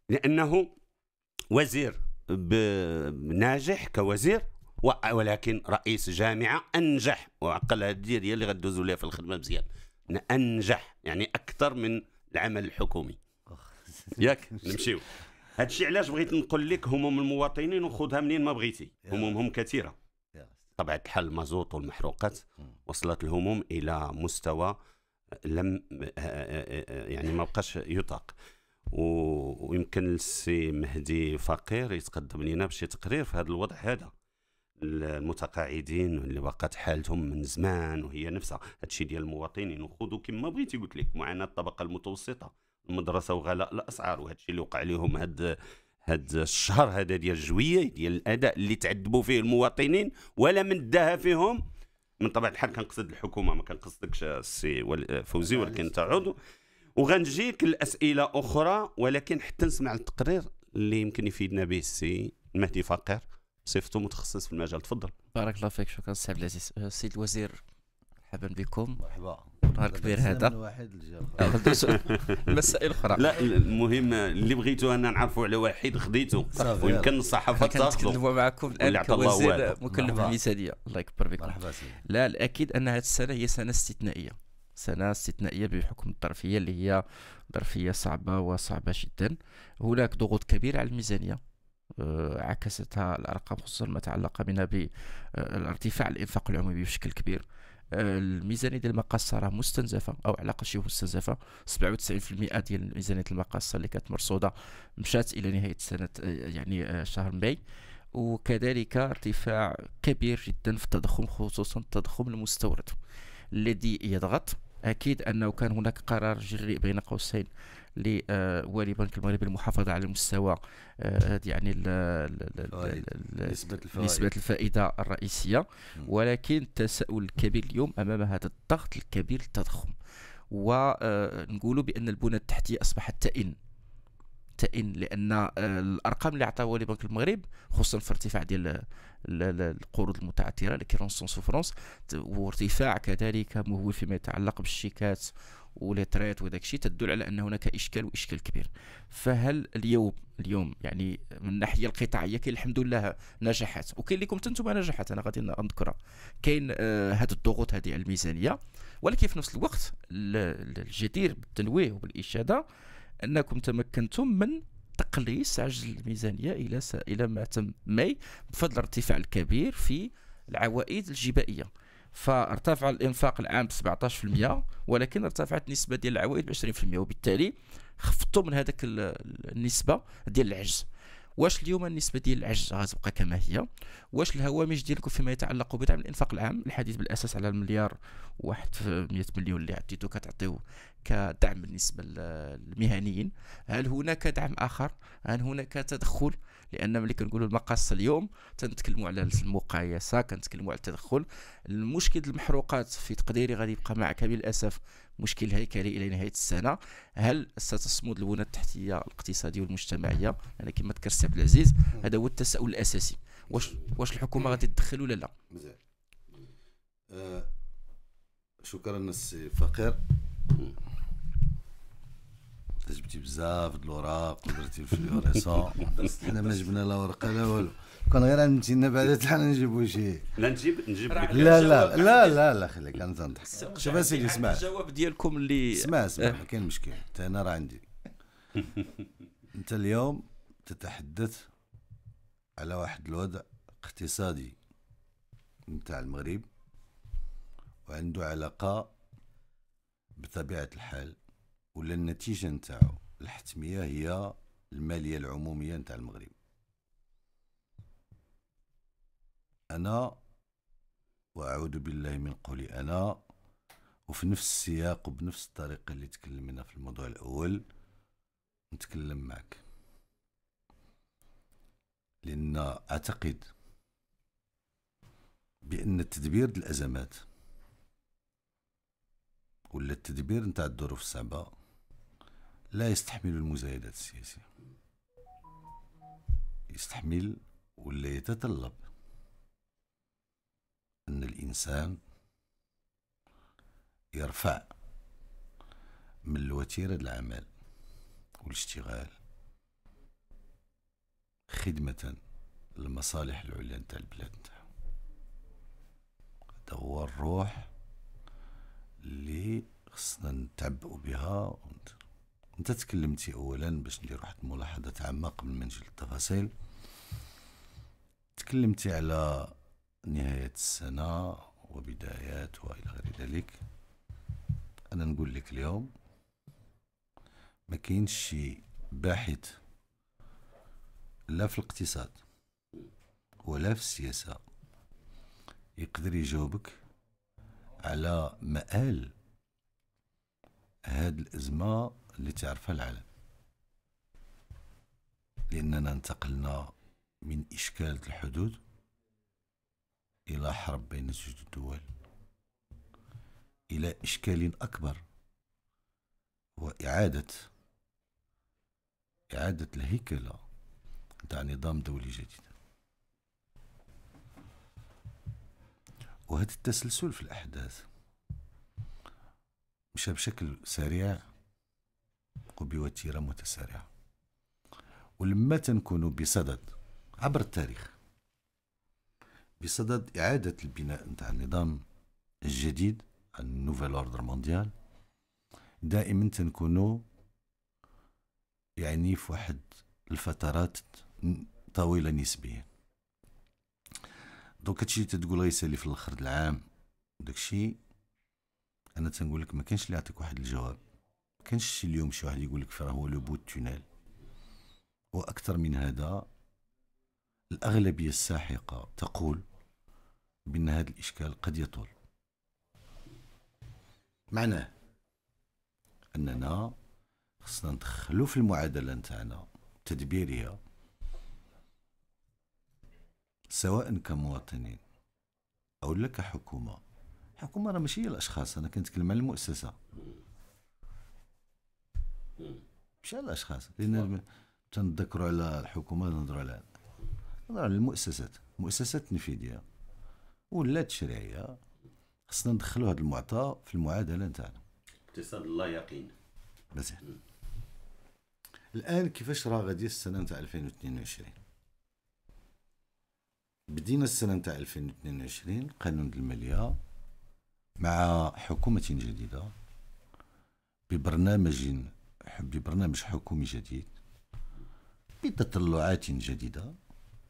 لانه وزير ناجح كوزير ولكن رئيس جامعه انجح وعقل هذه هي اللي غدوزوا لها في الخدمه مزيان انجح يعني اكثر من العمل الحكومي ياك نمشيو هذا الشيء علاش بغيت نقول لك هموم المواطنين وخذها منين ما بغيتي همومهم كثيره طبعا الحل المازوط والمحروقات وصلت الهموم الى مستوى لم آه، آه، آه، يعني ما بقاش يطاق ويمكن السي مهدي فقير يتقدم لنا بشي تقرير في هذا الوضع هذا المتقاعدين اللي وقت حالتهم من زمان وهي نفسها هادشي ديال المواطنين وخذوا كما بغيتي قلت لك معاناه الطبقه المتوسطه المدرسه وغلاء الاسعار وهادشي اللي وقع لهم هاد هاد الشهر هذا ديال جويه ديال الاداء اللي تعذبوا فيه المواطنين ولا من داها فيهم من طبيعه الحال كنقصد الحكومه ما كنقصدكش السي فوزي ولكن انت عضو وغنجيك لاسئله اخرى ولكن حتى نسمع التقرير اللي يمكن يفيدنا به السي المهدي فقير صيفطوا متخصص في المجال تفضل بارك الله فيك شكرا سي عبد العزيز السيد أه، الوزير مرحبا بكم مرحبا نهار كبير هذا مسائل اخرى لا المهم اللي بغيتو انا نعرفوا على واحد خديتو ويمكن الصحافه تاخذو كنتكلموا معكم الان كوزير مكلف بالميزانيه الله يكبر بكم مرحبا لا الاكيد ان هذه السنه هي سنه استثنائيه سنة استثنائية بحكم الظرفية اللي هي ظرفية صعبة وصعبة جدا هناك ضغوط كبيرة على الميزانية عكستها الارقام خصوصا ما تعلق بنا بارتفاع الانفاق العمومي بشكل كبير الميزانيه ديال المقاصه راه مستنزفه او على الاقل شي مستنزفه 97% ديال ميزانيه المقاصه اللي كانت مرصوده مشات الى نهايه سنه يعني شهر ماي وكذلك ارتفاع كبير جدا في التضخم خصوصا التضخم المستورد الذي يضغط اكيد انه كان هناك قرار جريء بين قوسين لوالي آه، بنك المغرب المحافظه على مستوى آه، يعني نسبه الفائده, الفائدة الرئيسيه ولكن التساؤل الكبير اليوم امام هذا الضغط الكبير التضخم ونقولوا آه، بان البنى التحتيه اصبحت تئن تئن لان الارقام اللي والي لبنك المغرب خصوصا في ارتفاع ديال القروض المتعثره لكيرونسونس فرونس وارتفاع كذلك مهول فيما يتعلق بالشيكات وليترات وداك الشيء تدل على ان هناك اشكال واشكال كبير فهل اليوم اليوم يعني من الناحيه القطاعيه كاين الحمد لله نجاحات وكاين اللي كنت انتم نجاحات انا غادي نذكرها كاين آه هاد الضغوط هذه على الميزانيه ولكن في نفس الوقت الجدير بالتنويه وبالاشاده انكم تمكنتم من تقليص عجز الميزانيه الى الى ما تم ماي بفضل الارتفاع الكبير في العوائد الجبائيه فارتفع الانفاق العام ب 17% ولكن ارتفعت النسبه ديال العوائد ب 20% وبالتالي خفضتوا من هذاك النسبه ديال العجز واش اليوم النسبه ديال العجز غتبقى كما هي واش الهوامش ديالكم فيما يتعلق بدعم الانفاق العام الحديث بالاساس على المليار واحد 100 مليون اللي عطيتو كتعطيو كدعم بالنسبه للمهنيين هل هناك دعم اخر هل هناك تدخل لان ملي كنقولوا المقص اليوم تنتكلموا على المقايسه كنتكلموا على التدخل المشكل المحروقات في تقديري غادي يبقى معك الاسف مشكل هيكلي الى نهايه السنه هل ستصمد البنى التحتيه الاقتصاديه والمجتمعيه انا كما ذكر السي عبد العزيز هذا هو التساؤل الاساسي واش واش الحكومه غادي تدخل ولا لا مزيان أه شكرا السي فقير جبتي بزاف د الوراق ودرتي الفلوريسون حنا ما جبنا لا ورقه لا والو كان غير غنتينا بعدا حنا نجيبو شي لا نجيب نجيب لا لا لا لا لا خليك انا تنضحك شوف اسيدي اسمع الجواب ديالكم اللي اسمع اسمع ما آه. كاين مشكل حتى انا راه عندي انت اليوم تتحدث على واحد الوضع اقتصادي نتاع المغرب وعنده علاقه بطبيعه الحال ولا النتيجه نتاعو الحتميه هي الماليه العموميه نتاع المغرب انا واعوذ بالله من قولي انا وفي نفس السياق وبنفس الطريقه اللي تكلمنا في الموضوع الاول نتكلم معك لان اعتقد بان تدبير الازمات ولا التدبير نتاع الظروف الصعبه لا يستحمل المزايدات السياسية يستحمل ولا يتطلب أن الإنسان يرفع من الوتيرة العمل والاشتغال خدمة للمصالح العليا نتاع البلاد نتاعو هذا هو الروح اللي خصنا نتعبؤ بها ونت... انت تكلمتي اولا باش ندير واحد الملاحظات عامه قبل ما نجي للتفاصيل تكلمتي على نهايه السنه وبدايات والى غير ذلك انا نقول لك اليوم ما كاينش شي باحث لا في الاقتصاد ولا في السياسه يقدر يجاوبك على مآل هاد الأزمة اللي تعرفها العالم لأننا انتقلنا من إشكالة الحدود إلى حرب بين زوج الدول إلى إشكال أكبر وإعادة إعادة الهيكلة نتاع نظام دولي جديد وهذا التسلسل في الأحداث مشى بشكل سريع يتحقق بوتيره متسارعه ولما تنكون بصدد عبر التاريخ بصدد إعادة البناء نتاع النظام الجديد النوفيل اوردر مونديال دائما تنكونوا يعني في واحد الفترات طويلة نسبيا دوك هادشي اللي تقول غيسالي في الاخر العام داكشي انا تنقول لك ما كانش اللي يعطيك واحد الجواب كانش اليوم شي واحد يقول لك فراه هو لو بوت تونيل واكثر من هذا الاغلبيه الساحقه تقول بان هذا الاشكال قد يطول معناه اننا خصنا ندخلو في المعادله نتاعنا تدبيرها سواء كمواطنين او لا كحكومه الحكومه راه ماشي هي الاشخاص انا كنتكلم على المؤسسه ماشي على الاشخاص لان تنذكروا على الحكومه نهضروا على نهضروا على المؤسسات مؤسسات تنفيذيه ولا تشريعيه خصنا ندخلوا هذا المعطى في المعادله نتاعنا اقتصاد لا يقين مزيان الان كيفاش راه غادي السنه نتاع 2022 بدينا السنه نتاع 2022 قانون الماليه مع حكومه جديده ببرنامج ببرنامج حكومي جديد بتطلعات جديدة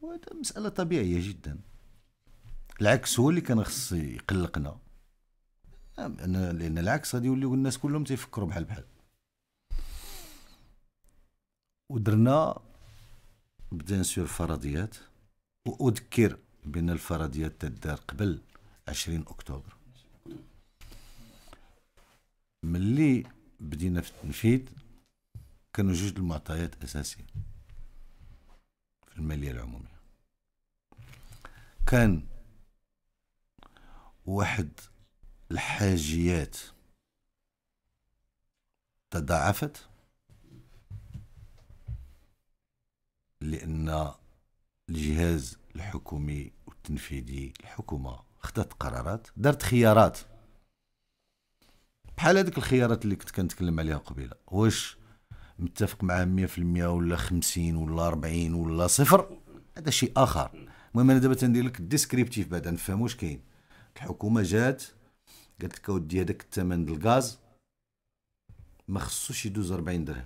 وهذا مسألة طبيعية جدا العكس هو اللي كان خص يقلقنا نعم، لأن العكس غادي يوليو الناس كلهم تيفكروا بحال بحال ودرنا بيان سور فرضيات وأذكر بأن الفرضيات تدار قبل 20 أكتوبر ملي بدينا في التنفيذ كانوا جوج المعطيات أساسية في المالية العمومية كان واحد الحاجيات تضاعفت لأن الجهاز الحكومي والتنفيذي الحكومة خدت قرارات دارت خيارات بحال هذيك الخيارات اللي كنت كنتكلم عليها قبيله واش متفق معاه 100% ولا 50 ولا 40 ولا صفر هذا شيء اخر المهم انا دابا تندير لك الديسكريبتيف بعدا نفهم واش كاين الحكومه جات قالت لك اودي هذاك الثمن د الغاز ما خصوش يدوز 40 درهم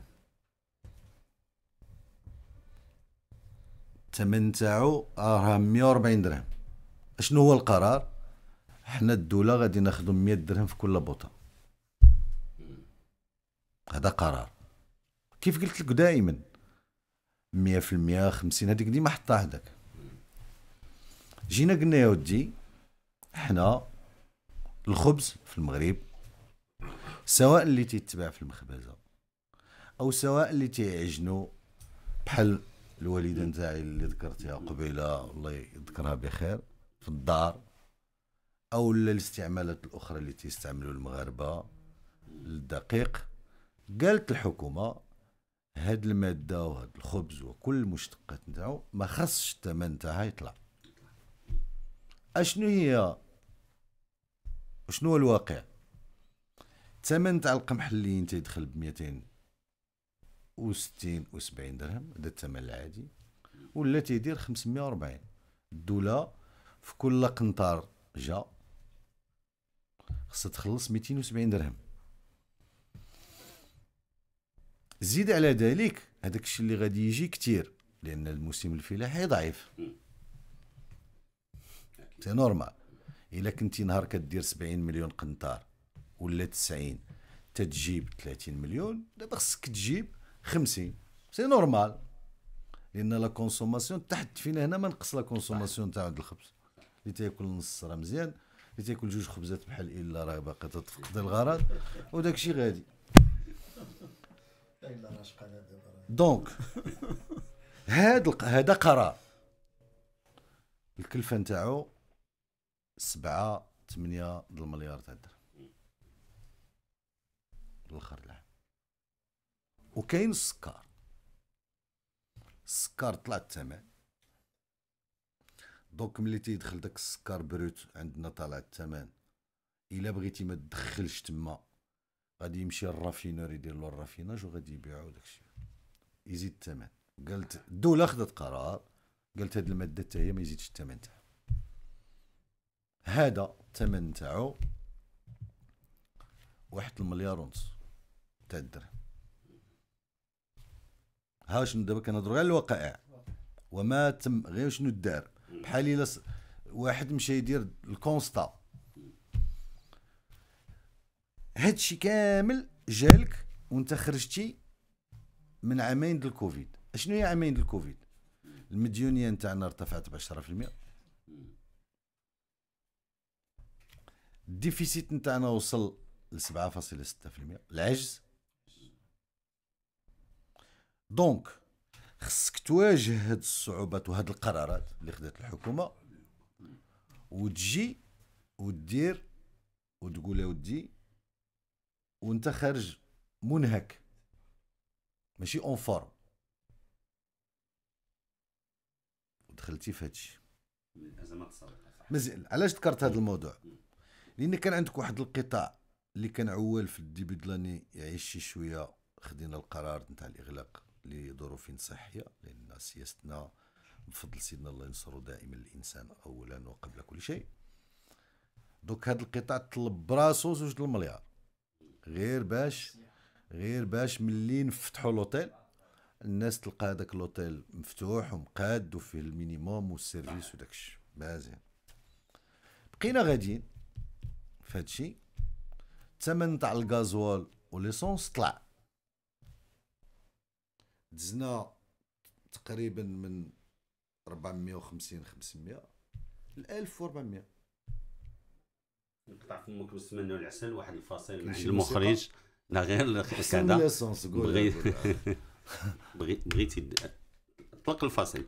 الثمن تاعو راه 140 درهم شنو هو القرار حنا الدوله غادي ناخذ 100 درهم في كل بوطه هذا قرار كيف قلت لك دائما 100% 50 هذيك ديما حطها هذاك جينا قلنا يا ودي حنا الخبز في المغرب سواء اللي تيتباع في المخبزه او سواء اللي تيعجنو بحال الوالده نتاعي اللي ذكرتها قبيله الله يذكرها بخير في الدار او الاستعمالات الاخرى اللي تيستعملوا المغاربه الدقيق قالت الحكومه هاد الماده وهاد الخبز وكل المشتقات نتاعو ما خصش الثمن نتاعها يطلع اشنو هي شنو هو الواقع الثمن تاع القمح اللي انت يدخل ب 260 و 70 درهم هذا الثمن العادي ولا تيدير 540 الدوله في كل قنطار جا خصها تخلص 270 درهم زيد على ذلك هذاك الشيء اللي غادي يجي كثير لان الموسم الفلاحي ضعيف سي نورمال الا كنتي نهار كدير 70 مليون قنطار ولا 90 تتجيب 30 مليون دابا خصك تجيب 50 سي نورمال لان لا كونسوماسيون تحت فينا هنا ما نقص لا كونسوماسيون تاع الخبز اللي تاكل نص راه مزيان اللي تاكل جوج خبزات بحال الا راه باقي تتفقد الغرض وداك الشيء غادي دونك هذا هذا قرار الكلفه نتاعو 7 8 المليار تاع الدرهم الاخر العام وكاين السكر السكر طلع الثمن دونك ملي تيدخل داك السكر بروت عندنا طلع الثمن الا بغيتي ما تدخلش تما غادي يمشي للرافينور يدير له الرافيناج وغادي يبيعو داكشي يزيد الثمن قالت الدوله خدت قرار قالت هذه الماده حتى هي ما يزيدش الثمن تاعها هذا الثمن تاعو واحد المليار ونص تاع الدرهم ها شنو دابا كنهضروا غير الوقائع وما تم غير شنو دار بحال الا واحد مشى يدير الكونستا هادشي كامل جالك وانت خرجتي من عامين ديال الكوفيد اشنو هي عامين ديال الكوفيد المديونيه نتاعنا ارتفعت ب 10% الديفيسيت نتاعنا وصل ل 7.6% العجز دونك خصك تواجه هاد الصعوبات وهاد القرارات اللي خدات الحكومه وتجي ودير وتقول يا ودي وانت خارج منهك ماشي اون فورم ودخلتي في هادشي من ازمات السابقه مزيان علاش ذكرت هذا الموضوع لان كان عندك واحد القطاع اللي كان عوال في الديبي دلاني يعيش شي شويه خدينا القرار نتاع الاغلاق لظروف صحيه لان سياستنا بفضل سيدنا الله ينصر دائما الانسان اولا وقبل كل شيء دوك هذا القطاع طلب براسو زوج المليار غير باش غير باش ملي نفتحوا لوطيل الناس تلقى هذاك لوطيل مفتوح ومقاد وفيه المينيموم والسيرفيس وداك الشيء مازال بقينا غاديين في هذا الشيء الثمن تاع الغازوال وليسونس طلع دزنا تقريبا من 450 500 ل 1400 نقطع فمك بالسمنه والعسل واحد الفاصل مع المخرج لا غير هذا بغيت بغيتي اطلق الفصل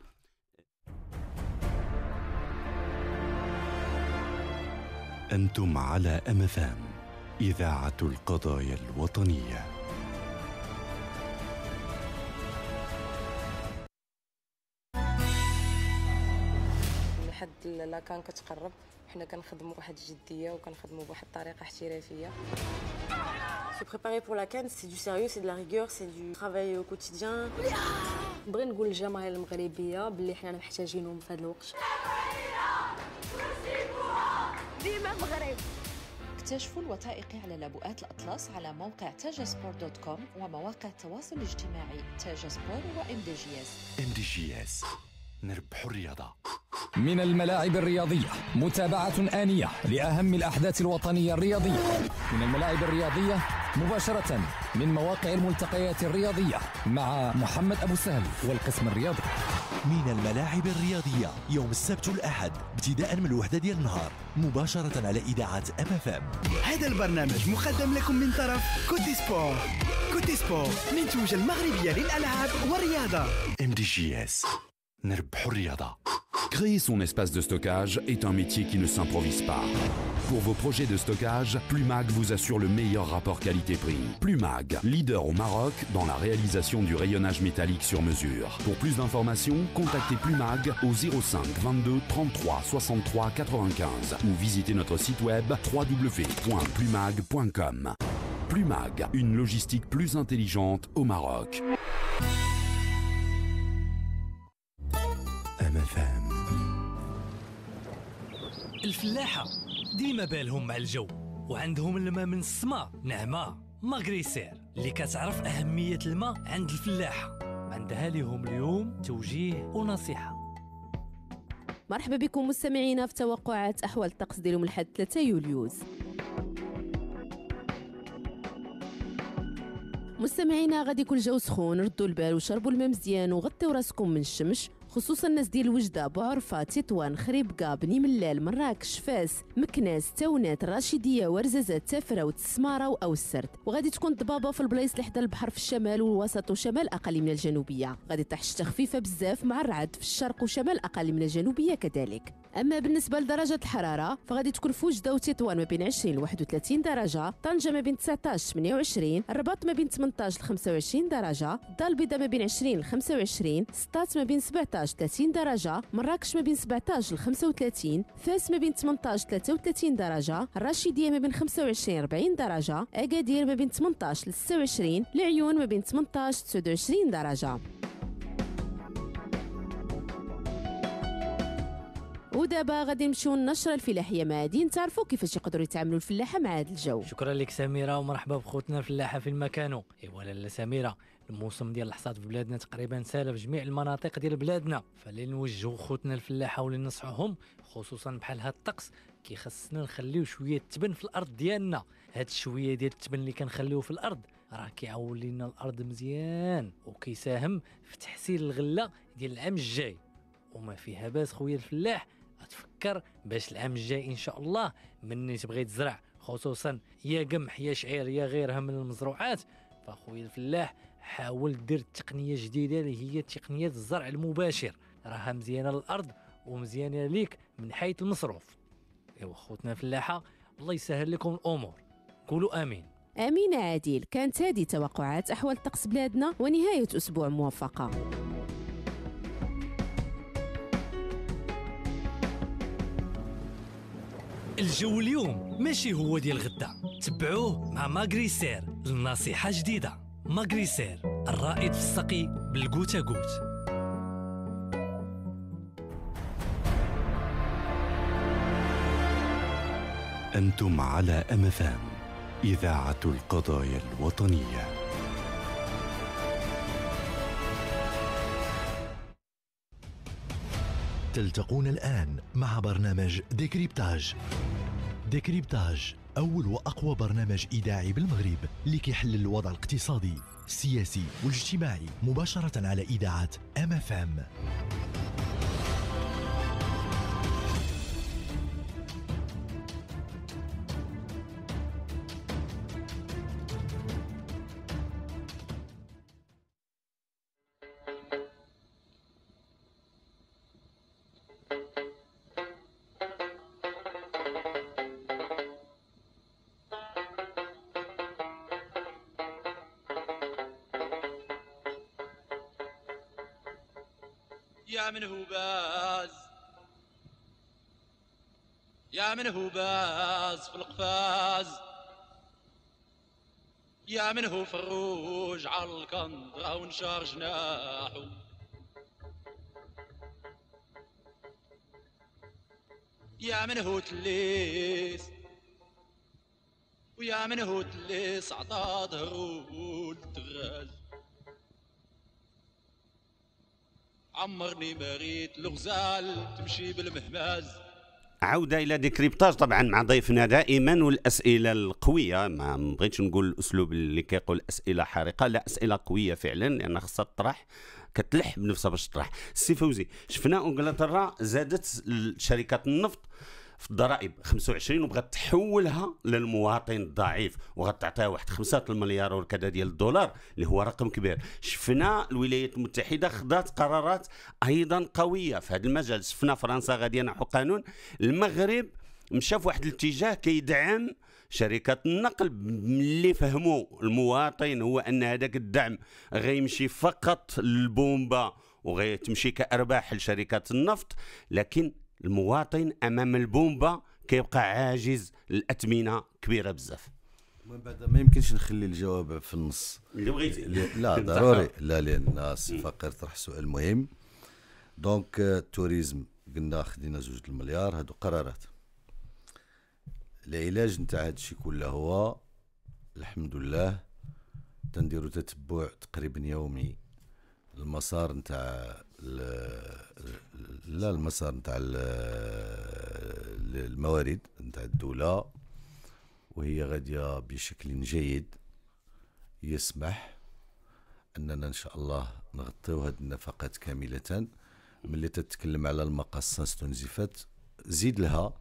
انتم على ام اف ام اذاعه القضايا الوطنيه لحد لا كان كتقرب حنا كنخدموا بواحد الجديه وكنخدموا بواحد الطريقه احترافيه سي بريباري بور لا كان سي دو سيريو سي دو لا ريغور سي دو ترافاي او كوتيديان بغي نقول للجماهير المغربيه باللي حنا محتاجينهم في هذا الوقت. ديما مغرب. اكتشفوا الوثائقي على لابؤات الأطلس على موقع تاجا سبور دوت كوم ومواقع التواصل الاجتماعي تاجا سبور وام دي جي اس. ام دي جي اس نربحوا الرياضه. من الملاعب الرياضية متابعة آنية لأهم الأحداث الوطنية الرياضية من الملاعب الرياضية مباشرة من مواقع الملتقيات الرياضية مع محمد أبو سهل والقسم الرياضي من الملاعب الرياضية يوم السبت والأحد ابتداء من الوحدة ديال النهار مباشرة على إذاعة أم اف ام هذا البرنامج مقدم لكم من طرف كوتي سبور كوتي سبور منتوج المغربية للألعاب والرياضة ام دي جي اس Créer son espace de stockage est un métier qui ne s'improvise pas. Pour vos projets de stockage, Plumag vous assure le meilleur rapport qualité-prix. Plumag, leader au Maroc dans la réalisation du rayonnage métallique sur mesure. Pour plus d'informations, contactez Plumag au 05 22 33 63 95 ou visitez notre site web www.plumag.com. Plumag, une logistique plus intelligente au Maroc. لمثان الفلاحة ديما بالهم مع الجو وعندهم الماء من السما نعمة ماغريسير اللي كتعرف أهمية الماء عند الفلاحة عندها لهم اليوم توجيه ونصيحة مرحبا بكم مستمعينا في توقعات أحوال الطقس ديالهم يوم الاحد 3 يوليوز مستمعينا غادي يكون الجو سخون ردوا البال وشربوا الماء مزيان وغطيو راسكم من الشمس خصوصا الناس ديال وجده بعرفه تطوان خريبكه بني ملال مراكش فاس مكناس تونات الرشيديه ورزازات تفره وتسماره أو السرد وغادي تكون ضبابه في البلايص اللي حدا البحر في الشمال والوسط وشمال اقاليمنا الجنوبيه غادي تحش خفيفه بزاف مع الرعد في الشرق وشمال اقاليمنا الجنوبيه كذلك اما بالنسبه لدرجه الحراره فغادي تكون في وجده وتطوان ما بين 20 ل 31 درجه طنجه ما بين 19 28 الرباط ما بين 18 ل 25 درجه الدار البيضاء ما بين 20 ل 25 سطات ما بين 17 18 30 درجة مراكش ما بين 17 ل 35 فاس ما بين 18 33 درجة الرشيدية ما بين 25 40 درجة أكادير ما بين 18 ل 26 العيون ما بين 18 29 درجة ودابا غادي نمشيو للنشره الفلاحيه مع عادين تعرفوا كيفاش يقدروا يتعاملوا الفلاحه مع هذا الجو شكرا لك سميره ومرحبا بخوتنا الفلاحه في المكانو ايوا لالا سميره الموسم ديال الحصاد في بلادنا تقريبا سال في جميع المناطق ديال بلادنا فاللي خوتنا الفلاحه واللي خصوصا بحال هاد الطقس كيخصنا نخليو شويه التبن في الارض ديالنا هاد الشويه ديال التبن اللي كنخليوه في الارض راه كيعول لنا الارض مزيان وكيساهم في تحسين الغله ديال العام الجاي وما فيها باس خويا الفلاح تفكر باش العام الجاي ان شاء الله مني تبغي تزرع خصوصا يا قمح يا شعير يا غيرها من المزروعات فاخويا الفلاح حاول دير تقنيه جديده اللي هي تقنيه الزرع المباشر راها مزيانه للارض ومزيانه ليك من حيث المصروف ايوا خوتنا فلاحه الله يسهل لكم الامور قولوا امين امين عادل كانت هذه توقعات احوال طقس بلادنا ونهايه اسبوع موفقه الجو اليوم ماشي هو ديال غدا تبعوه مع ماغري سير النصيحه جديده ماغريسير الرائد في السقي بالكوتاغوت أنتم على ام إذاعة القضايا الوطنية تلتقون الآن مع برنامج ديكريبتاج ديكريبتاج أول وأقوى برنامج إذاعي بالمغرب اللي كيحلل الوضع الاقتصادي السياسي والاجتماعي مباشرة على إذاعة أم أف أم منه باز في القفاز يا منه فروج على القنطرة ونشار جناحو يا منه تليس ويا منه تليس عطا ظهرو للدراج عمرني ما ريت الغزال تمشي بالمهماز عوده الى ديكريبتاج طبعا مع ضيفنا دائما والاسئله القويه ما بغيتش نقول الاسلوب اللي كيقول اسئله حارقه لا اسئله قويه فعلا لان خاصها تطرح كتلح بنفسها باش تطرح السي فوزي شفنا انجلترا زادت شركات النفط في الضرائب 25 وبغات تحولها للمواطن الضعيف وغتعطيها واحد 5 المليار وكذا ديال الدولار اللي هو رقم كبير شفنا الولايات المتحده خضات قرارات ايضا قويه في هذا المجال شفنا فرنسا غادي ينحو قانون المغرب مشى في واحد الاتجاه كيدعم شركات النقل ملي فهموا المواطن هو ان هذاك الدعم غيمشي فقط للبومبا وغيتمشي كارباح لشركات النفط لكن المواطن امام البومبا كيبقى عاجز الاثمنه كبيره بزاف من بعد ما يمكنش نخلي الجواب في النص اللي بغيتي لا ضروري لا لان فقير طرح سؤال مهم دونك آه، التوريزم قلنا خدينا زوج المليار هادو قرارات العلاج نتاع الشيء كله هو الحمد لله تنديرو تتبع تقريبا يومي المسار نتاع لا المسار نتاع الموارد نتاع الدولة وهي غادية بشكل جيد يسمح أننا إن شاء الله نغطيو هذه النفقات كاملة ملي تتكلم على المقصص تنزفات زيد لها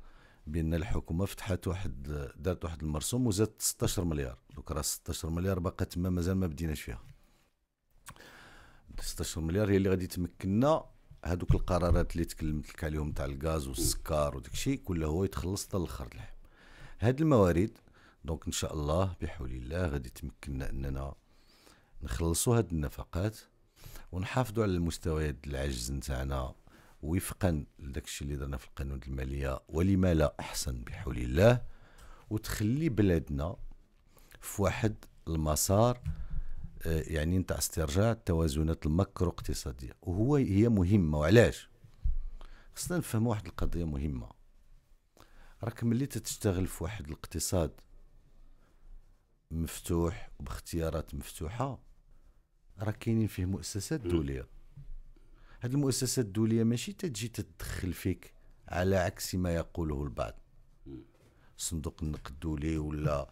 بان الحكومه فتحت واحد دارت واحد المرسوم وزادت 16 مليار دوك راه 16 مليار باقا تما مازال ما بديناش فيها 16 مليار هي اللي غادي تمكننا هذوك القرارات اللي تكلمت لك عليهم تاع الغاز والسكر وداك الشيء كله هو يتخلص حتى الاخر الحم هاد الموارد دونك ان شاء الله بحول الله غادي تمكننا اننا نخلصوا هاد النفقات ونحافظوا على المستويات العجز نتاعنا وفقا لذاك الشيء اللي درنا في القانون الماليه ولما لا احسن بحول الله وتخلي بلادنا في واحد المسار آه، يعني نتاع استرجاع التوازنات الماكرو وهو هي مهمه وعلاش خصنا نفهموا واحد القضيه مهمه راك ملي تتشتغل في واحد الاقتصاد مفتوح باختيارات مفتوحه راه كاينين فيه مؤسسات دوليه هاد المؤسسات الدوليه ماشي تجي تدخل فيك على عكس ما يقوله البعض صندوق النقد الدولي ولا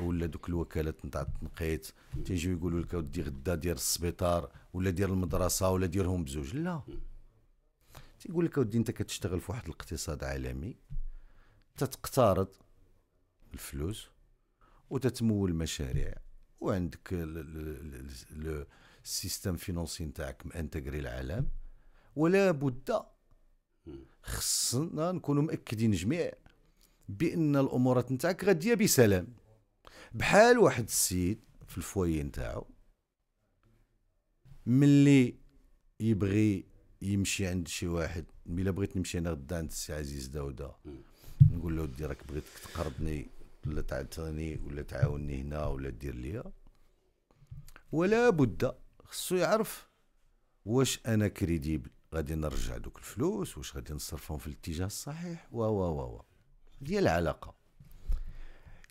ولا دوك الوكالات نتاع التنقيط تيجيو يقولوا لك ودي غدا ديال السبيطار ولا ديال المدرسه ولا ديرهم بزوج لا تيقول لك ودي انت كتشتغل في واحد الاقتصاد عالمي تتقترض الفلوس وتتمول مشاريع وعندك السيستم فينونسي نتاعك مانتجري العالم ولا بد خصنا نكونوا مأكدين جميع بان الامورات نتاعك غاديه بسلام بحال واحد السيد في الفوايي نتاعو ملي يبغي يمشي عند شي واحد ملي بغيت نمشي انا غدا عند السي عزيز داودا نقول له ودي راك بغيتك تقرضني ولا تعطيني ولا تعاوني هنا ولا دير ليا ولا بد خصو يعرف واش انا كريديبل غادي نرجع دوك الفلوس واش غادي نصرفهم في الاتجاه الصحيح و و و ديال العلاقه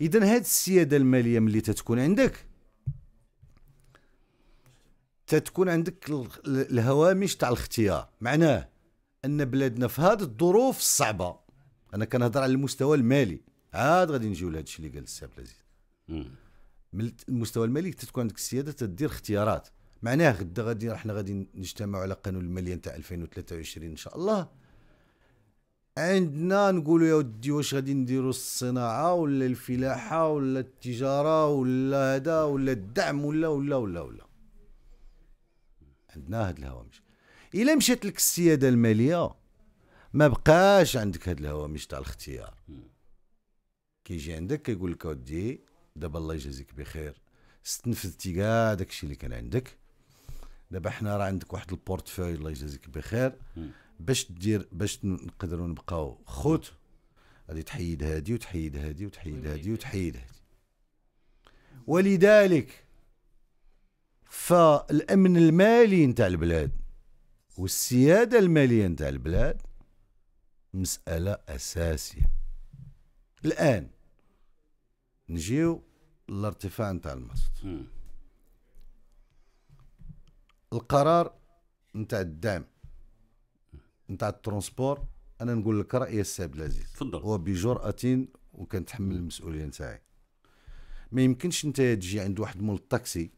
اذا هذه السياده الماليه ملي تتكون عندك تتكون عندك الهوامش تاع الاختيار معناه ان بلادنا في هذه الظروف الصعبه انا كنهضر على المستوى المالي عاد غادي نجيو لهذا الشيء اللي قال السي عبد العزيز المستوى المالي تتكون عندك السياده تدير اختيارات معناه غدا غادي احنا غادي نجتمعوا على قانون الماليه نتاع 2023 ان شاء الله عندنا نقولوا يا ودي واش غادي نديروا الصناعه ولا الفلاحه ولا التجاره ولا هذا ولا الدعم ولا ولا ولا ولا عندنا هاد الهوامش الا مشات لك السياده الماليه ما بقاش عندك هاد الهوامش تاع الاختيار كيجي عندك كيقول لك اودي دابا الله يجازيك بخير استنفذتي كاع داكشي اللي كان عندك دابا حنا راه عندك واحد البورتفوي الله يجازيك بخير باش دير باش نقدروا نبقاو خوت غادي تحيد هادي وتحيد هادي وتحيد هادي وتحيد هادي ولذلك فالامن المالي نتاع البلاد والسياده الماليه نتاع البلاد مساله اساسيه الان نجيو للارتفاع نتاع المرصد القرار نتاع الدعم نتاع الترونسبور انا نقول لك رايي السي عبد العزيز تفضل وبجراه وكنتحمل المسؤوليه نتاعي ما يمكنش انت تجي عند واحد مول الطاكسي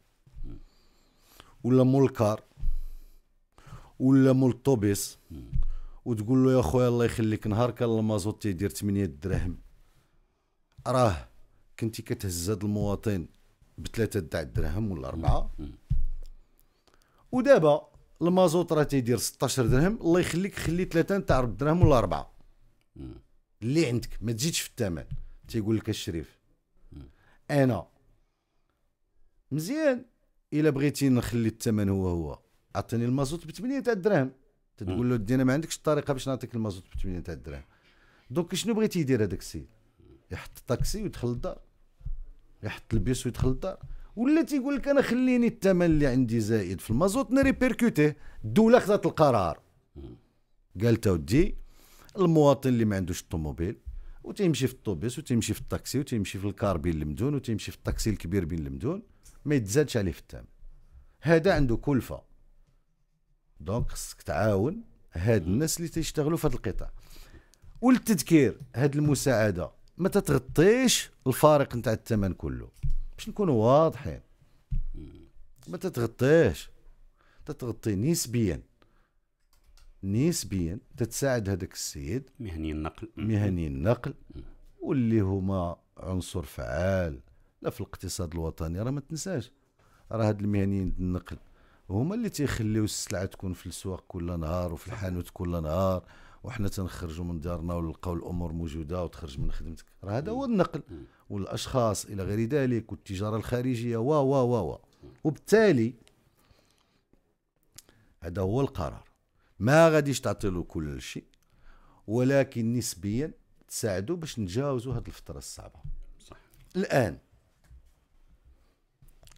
ولا مول الكار ولا مول الطوبيس وتقول له يا خويا الله يخليك نهارك المازوت تيدير 8 دراهم راه كنتي كتهز هذا المواطن بثلاثه تاع الدراهم ولا اربعه ودابا المازوط راه تيدير 16 درهم الله يخليك خلي ثلاثه نتاع الدراهم ولا اربعه اللي عندك ما تزيدش في الثمن تيقول لك الشريف انا مزيان الا بغيتي نخلي الثمن هو هو عطيني المازوط ب 8 تاع الدراهم تقول له دينا ما عندكش الطريقه باش نعطيك المازوط ب 8 تاع الدراهم دونك شنو بغيتي يدير هذاك السيد يحط الطاكسي ويدخل للدار يحط البيس ويدخل للدار ولا تيقول لك انا خليني الثمن اللي عندي زايد في المازوت نريبيركوتي الدوله خذت القرار قالت اودي المواطن اللي ما عندوش الطوموبيل وتيمشي في الطوبيس وتيمشي في الطاكسي وتيمشي في الكار بين المدون وتيمشي في الطاكسي الكبير بين المدون ما يتزادش عليه في الثمن هذا عنده كلفه دونك خصك تعاون هاد الناس اللي تيشتغلوا في هذا القطاع وللتذكير هاد المساعده ما تتغطيش الفارق نتاع الثمن كله باش نكونوا واضحين ما تتغطيش تتغطي نسبيا نسبيا تتساعد هذاك السيد مهني النقل مهني النقل واللي هما عنصر فعال لا في الاقتصاد الوطني راه ما تنساش راه هاد المهنيين النقل هما اللي تيخليو السلعه تكون في السواق كل نهار وفي الحانوت كل نهار وحنا تنخرجوا من دارنا ونلقاو الامور موجوده وتخرج من خدمتك راه هذا هو النقل والاشخاص الى غير ذلك والتجاره الخارجيه و و و و وبالتالي هذا هو القرار ما غاديش تعطيلو كل شيء ولكن نسبيا تساعدوا باش نتجاوزوا هذه الفتره الصعبه صح الان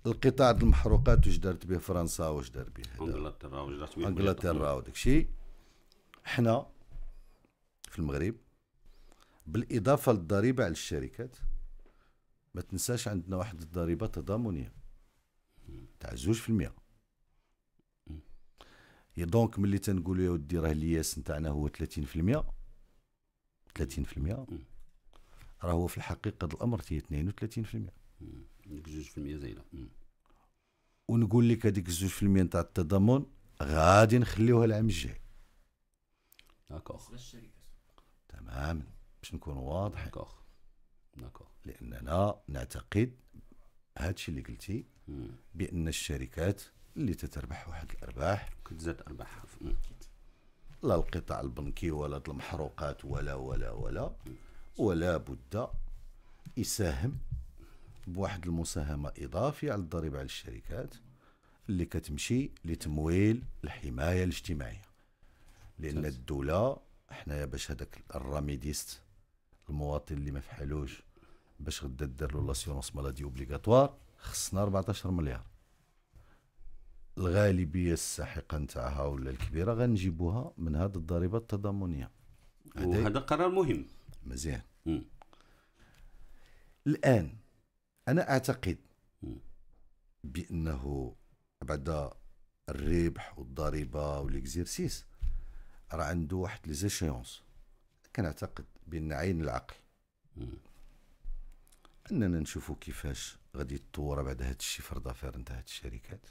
القطاع المحروقات واش دارت به فرنسا واش دار به انجلترا واش دارت به انجلترا وداك الشيء حنا في المغرب بالاضافه للضريبه على الشركات ما تنساش عندنا واحد الضريبه تضامنيه تاع 2% دونك ملي تنقولوا يا ودي راه الياس نتاعنا هو 30% 30% راه هو في الحقيقه الامر هي 32% عندك 2% زايده ونقول لك هذيك 2% نتاع التضامن غادي نخليوها العام الجاي داكوغ تماما باش نكون واضح داكوغ داكوغ لاننا نعتقد هادشي اللي قلتي بان الشركات اللي تتربح واحد الارباح كتزاد ارباحها لا القطاع البنكي ولا المحروقات ولا ولا ولا ولا بد يساهم بواحد المساهمه اضافيه على الضريبه على الشركات اللي كتمشي لتمويل الحمايه الاجتماعيه لان الدوله حنايا باش هذاك الراميديست المواطن اللي ما فحالوش باش غدا دار له لاسيونس مالادي اوبليغاتوار خصنا 14 مليار الغالبيه الساحقه نتاعها ولا الكبيره غنجيبوها من هاد الضريبه التضامنيه وهذا قرار مهم مزيان الان انا اعتقد بانه بعد الربح والضريبه والاكزيرسيس راه عنده واحد لي زيشيونس كنعتقد بان عين العقل اننا نشوفوا كيفاش غادي يتطور بعد هذا الشيء فرض افير نتاع هاد الشركات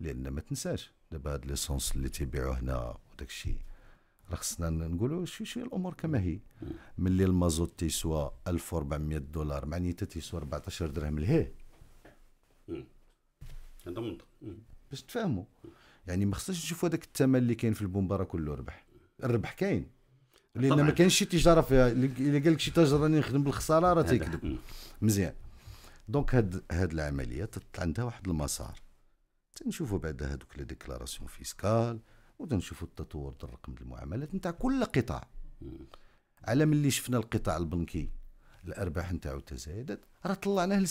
لان ما تنساش دابا هاد ليسونس اللي تيبيعوا هنا وداك الشيء راه خصنا نقولوا شويه شي الامور كما هي ملي المازوت تيسوى 1400 دولار معنيتها تيسوى 14 درهم لهيه هذا منطق باش تفهموا يعني ما خصناش نشوفوا هذاك الثمن اللي كاين في البومبارا كله ربح الربح كاين لان ما كانش شي تجاره فيها اللي قال لك شي تاجر راني نخدم بالخساره راه تيكذب مزيان دونك هاد هاد العمليه تطلع عندها واحد المسار تنشوفوا بعد هادوك لي ديكلاراسيون فيسكال وتنشوفوا التطور ديال رقم المعاملات نتاع كل قطاع على ملي شفنا القطاع البنكي الارباح نتاعو تزايدت راه طلعناه ل 37%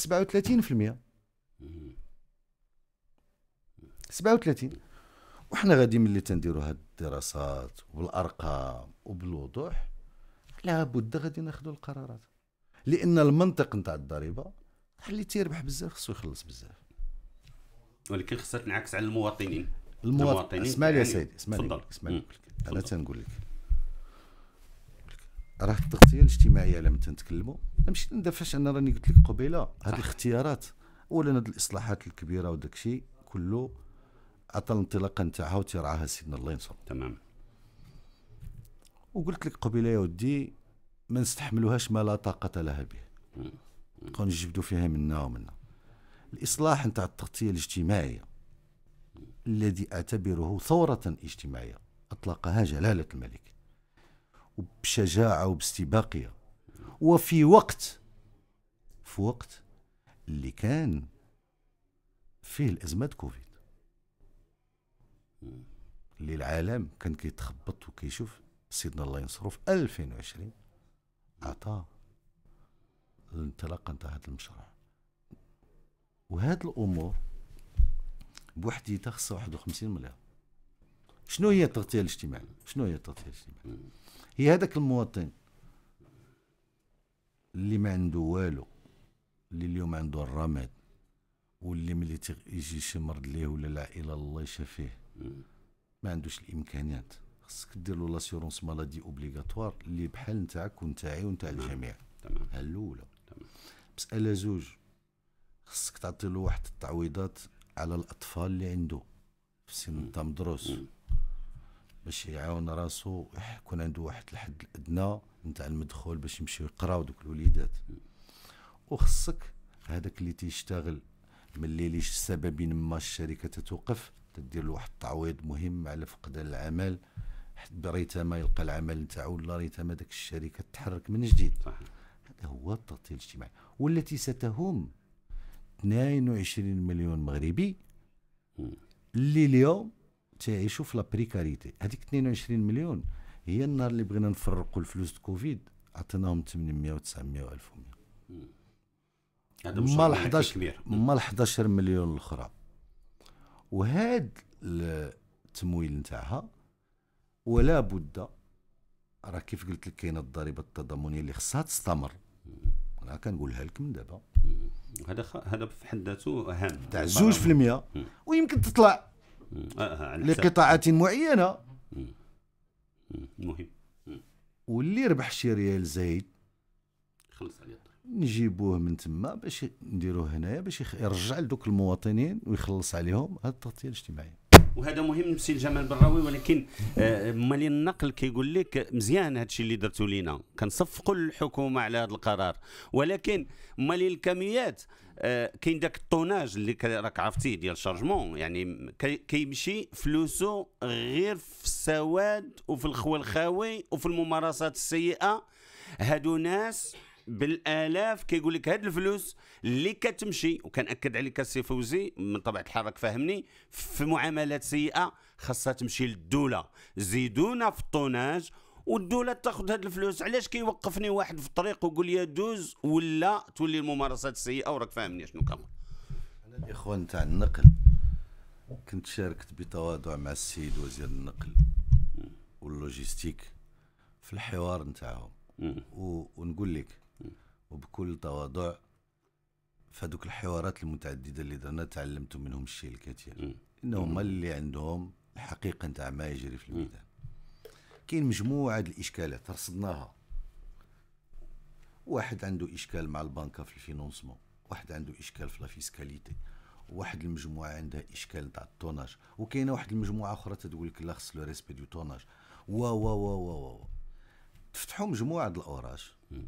37 وحنا غادي ملي تنديروا هاد الدراسات وبالارقام وبالوضوح لابد غادي ناخذوا القرارات لان المنطق نتاع الضريبه اللي تيربح بزاف خصو يخلص بزاف ولكن خصها تنعكس على المواطنين المواطنين, اسمع لي يا يعني سيدي اسمع لي اسمع لي انا تنقول لك راه التغطيه الاجتماعيه لما تنتكلموا ماشي ندافعش انا راني قلت لك قبيله هذه الاختيارات اولا هذه الاصلاحات الكبيره وداك الشيء كله عطى الانطلاقه نتاعها وتراها سيدنا الله ينصر تمام وقلت لك قبيله يا ودي ما نستحملوهاش ما لا طاقه لها به بقاو نجبدوا فيها منا ومنا الاصلاح نتاع التغطيه الاجتماعيه الذي اعتبره ثوره اجتماعيه اطلقها جلاله الملك وبشجاعه وباستباقيه وفي وقت في وقت اللي كان فيه الازمه كوفيد اللي العالم كان كيتخبط وكيشوف سيدنا الله ينصرو في 2020 عطى الانطلاقه نتاع هذا المشروع وهذه الامور بوحديتها تخص 51 مليار شنو هي التغطيه الاجتماعيه شنو هي التغطيه الاجتماعيه هي هذاك المواطن اللي ما عنده والو اللي اليوم عنده الرماد واللي ملي يجي شي مرض ليه ولا لا الا الله يشافيه ما عندوش الامكانيات خصك دير له لاسيورونس مالادي اوبليغاتوار اللي بحال نتاعك ونتاعي ونتاع الجميع تمام هاي الاولى مساله زوج خصك تعطي له واحد التعويضات على الاطفال اللي عنده في سن تاع مدروس باش يعاون راسو يكون عنده واحد الحد الادنى نتاع المدخول باش يمشيو يقراو دوك الوليدات وخصك هذاك اللي تيشتغل ملي ليش السبب ما الشركه تتوقف كدير له واحد التعويض مهم على فقدان العمل حتى ريتما يلقى العمل نتاعو ولا ريتما ديك الشركه تتحرك من جديد صحيح. هذا هو التغطيه الاجتماعيه والتي ستهم 22 مليون مغربي اللي اليوم تعيشوا في لابريكاريتي هذيك 22 مليون هي النهار اللي بغينا نفرقوا الفلوس كوفيد عطيناهم 800 و 900 و 1100 هذا ما ال ما ال 11 مليون الاخرى وهاد التمويل نتاعها ولا بد راه كيف قلت لك كاينه الضريبه التضامنيه اللي خصها تستمر انا كنقولها لك من دابا هذا خ... هذا في حد ذاته هام تاع 2% ويمكن تطلع آه, آه، لقطاعات معينه مهم واللي ربح شي ريال زايد خلص عليه نجيبوه من تما باش نديروه هنايا باش يرجع لدوك المواطنين ويخلص عليهم هذا التغطيه الاجتماعيه وهذا مهم سي جمال براوي ولكن آه، مالي النقل كيقول لك مزيان هذا الشيء اللي درتو لينا كنصفقوا الحكومه على هذا القرار ولكن مالي الكميات آه، كاين داك الطوناج اللي راك عرفتيه ديال الشارجمون يعني كيمشي فلوسه غير في السواد وفي الخوى الخاوي وفي الممارسات السيئه هادو ناس بالالاف كيقول لك هاد الفلوس اللي كتمشي وكنأكد عليك السي فوزي من طبيعه الحال فاهمني في معاملات سيئه خاصها تمشي للدوله زيدونا في الطوناج والدوله تاخذ هاد الفلوس علاش كيوقفني واحد في الطريق ويقول لي دوز ولا تولي الممارسات السيئه وراك فاهمني شنو كان انا الاخوان تاع النقل كنت شاركت بتواضع مع السيد وزير النقل واللوجيستيك في الحوار نتاعهم ونقول لك وبكل تواضع فهذوك الحوارات المتعدده اللي درنا تعلمت منهم الشيء الكثير انهم اللي عندهم الحقيقه نتاع ما يجري في الميدان كاين مجموعه الاشكالات رصدناها واحد عنده اشكال مع البنكه في الفينونسمون واحد عنده اشكال في لافيسكاليتي واحد المجموعه عندها اشكال تاع التوناج وكاينه واحد المجموعه اخرى تقول لك لا خص لو ريسبي دو توناج وا وا وا وا وا تفتحوا مجموعه الأوراش الاوراج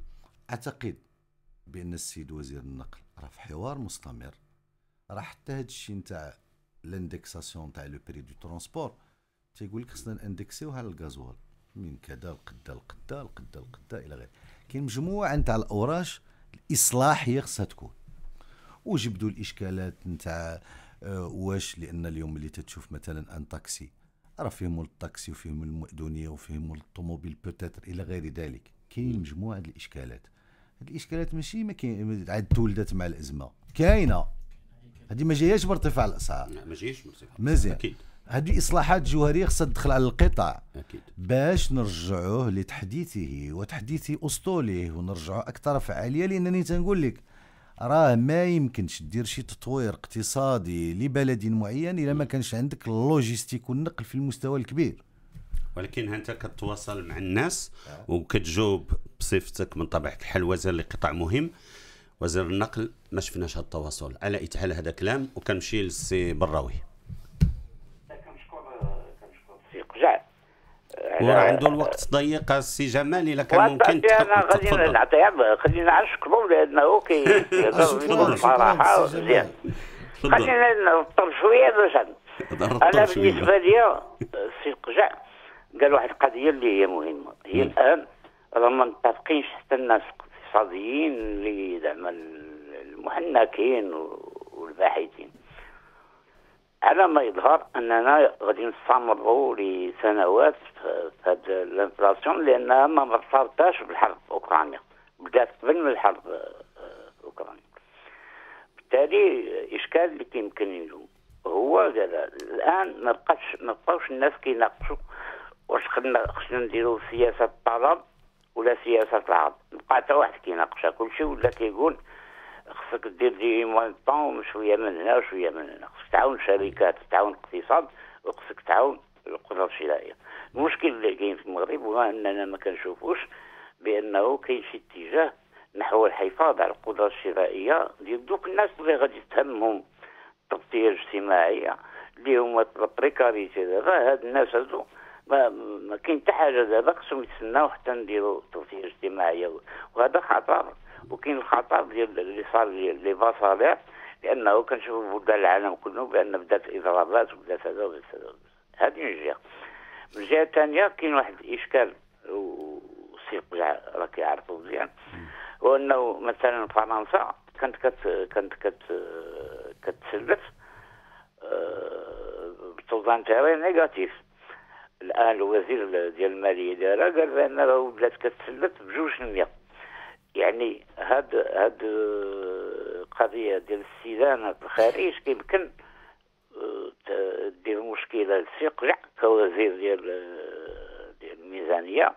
اعتقد بان السيد وزير النقل راه في حوار مستمر راه حتى هادشي الشيء نتاع لاندكساسيون تاع لو بري دو ترونسبور تيقول لك خصنا ناندكسيوها على الغازوال من كذا القدا القدا القدا القدا الى غيره كاين مجموعه نتاع الاوراش الاصلاحيه خصها تكون وجبدوا الاشكالات نتاع آه، واش لان اليوم اللي تتشوف مثلا ان تاكسي راه فيهم التاكسي وفيهم المؤذنيه وفيهم الطوموبيل بوتيتر الى غير ذلك كاين مجموعه الاشكالات الاشكالات ماشي ما كاين عاد تولدت مع الازمه كاينه هذه ما جاياش بارتفاع الاسعار ما جاياش بارتفاع مزيان اكيد هذه اصلاحات جوهريه خصها تدخل على القطاع اكيد باش نرجعوه لتحديثه وتحديث اسطوله ونرجعوه اكثر فعاليه لانني تنقول لك راه ما يمكنش دير شي تطوير اقتصادي لبلد معين الا ما كانش عندك اللوجيستيك والنقل في المستوى الكبير ولكن انت كتواصل مع الناس نعم. وكتجاوب بصفتك من طبيعه الحال وزير لقطاع مهم وزير النقل ما شفناش هذا التواصل على حال هذا كلام وكنمشي للسي براوي وراه عنده الوقت ضيق السي جمال الا كان ممكن انا غادي نعطيها خلينا نشكرو لانه كي بصراحه مزيان خلينا نضطر شويه باش انا بالنسبه لي السي قجع قال واحد القضيه اللي هي مهمه هي الان راه ما متفقينش حتى الناس الاقتصاديين اللي زعما المحنكين والباحثين على ما يظهر اننا غادي نستمروا لسنوات في هذا الانفلاسيون لانها ما مرتبطاش بالحرب اوكرانيا بدات قبل من الحرب آه، اوكرانيا بالتالي الاشكال اللي كيمكن ينجم هو الان ما بقاش ما بقاوش الناس كيناقشوا واش خدنا خصنا نديرو سياسه الطلب ولا سياسه العرض بقى حتى واحد كيناقشها كلشي ولا كيقول خصك دير دي موان طون شويه من هنا وشويه من هنا خصك تعاون شركات تعاون اقتصاد وخصك تعاون القدره الشرائيه المشكل اللي كاين في المغرب هو اننا ما كنشوفوش بانه كاين شي اتجاه نحو الحفاظ على القدره الشرائيه ديال دوك الناس اللي غادي تهمهم التغطيه الاجتماعيه اللي هما البريكاريتي دابا هاد الناس هادو ما, ما كاين حتى حاجه دابا خصهم يتسناو حتى نديروا توفيق اجتماعيه وهذا خطر وكاين الخطر ديال اللي صار لي فاسالير لانه كنشوفوا بلدان العالم كله بان بدات اضرابات وبدات هذا وبدات هذا هذه من جهه من جهه ثانيه كاين واحد الاشكال والسي راه كيعرفوا مزيان هو انه مثلا فرنسا كانت كت كانت كت كتسلف آه، بتوزان تيري نيجاتيف الان الوزير ديال الماليه دارها قال بان راه بلاد كتسلت بجوج المية يعني هاد هاد القضيه ديال السيلانه في الخارج كيمكن آه، دير مشكله لسي قلع كوزير ديال آه، ديال الميزانيه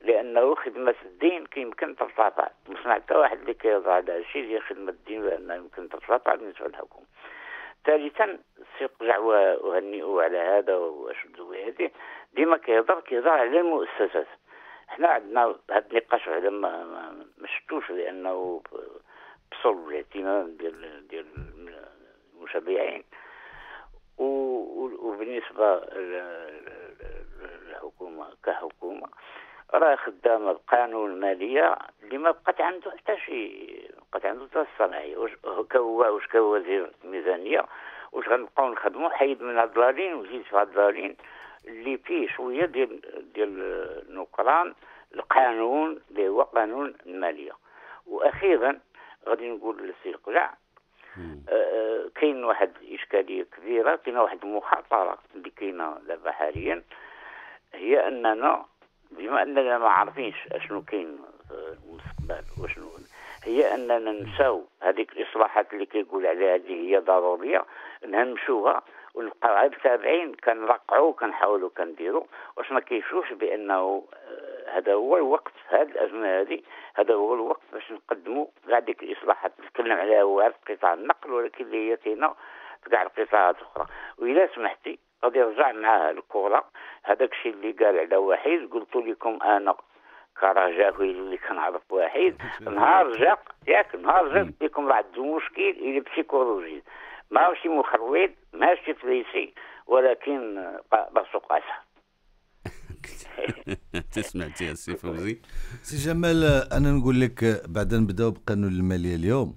لانه خدمه الدين كيمكن ترتفع ما سمعت واحد اللي كيضع على شي ديال خدمه الدين بأنه يمكن ترتفع بالنسبه للحكومه ثالثا سيق قجع وهنئه على هذا واشد بهذه ديما كيهضر كيهضر على المؤسسات حنا عندنا هاد النقاش هذا ما شفتوش لانه بصل الاهتمام ديال ديال المتابعين وبالنسبه للحكومه كحكومه راه خدامه بقانون الماليه اللي ما بقات عنده حتى شي قد عنده حتى الصناعي واش هكا هو واش هو وزير الميزانيه واش غنبقاو نخدموا حيد من هاد الدارين وزيد في هاد الدارين اللي فيه شويه ديال ديال النكران القانون اللي هو قانون الماليه واخيرا غادي نقول للسي القلع آه،, آه كاين واحد الاشكاليه كبيره كاين واحد المخاطره اللي كاينه دابا حاليا هي اننا بما اننا ما عارفينش اشنو كاين في المستقبل واشنو هي اننا ننساو هذيك الاصلاحات اللي كيقول عليها هذه هي ضروريه نهمشوها ونبقاو عاد تابعين كنرقعوا كنحاولوا كنديروا واش ما كيشوفش بانه آه، هذا هو الوقت هذه الازمه هذه هذا هو الوقت باش نقدموا كاع ديك الاصلاحات نتكلم عليها هو في قطاع النقل ولكن اللي هي كاينه في كاع القطاعات الاخرى واذا سمحتي غادي نرجع معاه الكره هذاك الشيء اللي قال على وحيد قلت لكم انا كرجاء اللي كنعرف واحد نهار جا ياك نهار جا يكون لكم واحد المشكل اللي بسيكولوجي ماشي مخربط ماشي فليسي ولكن بسوق اسهل تسمعتي يا سي فوزي سي جمال انا نقول لك بعدا نبداو بقانون الماليه اليوم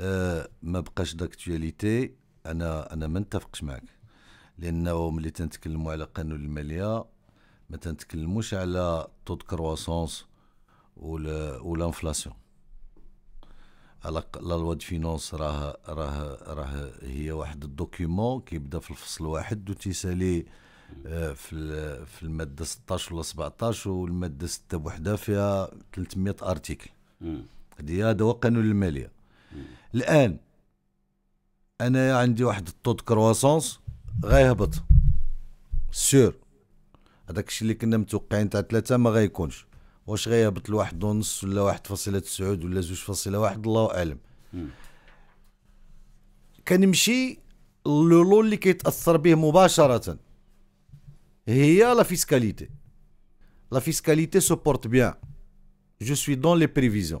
أه ما بقاش داكتواليتي انا انا ما نتفقش معك لانه ملي تنتكلموا على قانون الماليه ما تنتكلموش على طو دو كرواسونس ولا ولا انفلاسيون لا لوا دو فينونس راه راه راه هي واحد الدوكيومون كيبدا في الفصل واحد وتيسالي في في الماده 16 ولا 17 والماده 6 بوحدها فيها 300 ارتيكل هذه هذا هو قانون الماليه الان انا عندي واحد الطود كرواسونس غيهبط سور هذاك الشيء اللي كنا متوقعين تاع ثلاثه ما غيكونش واش غيهبط لواحد ونص ولا واحد فاصلة تسعود ولا جوج فاصلة واحد الله اعلم كنمشي لولو اللي كيتاثر به مباشره هي لا فيسكاليتي لا فيسكاليتي سوبورت بيان جو سوي دون لي بريفيزيون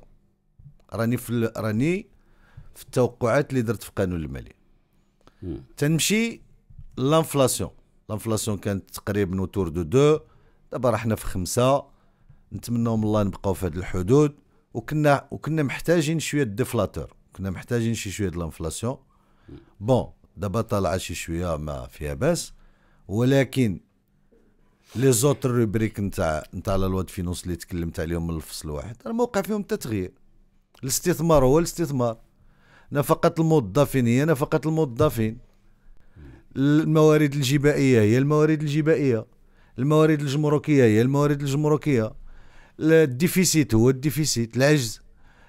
راني في راني في التوقعات اللي درت في قانون المالي تنمشي لانفلاسيون لانفلاسيون كانت تقريبا وتور دو دو دابا راه حنا في خمسة نتمنوا من الله نبقاو في هذه الحدود وكنا وكنا محتاجين شويه ديفلاتور كنا محتاجين شي شويه لانفلاسيون بون دابا طالعه شي شويه ما فيها باس ولكن لي زوتر روبريك نتاع نتاع لا لوا فينونس اللي تكلمت عليهم من الفصل الواحد راه ما وقع فيهم حتى تغيير الاستثمار هو الاستثمار نفقة الموظفين هي نفقة الموظفين الموارد الجبائيه هي الموارد الجبائيه الموارد الجمركيه هي الموارد الجمركيه الديفيسيت هو الديفيسيت العجز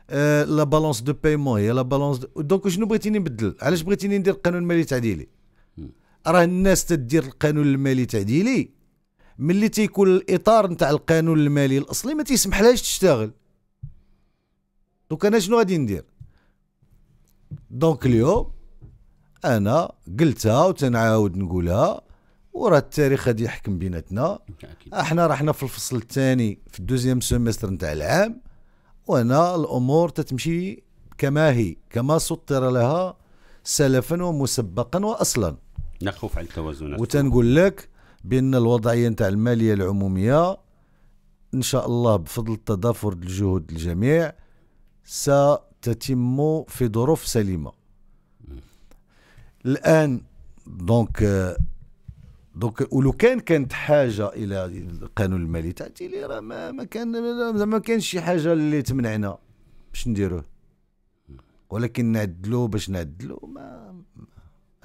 آه، لا بالونس دو بايمون هي لا بالونس دونك شنو بغيتيني نبدل علاش بغيتيني ندير القانون المالي تعديلي راه الناس تدير القانون المالي تعديلي ملي تيكون الاطار نتاع القانون المالي الاصلي ما تيسمحلهاش تشتغل دونك انا شنو غادي ندير دونك اليوم انا قلتها وتنعاود نقولها وراه التاريخ غادي يحكم بيناتنا احنا رحنا في الفصل الثاني في الدوزيام سيمستر نتاع العام وانا الامور تتمشي كما هي كما سطر لها سلفا ومسبقا واصلا لا خوف على التوازنات وتنقول لك بان الوضعيه نتاع الماليه العموميه ان شاء الله بفضل تضافر الجهود الجميع ستتم في ظروف سليمه الان دونك دونك ولو كان كانت حاجه الى القانون المالي تاعتي لي راه ما, ما كان زعما كانش شي حاجه اللي تمنعنا باش نديروه ولكن نعدلو باش نعدلو ما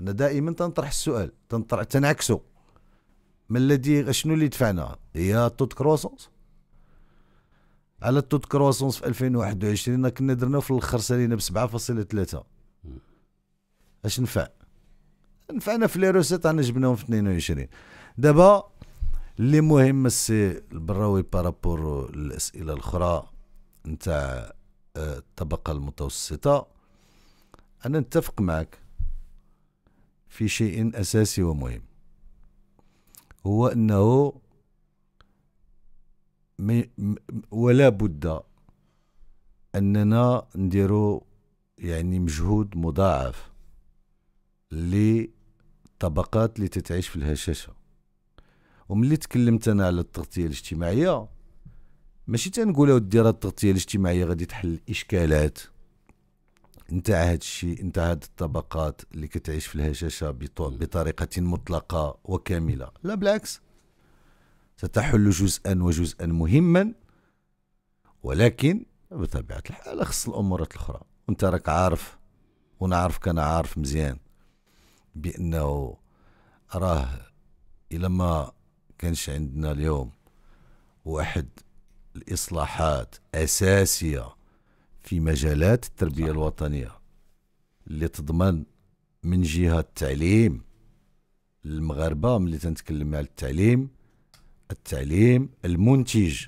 انا دائما تنطرح السؤال تنطرح تنعكسو ما الذي شنو اللي دفعنا هي توت كروسونس على توت كروسونس في 2021 كنا درنا في الاخر سالينا ب 7.3 اش نفع نفعنا في لي روسيت انا جبناهم في 22 دابا اللي مهم السي البراوي بارابور الاسئله الاخرى نتاع آه، الطبقه المتوسطه انا نتفق معك في شيء اساسي ومهم هو انه ولا بد اننا نديرو يعني مجهود مضاعف للطبقات اللي تتعيش في الهشاشه وملي تكلمت انا على التغطيه الاجتماعيه ماشي تنقول اودي راه التغطيه الاجتماعيه غادي تحل الاشكالات انت هاد الشيء انت هاد الطبقات اللي كتعيش في الهشاشه بطريقه مطلقه وكامله لا بالعكس ستحل جزءا وجزءا مهما ولكن بطبيعه الحال خص الامورات الاخرى وانت راك عارف ونعرفك انا عارف مزيان بانه راه الى ما كانش عندنا اليوم واحد الاصلاحات اساسيه في مجالات التربيه صح. الوطنيه اللي تضمن من جهه التعليم المغاربه ملي تنتكلم على التعليم التعليم المنتج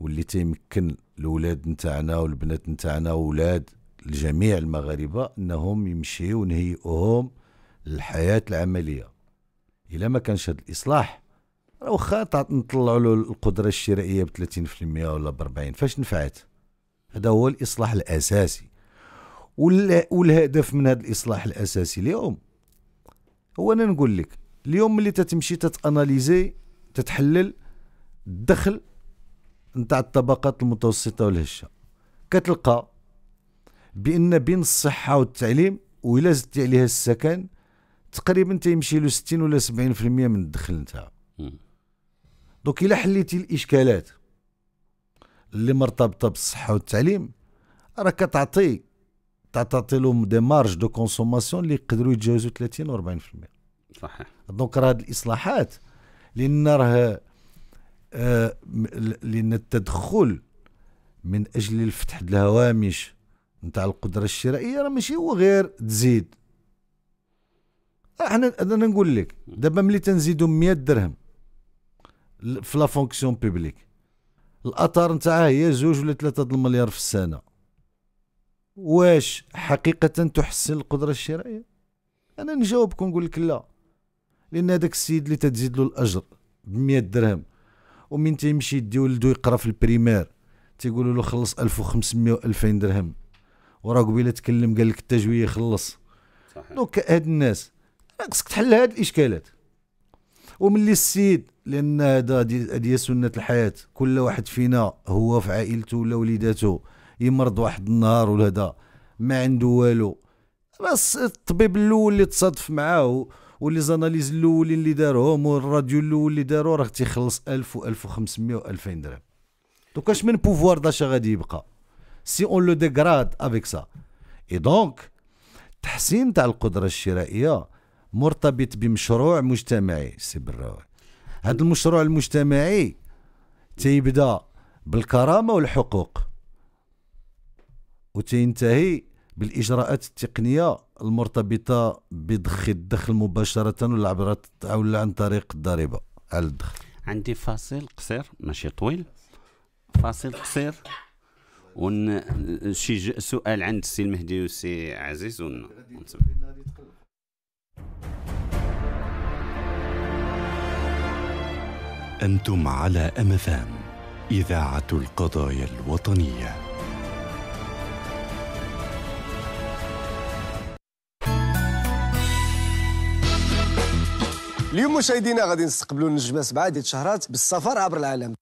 واللي تيمكن الاولاد نتاعنا والبنات نتاعنا واولاد الجميع المغاربه انهم يمشيو ونهيئوهم الحياه العمليه الا ما كانش هذا الاصلاح واخا نطلعوا له القدره الشرائيه ب 30% ولا ب 40 فاش نفعت هذا هو الاصلاح الاساسي والهدف من هذا الاصلاح الاساسي اليوم هو انا نقول لك اليوم ملي تتمشي تتاناليزي تتحلل الدخل نتاع الطبقات المتوسطه والهشه كتلقى بان بين الصحه والتعليم وإلا زدتي عليها السكن تقريبا تيمشي له 60 ولا 70% من الدخل نتاعها دوك الا حليتي الاشكالات اللي مرتبطه بالصحه والتعليم راه كتعطي تعطي لهم دي مارج دو كونسوماسيون اللي يقدروا يتجاوزوا 30 و 40% صحيح دونك راه هاد الاصلاحات لان راه آه، لان التدخل من اجل الفتح الهوامش نتاع القدره الشرائيه راه ماشي هو غير تزيد آه، احنا انا نقول لك دابا ملي تنزيدو 100 درهم في لا فونكسيون بوبليك الاثار نتاعها هي زوج ولا ثلاثة المليار في السنه واش حقيقه تحسن القدره الشرائيه انا نجاوبك ونقول لك لا لان هذاك السيد اللي تتزيد له الاجر ب 100 درهم ومن تيمشي يدي ولدو يقرا في البريمير تيقولوا له خلص 1500 و 2000 درهم وراه قبيله تكلم قال لك التجويه يخلص صحيح دونك هاد الناس خصك تحل هاد الاشكالات وملي السيد لان هذا هذه سنه الحياه كل واحد فينا هو في عائلته ولا وليداته يمرض واحد النهار ولا هذا ما عنده والو بس الطبيب الاول اللي تصادف معاه واللي زاناليز الاولين اللي داروهم والراديو الاول اللي دارو راه تيخلص 1000 و1500 و2000 درهم دوك اش من بوفوار داشا غادي يبقى سي اون لو ديغراد افيك سا اي دونك تحسين تاع القدره الشرائيه مرتبط بمشروع مجتمعي سي براوي هذا المشروع المجتمعي تيبدا بالكرامه والحقوق وتنتهي بالاجراءات التقنيه المرتبطه بضخ الدخل مباشره ولا عبر او عن طريق الضريبه على الدخل عندي فاصل قصير ماشي طويل فاصل قصير ون شي سؤال عند السي المهدي والسي عزيز ون... أنتم على أمثام إذاعة القضايا الوطنية اليوم مشاهدينا غادي نستقبلوا النجمه سبعه ديال الشهرات بالسفر عبر العالم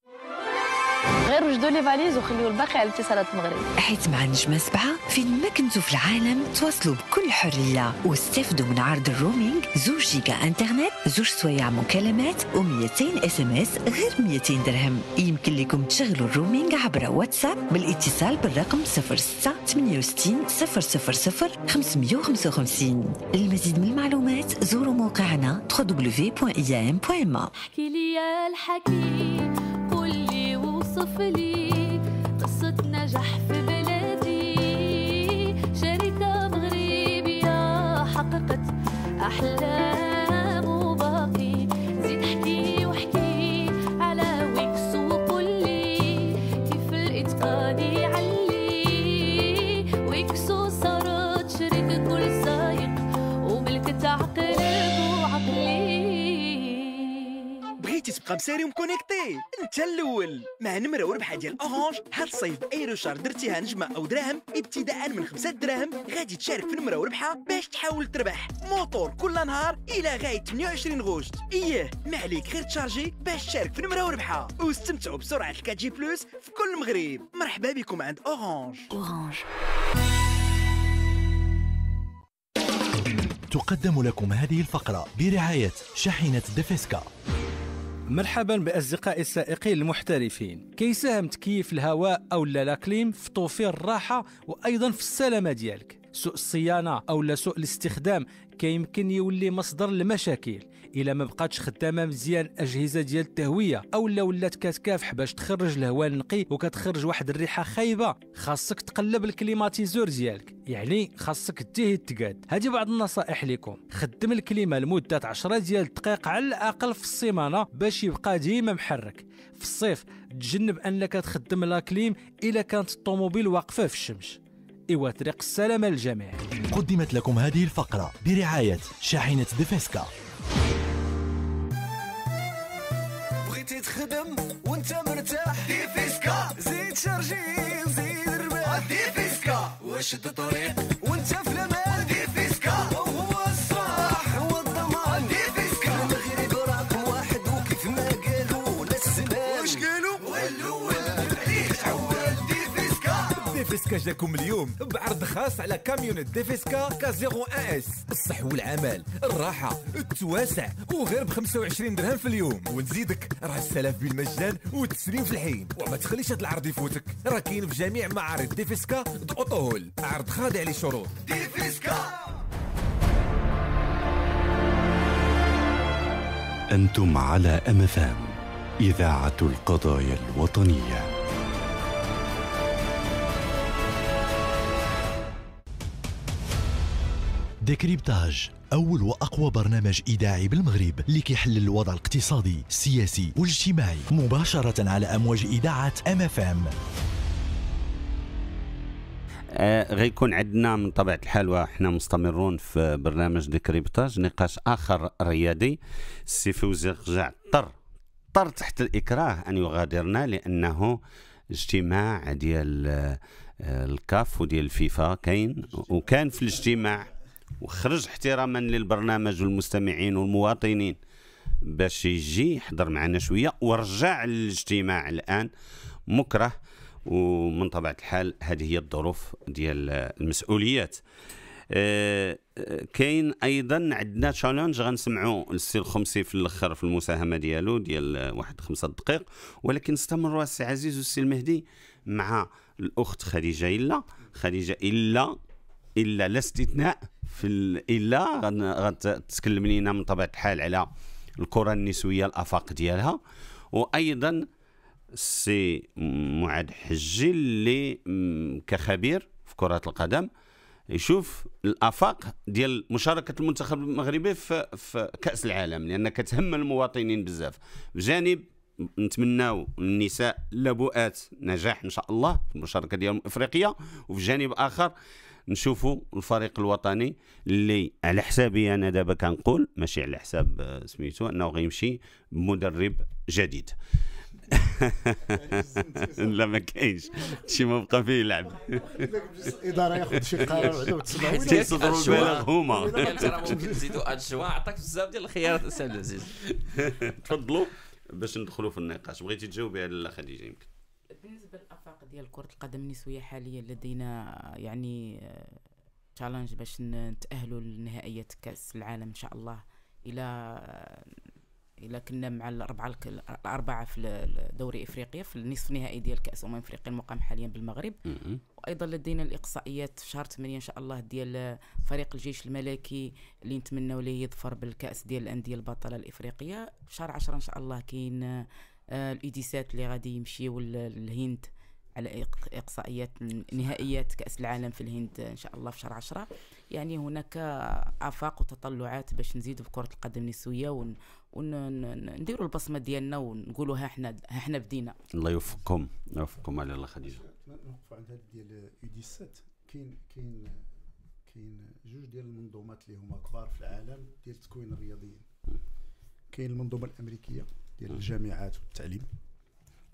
غير وجدوا لي فاليز وخليوا الباقي على اتصالات المغرب حيت مع نجمة سبعة فين ما كنتو في العالم تواصلوا بكل حرية واستفدوا من عرض الرومينغ زوج جيجا انترنت زوج سوايع مكالمات و200 اس ام اس غير 200 درهم يمكن لكم تشغلوا الرومينغ عبر واتساب بالاتصال بالرقم 06 68 000 555 للمزيد من المعلومات زوروا موقعنا www.iam.ma احكي لي يا قصة فلي قصة نجاح في بلادي شركة مغربية حققت أحلامي خمساريوم كونيكتي انت الاول مع نمره وربحه ديال اورانج هاد الصيف اي روشار درتيها نجمه او دراهم ابتداء من خمسة دراهم غادي تشارك في نمره وربحه باش تحاول تربح موتور كل نهار الى غايه 28 غشت ايه ما عليك غير تشارجي باش تشارك في نمره وربحه واستمتعوا بسرعه الكاجي بلس في كل المغرب مرحبا بكم عند اورانج اورانج تقدم لكم هذه الفقرة برعاية شاحنة ديفيسكا مرحبا باصدقائي السائقين المحترفين كيساهم تكييف الهواء او لاكليم في توفير الراحه وايضا في السلامه ديالك سوء الصيانه او سوء الاستخدام كيمكن يولي مصدر لمشاكل الا ما بقاتش خدامه مزيان اجهزه ديال التهويه اولا ولات كتكافح باش تخرج الهواء النقي وكتخرج واحد الريحه خايبه خاصك تقلب الكليماتيزور ديالك يعني خاصك تيه تقاد هذه بعض النصائح لكم خدم الكليمه لمده 10 ديال الدقائق على الاقل في السيمانه باش يبقى ديما محرك في الصيف تجنب انك تخدم لا كليم الا كانت الطوموبيل واقفه في الشمس ايوا طريق السلامه للجميع قدمت لكم هذه الفقره برعايه شاحنه ديفيسكا بغيتي تخدم وانت مرتاح فيسكا زيد شارجي وزيد ربح فيسكا واش الطريق ديفيسكا جاكم اليوم بعرض خاص على كاميون ديفيسكا كا 01 اس الصح والعمل الراحه التواسع وغير ب 25 درهم في اليوم ونزيدك راه السلف بالمجان والتسليم في الحين وما تخليش هذا العرض يفوتك راه كاين في جميع معارض ديفيسكا دوطول عرض خاضع لشروط ديفيسكا أنتم على أمفام إذاعة القضايا الوطنية ديكريبتاج أول وأقوى برنامج إذاعي بالمغرب اللي كيحلل الوضع الاقتصادي السياسي والاجتماعي مباشرة على أمواج إذاعة أم اف أم غيكون عندنا من طبيعه الحال وحنا مستمرون في برنامج ديكريبتاج نقاش اخر رياضي السي فوزي رجع اضطر اضطر تحت الاكراه ان يغادرنا لانه اجتماع ديال آه، الكاف وديال الفيفا كاين وكان في الاجتماع وخرج احتراما للبرنامج والمستمعين والمواطنين باش يجي يحضر معنا شويه ورجع للاجتماع الان مكره ومن طبيعه الحال هذه هي الظروف ديال المسؤوليات آه، كاين ايضا عندنا تشالنج غنسمعوا السي الخمسي في الاخر في المساهمه ديالو ديال واحد خمسة دقائق ولكن استمروا السي عزيز والسي المهدي مع الاخت خديجه الا خديجه الا الا لا استثناء في الا غتتكلم لينا من طبيعه الحال على الكره النسويه الافاق ديالها وايضا سي معاد حجي اللي كخبير في كره القدم يشوف الافاق ديال مشاركه المنتخب المغربي في, في كاس العالم لان كتهم المواطنين بزاف بجانب نتمناو النساء لبؤات نجاح ان شاء الله في المشاركه ديالهم افريقيا وفي جانب اخر نشوفوا الفريق الوطني اللي على حسابي انا دابا كنقول ماشي على حساب آه، سميتو انه غيمشي بمدرب جديد لا ما كاينش شي ما بقى فيه يلعب الاداره ياخذ شي قرار بعدا وتسمع تيصدروا البلاغ هما تزيدوا هاد عطاك بزاف ديال الخيارات استاذ عبد العزيز تفضلوا باش ندخلوا في النقاش بغيتي تجاوبي على خديجه يمكن بالنسبه الافاق ديال كره القدم النسويه حاليا لدينا يعني تشالنج باش نتاهلوا لنهائيات كاس العالم ان شاء الله الى الى كنا مع الاربعه الاربعه في دوري افريقيا في النصف النهائي ديال كاس امم افريقيا المقام حاليا بالمغرب وايضا لدينا الاقصائيات في شهر 8 ان شاء الله ديال فريق الجيش الملكي اللي نتمنوا ليه يظفر بالكاس ديال الانديه البطله الافريقيه في شهر 10 ان شاء الله كاين آه، الايديسات اللي غادي يمشيو للهند على إقصائيات نهائيات كأس العالم في الهند إن شاء الله في شهر 10 يعني هناك آفاق وتطلعات باش نزيدوا في كرة القدم النسوية ونديروا البصمة ديالنا ونقولوا ها احنا ها احنا بدينا الله يوفقكم يوفقكم على الله خديجة نوقفوا عند هذا ديال يو 17 كاين كاين كاين جوج ديال المنظومات اللي هما كبار في العالم ديال التكوين الرياضيين كاين المنظومه الامريكيه ديال الجامعات والتعليم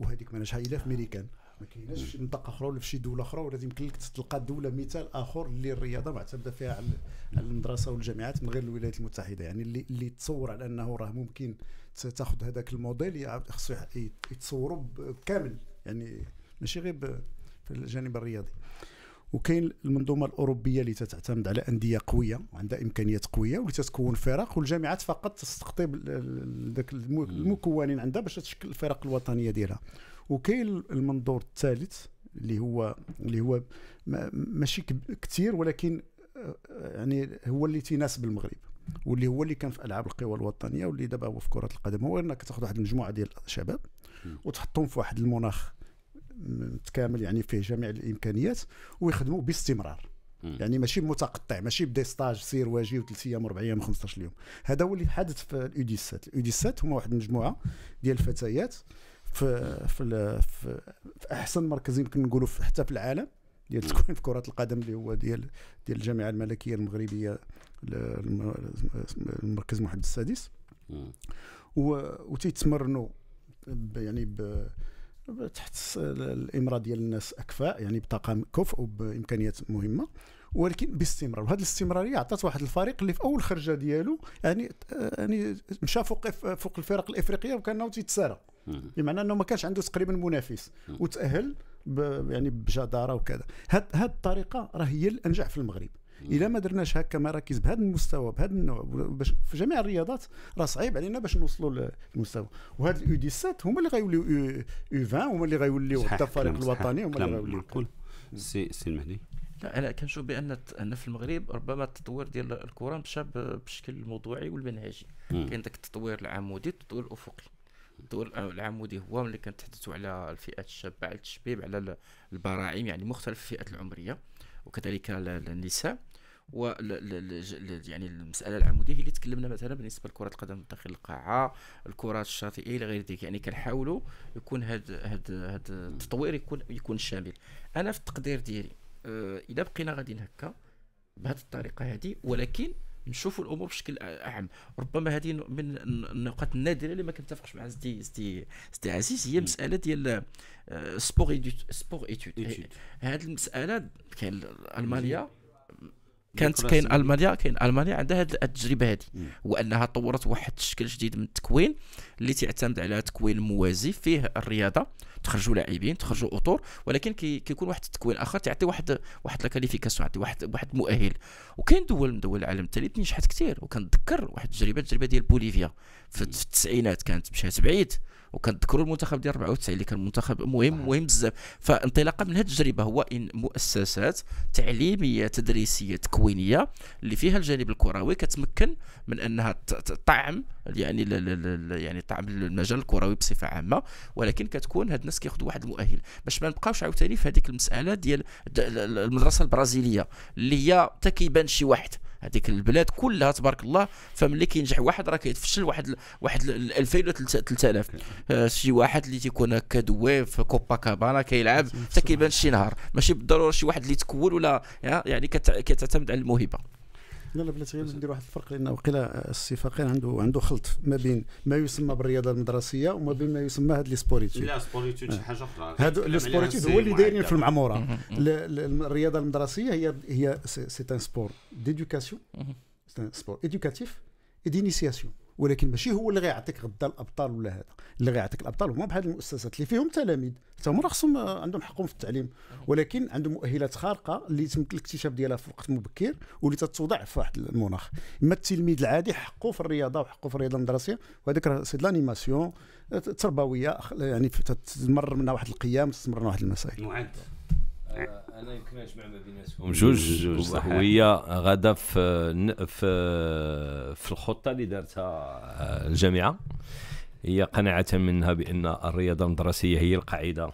وهذيك ماناش هايله في امريكان ما كايناش في منطقه اخرى ولا في شي دوله اخرى ولا يمكن لك تلقى دوله مثال اخر اللي الرياضه معتمده فيها على المدرسه والجامعات من غير الولايات المتحده يعني اللي اللي تصور على انه راه ممكن تاخذ هذاك الموديل خصو يتصوروا كامل يعني ماشي غير في الجانب الرياضي وكاين المنظومه الاوروبيه اللي تتعتمد على انديه قويه وعندها امكانيات قويه واللي تتكون فرق والجامعات فقط تستقطب ذاك المكونين عندها باش تشكل الفرق الوطنيه ديالها وكاين المنظور الثالث اللي هو اللي هو ماشي كثير ولكن آه، آه، يعني هو اللي تيناسب المغرب واللي هو اللي كان في العاب القوى الوطنيه واللي دابا هو في كره القدم هو انك تاخذ واحد المجموعه ديال الشباب وتحطهم في واحد المناخ متكامل يعني فيه جميع الامكانيات ويخدموا باستمرار يعني ماشي متقطع ماشي بدي ستاج سير واجي وثلاث ايام وربع ايام 15 يوم هذا هو اللي حدث في الاوديسات الاوديسات هما واحد المجموعه ديال الفتيات في في, في, احسن مركز يمكن نقولوا حتى في العالم ديال التكوين في كره القدم اللي هو ديال ديال الجامعه الملكيه المغربيه المركز محمد السادس تيتمرنوا يعني ب تحت الامراه ديال الناس اكفاء يعني بطاقم كفء وبامكانيات مهمه ولكن باستمرار وهذه الاستمراريه عطات واحد الفريق اللي في اول خرجه ديالو يعني يعني مشى فوق فوق الفرق الافريقيه وكانه تيتسارى بمعنى انه ما كانش عنده تقريبا منافس وتاهل يعني بجداره وكذا هاد هاد الطريقه راه هي الانجح في المغرب الا ما درناش هكا مراكز بهذا المستوى بهذا النوع باش في جميع الرياضات راه صعيب علينا باش نوصلوا للمستوى وهاد الاو 17 هما اللي غيوليو اي 20 هما اللي غيوليو حتى الفريق الوطني هما اللي غيوليو سي سي المهدي انا كنشوف بان هنا في المغرب ربما التطوير ديال الكره مشى بشكل موضوعي والمنهجي كاين داك التطوير العمودي التطوير الافقي التطوير العمودي هو ملي كنتحدثوا على الفئات الشابه على التشبيب على البراعم يعني مختلف الفئات العمريه وكذلك النساء و يعني المساله العموديه هي اللي تكلمنا مثلا بالنسبه لكره القدم داخل القاعه الكره الشاطئيه الى غير ذلك يعني كنحاولوا يكون هذا هذا التطوير يكون يكون شامل انا في التقدير ديالي الا آه، بقينا غاديين هكا بهذه الطريقه هذه ولكن نشوفوا الامور بشكل اعم ربما هذه من النقاط النادره اللي ما كنتفقش مع زدي زدي زدي عزيز هي المساله ديال سبور سبور ايتود هذه المساله كاين المانيا كانت كاين المانيا كاين المانيا عندها هذه التجربه هذه وانها طورت واحد الشكل جديد من التكوين اللي تعتمد على تكوين موازي فيه الرياضه تخرجوا لاعبين تخرجوا اطور ولكن كي كيكون واحد التكوين اخر تعطي واحد واحد كاليفيكاسيون تعطي واحد واحد مؤهل وكاين دول من دول العالم الثالث نجحت كثير وكنتذكر واحد التجربه التجربه ديال بوليفيا في التسعينات كانت مشات بعيد وكنذكروا المنتخب ديال 94 اللي كان منتخب مهم مهم بزاف فانطلاقا من هذه التجربه هو ان مؤسسات تعليميه تدريسيه تكوينيه اللي فيها الجانب الكروي كتمكن من انها تطعم يعني ل ل ل يعني طعم المجال الكروي بصفه عامه ولكن كتكون هاد الناس كياخذوا واحد المؤهل باش ما نبقاوش عاوتاني في هذيك المساله ديال المدرسه البرازيليه اللي هي تكيبان شي واحد هذيك البلاد كلها تبارك الله فملي كينجح واحد راه كيتفشل واحد واحد 2000 ولا 3000 شي واحد اللي تيكون هكا في كوبا كابانا كيلعب حتى كيبان شي نهار ماشي بالضروره شي واحد اللي تكون ولا يعني كتعتمد على الموهبه لا بلاتي غير ندير واحد الفرق لان وقيلا السي فقير عنده عنده خلط ما بين ما يسمى بالرياضه المدرسيه وما بين ما يسمى هاد لي سبوريتود لا سبوريتود شي حاجه اخرى هاد لي سبوريتود هو اللي دايرين في المعموره الرياضه المدرسيه هي هي سي ان سبور ديدوكاسيون سبور ايدوكاتيف اي دينيسياسيون ولكن ماشي هو اللي غيعطيك غدا الابطال ولا هذا اللي غيعطيك الابطال هما بحال المؤسسات اللي فيهم تلاميذ حتى هما خصهم آه، عندهم حقهم في التعليم ولكن عندهم مؤهلات خارقه اللي تم الاكتشاف ديالها في وقت مبكر واللي تتوضع في واحد المناخ اما التلميذ العادي حقه في الرياضه وحقه في الرياضه المدرسيه وهذاك راه سي دلانيماسيون آه، تربويه يعني تتمر منها واحد تتمر تستمر واحد المسائل معد آه، انا يمكن اجمع ما بيناتهم جوج جوج صح وهي غدا في في في الخطه اللي دارتها آه، الجامعه هي قناعه منها بان الرياضه المدرسيه هي القاعده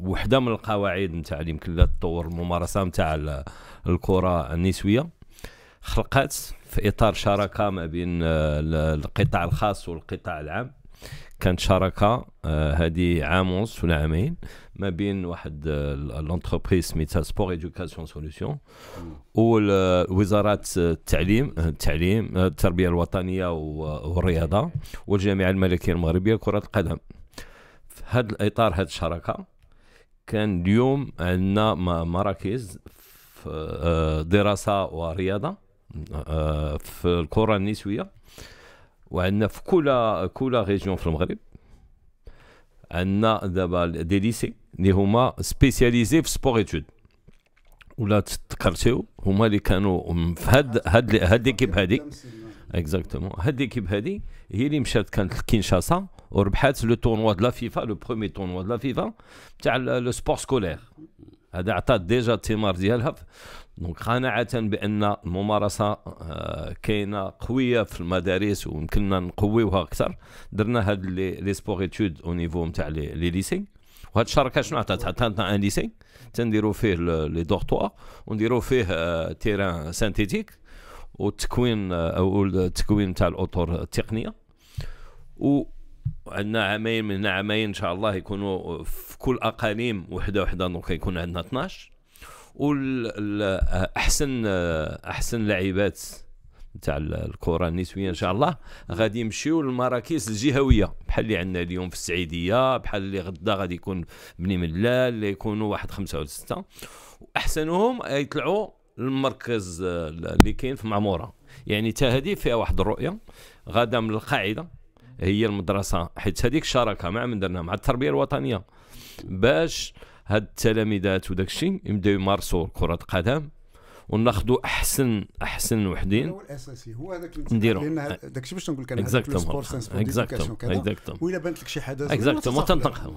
وحده من القواعد نتاع اللي يمكن لها تطور الممارسه نتاع الكره النسويه خلقات في اطار شراكه ما بين آه، القطاع الخاص والقطاع العام كانت شراكه هذه آه، عام ونص ولا عامين ما بين واحد آه، لونتربريز سميتها سبور ايدوكاسيون سوليسيون ووزارات التعليم آه، التعليم التربيه الوطنيه والرياضه والجامعه الملكيه المغربيه لكره القدم في هذا الاطار هذه الشراكه كان اليوم عندنا مراكز دراسه ورياضه في الكره النسويه وعندنا في كل كل ريجيون في المغرب عندنا دابا دي ليسي اللي هما سبيسياليزي في سبور اتود ولا تذكرتيو هما اللي كانوا في هاد هاد هاد ليكيب هادي اكزاكتومون هاد ليكيب هادي هي اللي مشات كانت لكينشاسا وربحات لو تورنوا دو لا فيفا لو برومي تورنوا دو لا فيفا تاع لو سبور سكولير هذا عطات ديجا الثمار ديالها دونك قناعة بأن الممارسة آه، كاينة قوية في المدارس ويمكننا نقويوها أكثر درنا هاد لي سبور إتود أو نيفو نتاع لي ليسي وهاد الشركة شنو عطات عطاتنا أن ليسي تنديرو فيه لي دورتوار ونديرو فيه آه، تيران سانتيتيك والتكوين آه، أو التكوين تاع الأطر التقنية و عندنا عامين من عامين ان شاء الله يكونوا في كل اقاليم وحده وحده دونك يكون عندنا 12 والاحسن احسن لعيبات تاع الكره النسويه ان شاء الله غادي يمشيو للمراكز الجهويه بحال اللي عندنا اليوم في السعيديه بحال اللي غدا غادي يكون بني ملال اللي يكونوا واحد خمسه ولا سته واحسنهم يطلعوا المركز اللي كاين في معموره يعني تا هذه فيها واحد الرؤيه غدا من القاعده هي المدرسه حيت هذيك الشراكه مع من درنا مع التربيه الوطنيه باش هاد التلاميذات وداك الشيء يبداو يمارسوا كره القدم وناخذوا احسن احسن وحدين هو الاساسي هو هذاك نديرو لان داك الشيء باش نقول لك انا هذاك السبور اكزاكتوم والا بانت لك شي حاجه اكزاكتوم تنطلق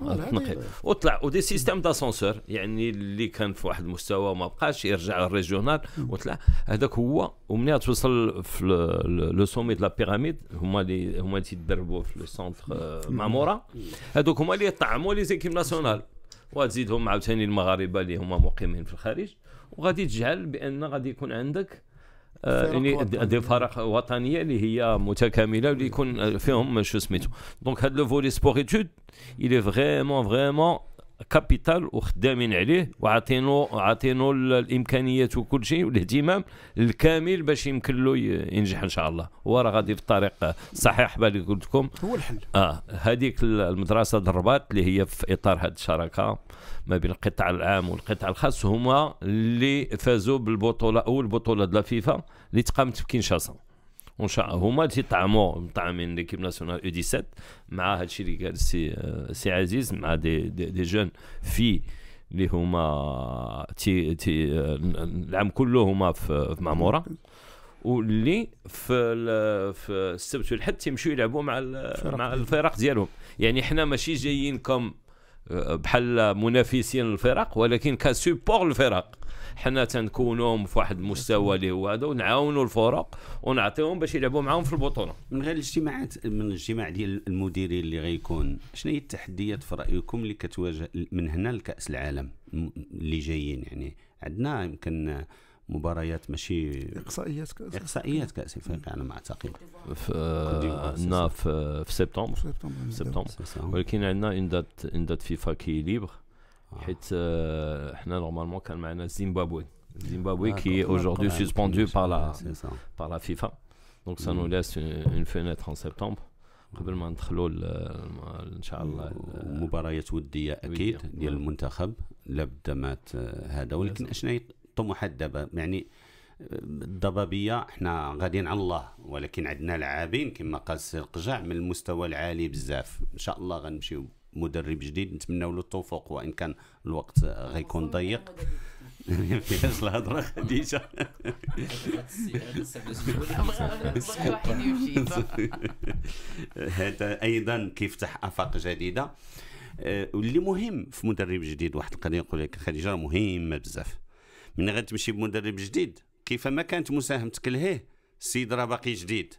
وطلع ودي سيستيم داسونسور يعني اللي كان في واحد المستوى ما بقاش يرجع للريجيونال وطلع هذاك هو ومنين توصل في لو سومي لا بيراميد هما اللي هما اللي تيدربوا في لو سونتر مع هذوك هما اللي يطعموا لي زيكيب ناسيونال وتزيدهم عاوتاني المغاربه اللي هما مقيمين في الخارج وغادي تجعل بان غادي يكون عندك آه، يعني دي فرق وطنيه اللي هي متكامله واللي يكون فيهم شو سميتو دونك هاد لو فولي سبور ايتود اي est فريمون كابيتال وخدامين عليه وعاطينو عاطينو الامكانيات وكل شيء والاهتمام الكامل باش يمكن له ينجح ان شاء الله هو راه غادي في الطريق الصحيح بالي قلت لكم هو الحل اه هذيك المدرسه الرباط اللي هي في اطار هذه الشراكه ما بين القطاع العام والقطاع الخاص هما اللي فازوا بالبطوله اول بطوله ديال فيفا اللي تقامت في كينشاسا شاء هما اللي طعموا مطعمين ليكيب ناسيونال او 17 مع هادشي اللي قال سي آه، سي عزيز مع دي دي, دي جون في اللي هما تي تي آه، العام كله هما في معموره واللي في في السبت والحد تيمشيو يلعبوا مع مع الفرق ديالهم يعني حنا ماشي جايين كم بحال منافسين الفرق ولكن كسبور الفرق حنا تنكونوهم في واحد المستوى اللي هو هذا ونعاونوا الفرق ونعطيهم باش يلعبوا معاهم في البطوله من غير الاجتماعات من الاجتماع ديال المديرين اللي غيكون شنو هي التحديات في رايكم اللي كتواجه من هنا لكاس العالم اللي جايين يعني عندنا يمكن مباريات ماشي اقصائيات كاس اقصائيات كاس افريقيا على ما اعتقد عندنا آه، في سبتمبر سبتمبر ولكن عندنا اون دات اون دات فيفا كي ليبر آه. حيت آه، حنا نورمالمون كان معنا زيمبابوي زيمبابوي كي اجوردي سسبوندو بار لا بار لا فيفا دونك سا نو لاس اون فينيتر ان سبتمبر قبل ما ندخلوا ان شاء الله مباريات وديه اكيد ديال المنتخب لابد مات هذا ولكن اشنو طموحات دابا يعني الضبابيه حنا غاديين على الله ولكن عندنا لاعبين كما قال السي القجع من المستوى العالي بزاف ان شاء الله غنمشيو مدرب جديد نتمناو له التوفيق وان كان الوقت غيكون ضيق فيهاش الهضره خديجه هذا ايضا كيفتح افاق جديده آه، واللي مهم في مدرب جديد واحد القضيه نقول لك خديجه مهمه بزاف من غتمشي بمدرب جديد كيف ما كانت مساهمتك لهيه السيد راه باقي جديد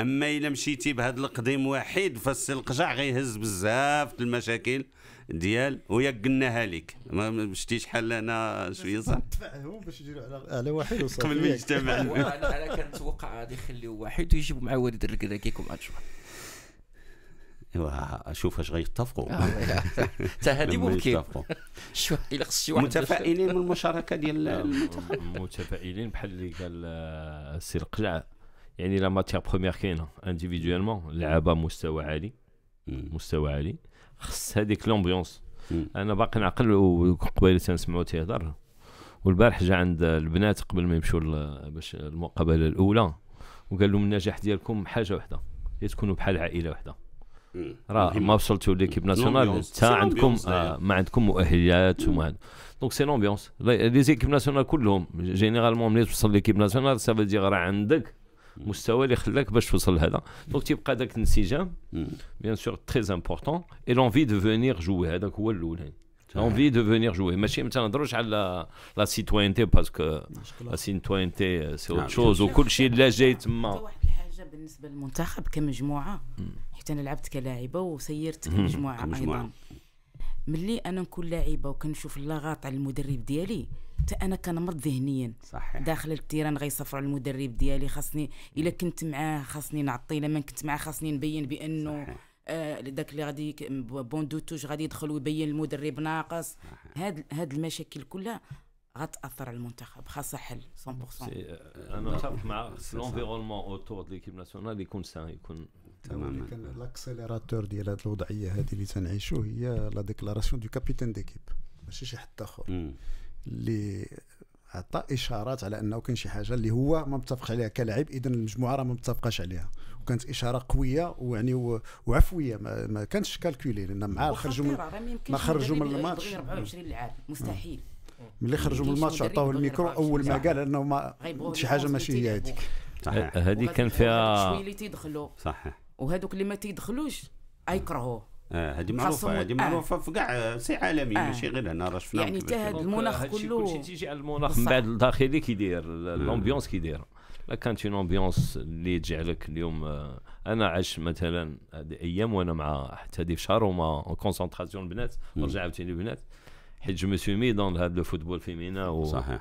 اما الا مشيتي بهذا القديم واحد القجع غيهز بزاف المشاكل ديال ويا قلناها لك ما شتي شحال انا شويه صح هو باش يجيو على على واحد قبل ما يجتمع انا كنتوقع غادي يخليو واحد ويجيبوا مع والد الركدا كيكون اجمل واشوف اش غيتفقوا حتى آه، إيه. هذه ممكن شويه الى خص شي واحد متفائلين من المشاركه ديال المنتخب آه، متفائلين بحال اللي قال آه، السي القلع يعني لا ماتيغ بروميير كاينه انديفيديوالمون لعابه مستوى عالي مستوى عالي خص هذيك لومبيونس انا باقي نعقل وقبيله تنسمعوا تيهضر والبارح جا عند البنات قبل ما يمشوا باش المقابله الاولى وقال لهم النجاح ديالكم حاجه وحده تكونوا بحال عائله وحده راه ما وصلتوا ليكيب ناسيونال حتى عندكم آه، ما عندكم مؤهلات وما دونك سي لومبيونس لي زيكيب ناسيونال كلهم جينيرالمون ملي توصل ليكيب ناسيونال سافا دير راه عندك مستوى اللي خلاك باش توصل لهذا دونك تيبقى ذاك الانسجام بيان سور تري امبورتون اي لونفي دو فينيغ جوي هذاك هو الاول لونفي دو فينيغ جوي ماشي ما تنهضروش على لا سيتوينتي باسكو لا سيتوينتي آه، سي نعم، اوت شوز وكل شيء لا جاي تما بالنسبه للمنتخب كمجموعه حيت انا لعبت كلاعبه وسيرت كمجموعه, كمجموعة. ايضا ملي انا نكون لاعبه وكنشوف اللغط على المدرب ديالي حتى انا كنمرض ذهنيا صحيح داخل التيران غيصفر على المدرب ديالي خاصني الا كنت معاه خاصني نعطي الا ما كنت معاه خاصني نبين بانه آه داك اللي غادي بون دوتوج غادي يدخل ويبين المدرب ناقص هاد هاد المشاكل كلها غتاثر على المنتخب خاصه حل 100% آه، انا اتفق مع لونفيرونمون اوتور دو ليكيب ناسيونال يكون سان يكون تماما لاكسيليراتور ديال هذه الوضعيه هذه اللي تنعيشو هي لا ديكلاراسيون دو كابيتان ديكيب ماشي شي حد اخر اللي عطى اشارات على انه كاين شي حاجه اللي هو ما متفق عليها كلاعب اذا المجموعه راه ما متفقاش عليها وكانت اشاره قويه ويعني وعفويه ما, ما كانش كالكولي لان مع خرجوا من ما خرجوا من الماتش 24 مستحيل ملي خرجوا من الماتش عطاوه الميكرو اول ما قال انه ما شي حاجه ماشي هي هذيك صحيح هذه كان فيها شويه اللي تيدخلوا صحيح وهذوك اللي ما تيدخلوش ايكرهوه اه هذه معروفه هذه آه. معروفه في كاع سي عالمي آه. ماشي غير هنا راه شفنا يعني حتى هذا المناخ كله كلشي تيجي على المناخ من بعد الداخلي كيداير الامبيونس كيداير لا كانت اون امبيونس اللي تجعلك اليوم آه، انا عشت مثلا هذه ايام وانا مع حتى هذه في شهر وما كونسونطراسيون البنات رجع عاوتاني البنات حيت جو مي سوي مي دون هذا لو فوتبول فيمينا و... صحيح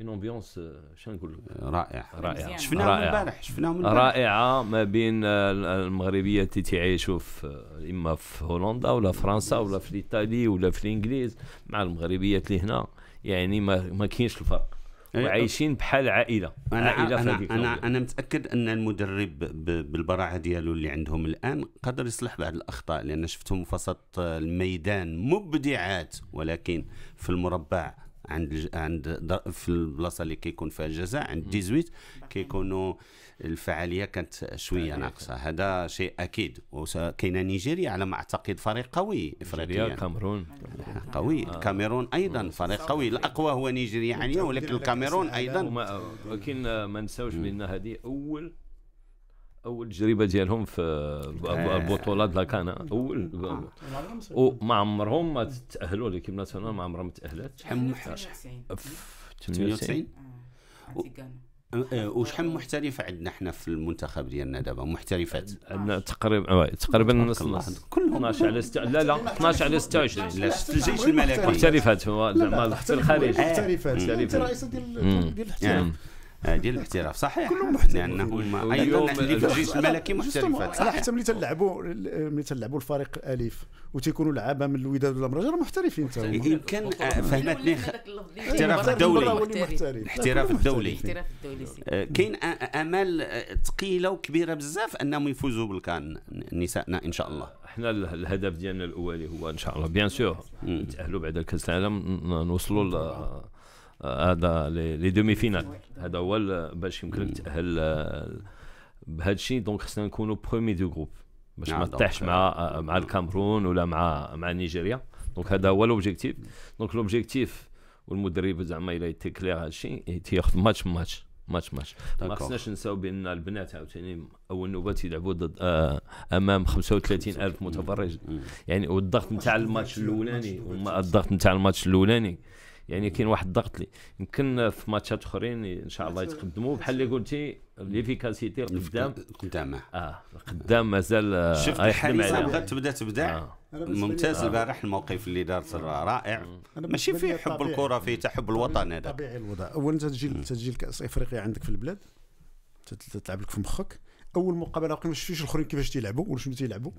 اون امبيونس آه، شنو نقول لك رائعه رائعه شفناها البارح شفناها البارح رائعه ما بين آه، المغربيه اللي تيعيشوا في آه، اما في هولندا ولا في فرنسا ولا في ايطالي ولا في الانجليز مع المغربيه اللي هنا يعني ما, ما كاينش الفرق يعني وعايشين بحال عائله أنا عائله أنا أنا, أنا, انا متاكد ان المدرب بالبراعه ديالو اللي عندهم الان قدر يصلح بعض الاخطاء لان شفتهم في وسط الميدان مبدعات ولكن في المربع عند عند في البلاصه اللي كيكون فيها الجزاء عند 18 كيكونوا الفعاليه كانت شويه ناقصه هذا شيء اكيد وكاين نيجيريا على ما اعتقد فريق قوي افريقيا الكاميرون قوي آه. الكاميرون ايضا فريق قوي الاقوى هو نيجيريا يعني ولكن الكاميرون ايضا ولكن ما نساوش بان هذه اول اول تجربه ديالهم في آه. البطوله ديال كان اول آه. وما عمرهم ما تاهلوا ليكيب ناسيونال ما عمرهم تاهلت شحال 98 98 أه، وشحال محترفة عندنا حنا في المنتخب ديالنا دابا محترفات عندنا تقريبا تقريبا نص نص كلهم 12 على ست... لا لا 12 على 26 لا في الجيش الملكي محترفات زعما في الخارج محترفات انت رئيس ديال ديال الاحتراف آه، ديال الاحتراف صحيح كلهم محترفين لانه ايضا الجيش الملكي محترف صحيح حتى ملي تلعبوا آه، ملي تلعبوا الفريق الاليف وتيكونوا لعابه من الوداد ولا مراجع محترفين حتى يمكن فهمتني الاحتراف الدولي الاحتراف الدولي كاين آه، امال ثقيله وكبيره بزاف انهم يفوزوا بالكان نسائنا ان شاء الله احنا الهدف ديالنا الاولي هو ان شاء الله بيان سور نتاهلوا بعد كاس العالم نوصلوا آه، هذا لي دومي فينال هذا هو باش يمكن لك تاهل آه، بهذا الشيء دونك خصنا نكونوا برومي دو جروب باش نعم، ما تطيحش مع آه، مع الكامرون ولا مع مع نيجيريا دونك هذا هو لوبجيكتيف دونك لوبجيكتيف والمدرب زعما الى تي كلير هذا الشيء تياخذ ماتش ماتش ماتش ماتش ما خصناش نساو بان البنات عاوتاني اول نوبه تيلعبوا ضد امام 35 الف متفرج يعني والضغط نتاع الماتش الاولاني الضغط نتاع الماتش الاولاني يعني كاين واحد الضغط لي يمكن في ماتشات اخرين ان شاء الله يتقدموا بحال اللي قلتي ليفيكاسيتي القدام قدام آه،, اه القدام مازال آه، شفت الحاله بغات تبدا تبدع آه. ممتاز آه. البارح الموقف اللي دار آه. رائع ماشي فيه حب الكره فيه تحب الوطن هذا طبيعي الوضع اولا تجي تجي كاس افريقيا عندك في البلاد تلعب لك في مخك اول مقابله ما شفتيش الاخرين كيفاش تيلعبوا ولا شنو تيلعبوا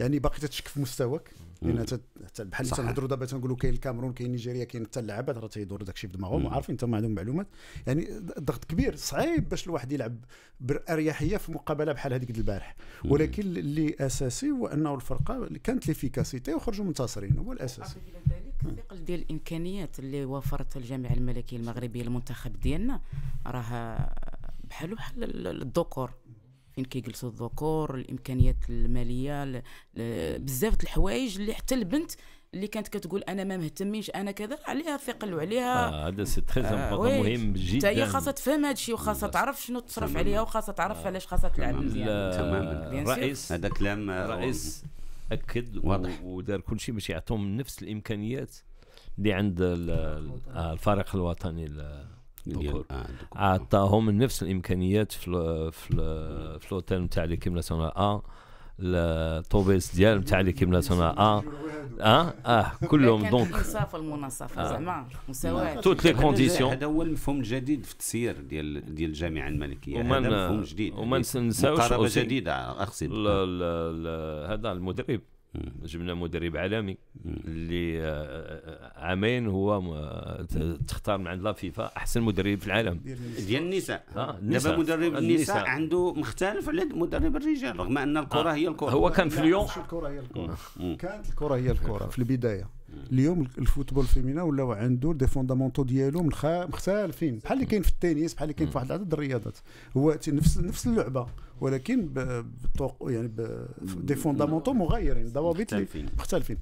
يعني باقي تتشك في مستواك لان حتى بحال تنهضروا دابا تنقولوا كاين الكاميرون كاين نيجيريا كاين حتى اللعابات راه تيدور داكشي في دماغهم عارفين تما عندهم معلومات يعني ضغط كبير صعيب باش الواحد يلعب باريحيه في مقابله بحال هذيك البارح ولكن اللي اساسي هو انه الفرقه كانت ليفيكاسيتي وخرجوا منتصرين هو الاساس الثقل ديال الامكانيات اللي وفرت الجامعه الملكيه المغربيه المنتخب ديالنا راه بحال بحال الذكور فين كيجلسوا الذكور الامكانيات الماليه بزاف الحوايج اللي حتى البنت اللي كانت كتقول انا ما مهتميش انا كذا عليها ثقل وعليها آه، هذا آه سي تري آه مهم جدا هي خاصها تفهم هذا الشيء وخاصها تعرف شنو تصرف عليها وخاصها تعرف آه علاش خاصها تلعب مزيان تماما الرئيس آه، هذا كلام الرئيس آه، اكد واضح ودار كل شيء باش يعطيهم نفس الامكانيات اللي عند الفريق الوطني دكور عطاهم آه، نفس الامكانيات في في في الاوتيل نتاع ليكيب ناسيونال ا الطوبيس ديال نتاع ليكيب ناسيونال ا اه اه كلهم دونك المنصف المنصف آه. زعما مساواه توت لي كونديسيون هذا هو المفهوم الجديد في التسيير ديال ديال الجامعه الملكيه هذا مفهوم جديد وما نساوش مقاربه جديده اقصد هذا المدرب جبنا مدرب عالمي اللي آه، آه، آه، عامين هو تختار من عند لا فيفا احسن مدرب في العالم ديال النساء آه دابا مدرب النساء عنده مختلف على مدرب الرجال رغم ان الكره آه هي الكره هو كان في اليوم الكره هي الكره كانت الكره هي الكره في البدايه اليوم الفوتبول فيمينا ولاو عنده دي فوندامونتو ديالو مختلفين بحال اللي كاين في التنس بحال اللي كاين في واحد العدد الرياضات هو نفس نفس اللعبه ولكن بطرق يعني دي فوندامونتو مغيرين ضوابط مختلفين التدريب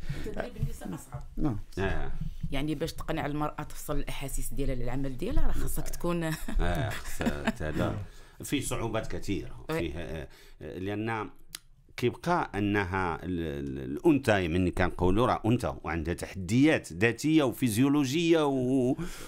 نعم. آه. يعني باش تقنع المراه تفصل الاحاسيس ديالها للعمل ديالها راه خاصك تكون آه. آه، نعم. في صعوبات كثيره فيه لان كيبقى انها الانثى يعني من كان قولوا راه انثى وعندها تحديات ذاتيه وفيزيولوجيه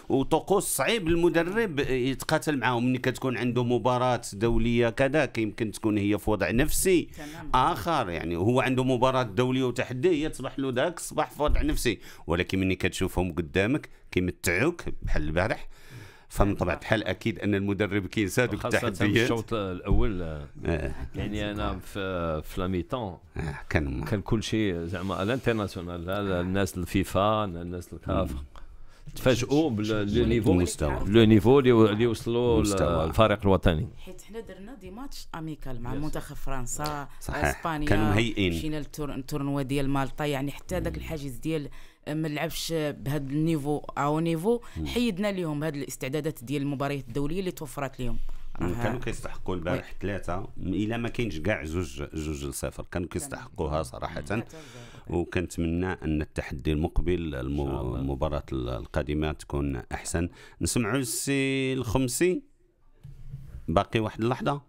وطقوس صعيب المدرب يتقاتل معاهم ملي كتكون عنده مباراه دوليه كذا كيمكن تكون هي في وضع نفسي تمام. اخر يعني هو عنده مباراه دوليه وتحدي هي تصبح له ذاك الصباح في وضع نفسي ولكن ملي كتشوفهم قدامك كيمتعوك بحال البارح فمن طبعا الحال اكيد ان المدرب كينسى دوك التحديات الشوط الاول آه، آه. يعني انا آه. في في لاميتون كان كان كل شيء زعما الانترناسيونال الناس الفيفا الناس الكاف تفاجئوا باللو نيفو المستوى لو نيفو اللي وصلوا الفريق الوطني حيت حنا درنا دي ماتش اميكال مع منتخب فرنسا صحيح. اسبانيا كانوا مهيئين مشينا للتورنوا ديال مالطا يعني حتى ذاك الحاجز ديال ما نلعبش بهذا النيفو او نيفو حيدنا لهم هذه الاستعدادات ديال المباريات الدوليه اللي توفرت لهم كانوا كيستحقوا البارح ثلاثه الا ما كاينش كاع جوج جوج لصفر كانوا كيستحقوها صراحه وكنتمنى ان التحدي المقبل المباراه القادمه تكون احسن نسمعوا السي الخمسي باقي واحد اللحظه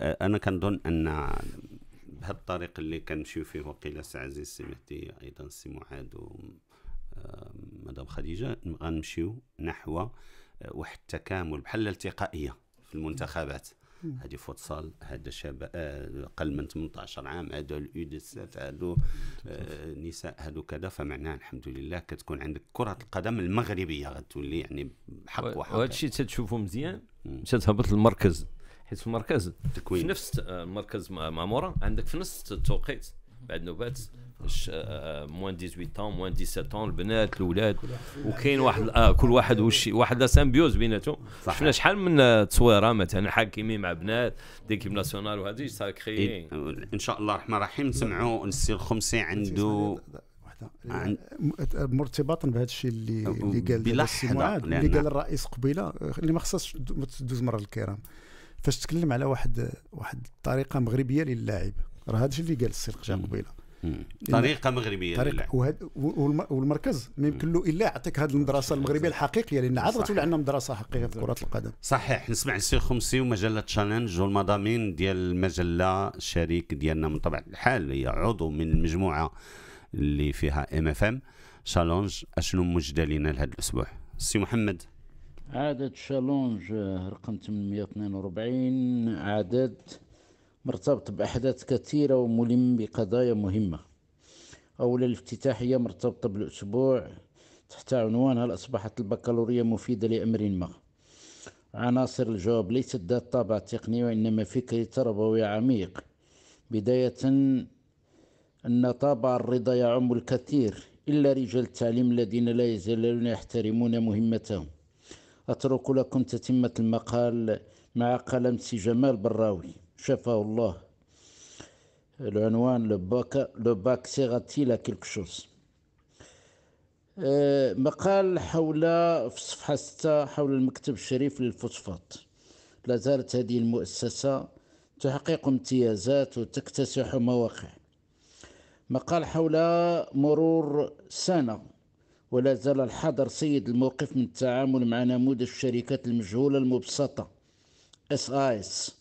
انا كنظن ان الطريق اللي كنمشيو فيه وقيله السي عزيز سي مهدي ايضا السي معاذ آه، مدام خديجه غنمشيو نحو آه، واحد التكامل بحال الالتقائيه في المنتخبات هذه فوتسال هذا شاب اقل آه، من 18 عام هذا دي 7 هذو نساء هذو كذا فمعناه الحمد لله كتكون عندك كره القدم المغربيه غتولي يعني بحق وحق وهذا الشيء تتشوفه مزيان تتهبط المركز حيت في المركز في نفس المركز آه، مع مورا عندك في نفس التوقيت بعد نوبات آه، موان 18 طون موان 17 طون البنات الاولاد وكاين واحد آه كل واحد وشي واحد لا سامبيوز بيناتهم شفنا شحال من آه، تصويره مثلا حاكمين مع بنات ديكيب ناسيونال وهذه سا إيه، كري ان شاء الله الرحمن الرحيم نسمعوا السي الخمسي عنده عن... مرتبطا بهذا الشيء اللي اللي قال اللي قال الرئيس قبيله اللي ما خصهاش تدوز مره الكرام فاش تكلم على واحد واحد الطريقه مغربيه للاعب راه هذا الشيء اللي قال السي القجام قبيله طريقه مغربيه طريقه وهد والمركز ما يمكن له الا يعطيك هذه المدرسه المغربيه الحقيقيه لان عاد غتولي عندنا مدرسه حقيقيه في كره القدم صحيح نسمع السي خمسي ومجله تشالنج والمضامين ديال المجله الشريك ديالنا من طبع الحال هي عضو من المجموعه اللي فيها ام اف ام شالونج اشنو موجده لنا لهذا الاسبوع السي محمد عدد شالونج آه، رقم 842 عدد مرتبط بأحداث كثيرة وملم بقضايا مهمة أولى الافتتاحية مرتبطة بالأسبوع تحت عنوان هل أصبحت البكالوريا مفيدة لأمر ما عناصر الجواب ليست ذات طابع تقني وإنما فكري تربوي عميق بداية أن طابع الرضا يعم الكثير إلا رجال التعليم الذين لا يزالون يحترمون مهمتهم أترك لكم تتمة المقال مع قلم سي جمال براوي شفاه الله العنوان لو باك سيغاتي لا كيلك شوز مقال حول في صفحة ستة حول المكتب الشريف للفوسفات لا زالت هذه المؤسسة تحقق امتيازات وتكتسح مواقع مقال حول مرور سنة ولا زال الحاضر سيد الموقف من التعامل مع نموذج الشركات المجهولة المبسطة اس اس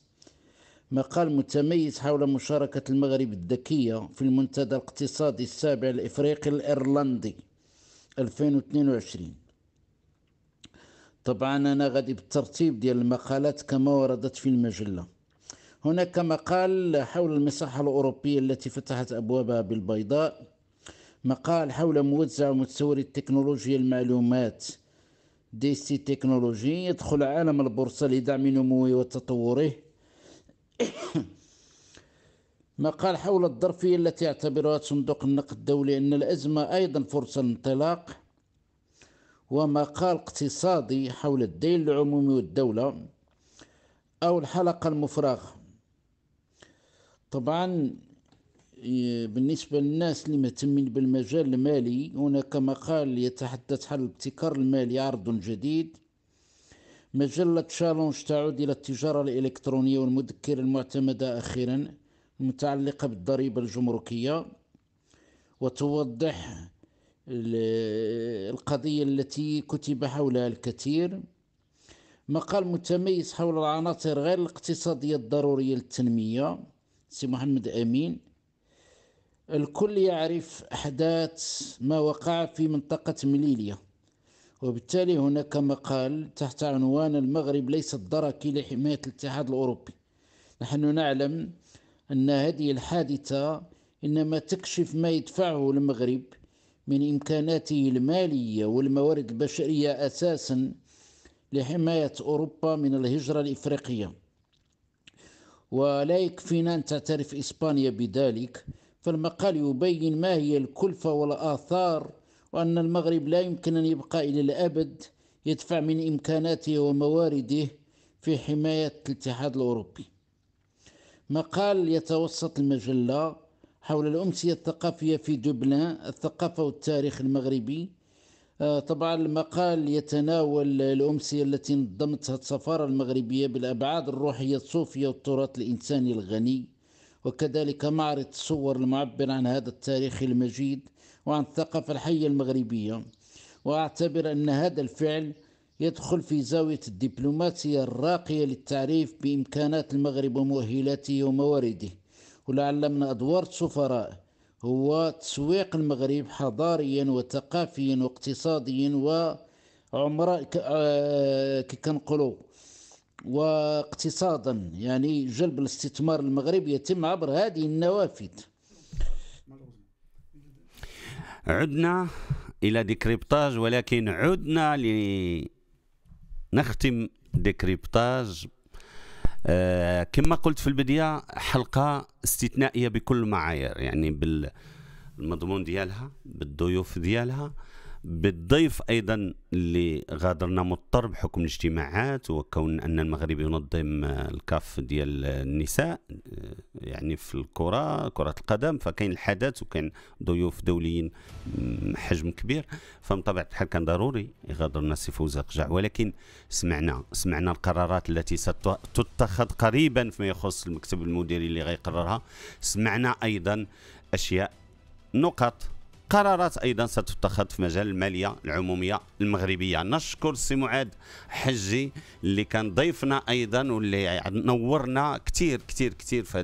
مقال متميز حول مشاركة المغرب الذكية في المنتدى الاقتصادي السابع الإفريقي الإيرلندي 2022 طبعا أنا غادي بالترتيب ديال المقالات كما وردت في المجلة هناك مقال حول المساحة الأوروبية التي فتحت أبوابها بالبيضاء مقال حول موزع متسوري التكنولوجيا المعلومات دي سي تكنولوجي يدخل عالم البورصة لدعم نموه وتطوره مقال حول الظرفية التي اعتبرها صندوق النقد الدولي أن الأزمة أيضا فرصة للانطلاق ومقال اقتصادي حول الدين العمومي والدولة أو الحلقة المفرغة طبعا إيه، بالنسبة للناس اللي مهتمين بالمجال المالي هناك مقال يتحدث عن الابتكار المالي عرض جديد مجلة تشالنج تعود إلى التجارة الإلكترونية والمذكرة المعتمدة أخيرا المتعلقة بالضريبة الجمركية وتوضح القضية التي كتب حولها الكثير مقال متميز حول العناصر غير الاقتصادية الضرورية للتنمية سي محمد أمين الكل يعرف أحداث ما وقع في منطقة مليليا وبالتالي هناك مقال تحت عنوان المغرب ليس الدركي لحماية الاتحاد الأوروبي نحن نعلم أن هذه الحادثة إنما تكشف ما يدفعه المغرب من إمكاناته المالية والموارد البشرية أساسا لحماية أوروبا من الهجرة الإفريقية ولا يكفينا أن تعترف إسبانيا بذلك فالمقال يبين ما هي الكلفة والآثار وأن المغرب لا يمكن أن يبقى إلى الأبد يدفع من إمكاناته وموارده في حماية الاتحاد الأوروبي مقال يتوسط المجلة حول الأمسية الثقافية في دبلن الثقافة والتاريخ المغربي آه، طبعا المقال يتناول الأمسية التي نظمتها السفارة المغربية بالأبعاد الروحية الصوفية والتراث الإنساني الغني وكذلك معرض صور المعبر عن هذا التاريخ المجيد وعن الثقافة الحية المغربية وأعتبر أن هذا الفعل يدخل في زاوية الدبلوماسية الراقية للتعريف بإمكانات المغرب ومؤهلاته وموارده ولعل من أدوار السفراء هو تسويق المغرب حضاريا وثقافيا واقتصاديا وعمراء آه، كي كنقولوا واقتصادا يعني جلب الاستثمار المغربي يتم عبر هذه النوافذ عدنا الى ديكريبتاج ولكن عدنا لنختم ديكريبتاج آه كما قلت في البداية حلقة استثنائية بكل المعايير يعني بالمضمون ديالها بالضيوف ديالها بالضيف ايضا اللي غادرنا مضطر بحكم الاجتماعات وكون ان المغرب ينظم الكاف ديال النساء يعني في الكره كره القدم فكاين الحدث وكاين ضيوف دوليين حجم كبير فمن طبيعه الحال كان ضروري يغادرنا السي فوزي القجع ولكن سمعنا سمعنا القرارات التي ستتخذ قريبا فيما يخص المكتب المديري اللي غيقررها سمعنا ايضا اشياء نقط قرارات ايضا ستتخذ في مجال الماليه العموميه المغربيه نشكر السي معاذ حجي اللي كان ضيفنا ايضا واللي يعني نورنا كثير كثير كثير في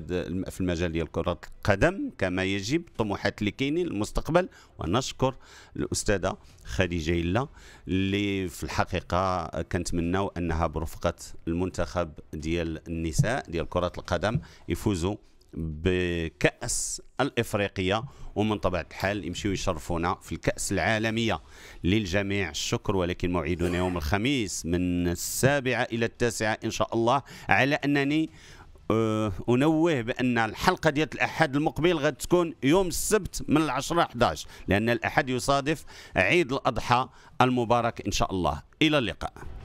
في المجال ديال كره القدم كما يجب الطموحات اللي كاينين المستقبل ونشكر الاستاذه خديجه يلا اللي في الحقيقه كنتمناو انها برفقه المنتخب ديال النساء ديال كره القدم يفوزوا بكأس الإفريقية ومن طبيعة الحال يمشيو يشرفونا في الكأس العالمية للجميع الشكر ولكن موعدنا يوم الخميس من السابعة إلى التاسعة إن شاء الله على أنني آه، انوه بان الحلقه ديال الاحد المقبل غتكون يوم السبت من 10 11 لان الاحد يصادف عيد الاضحى المبارك ان شاء الله الى اللقاء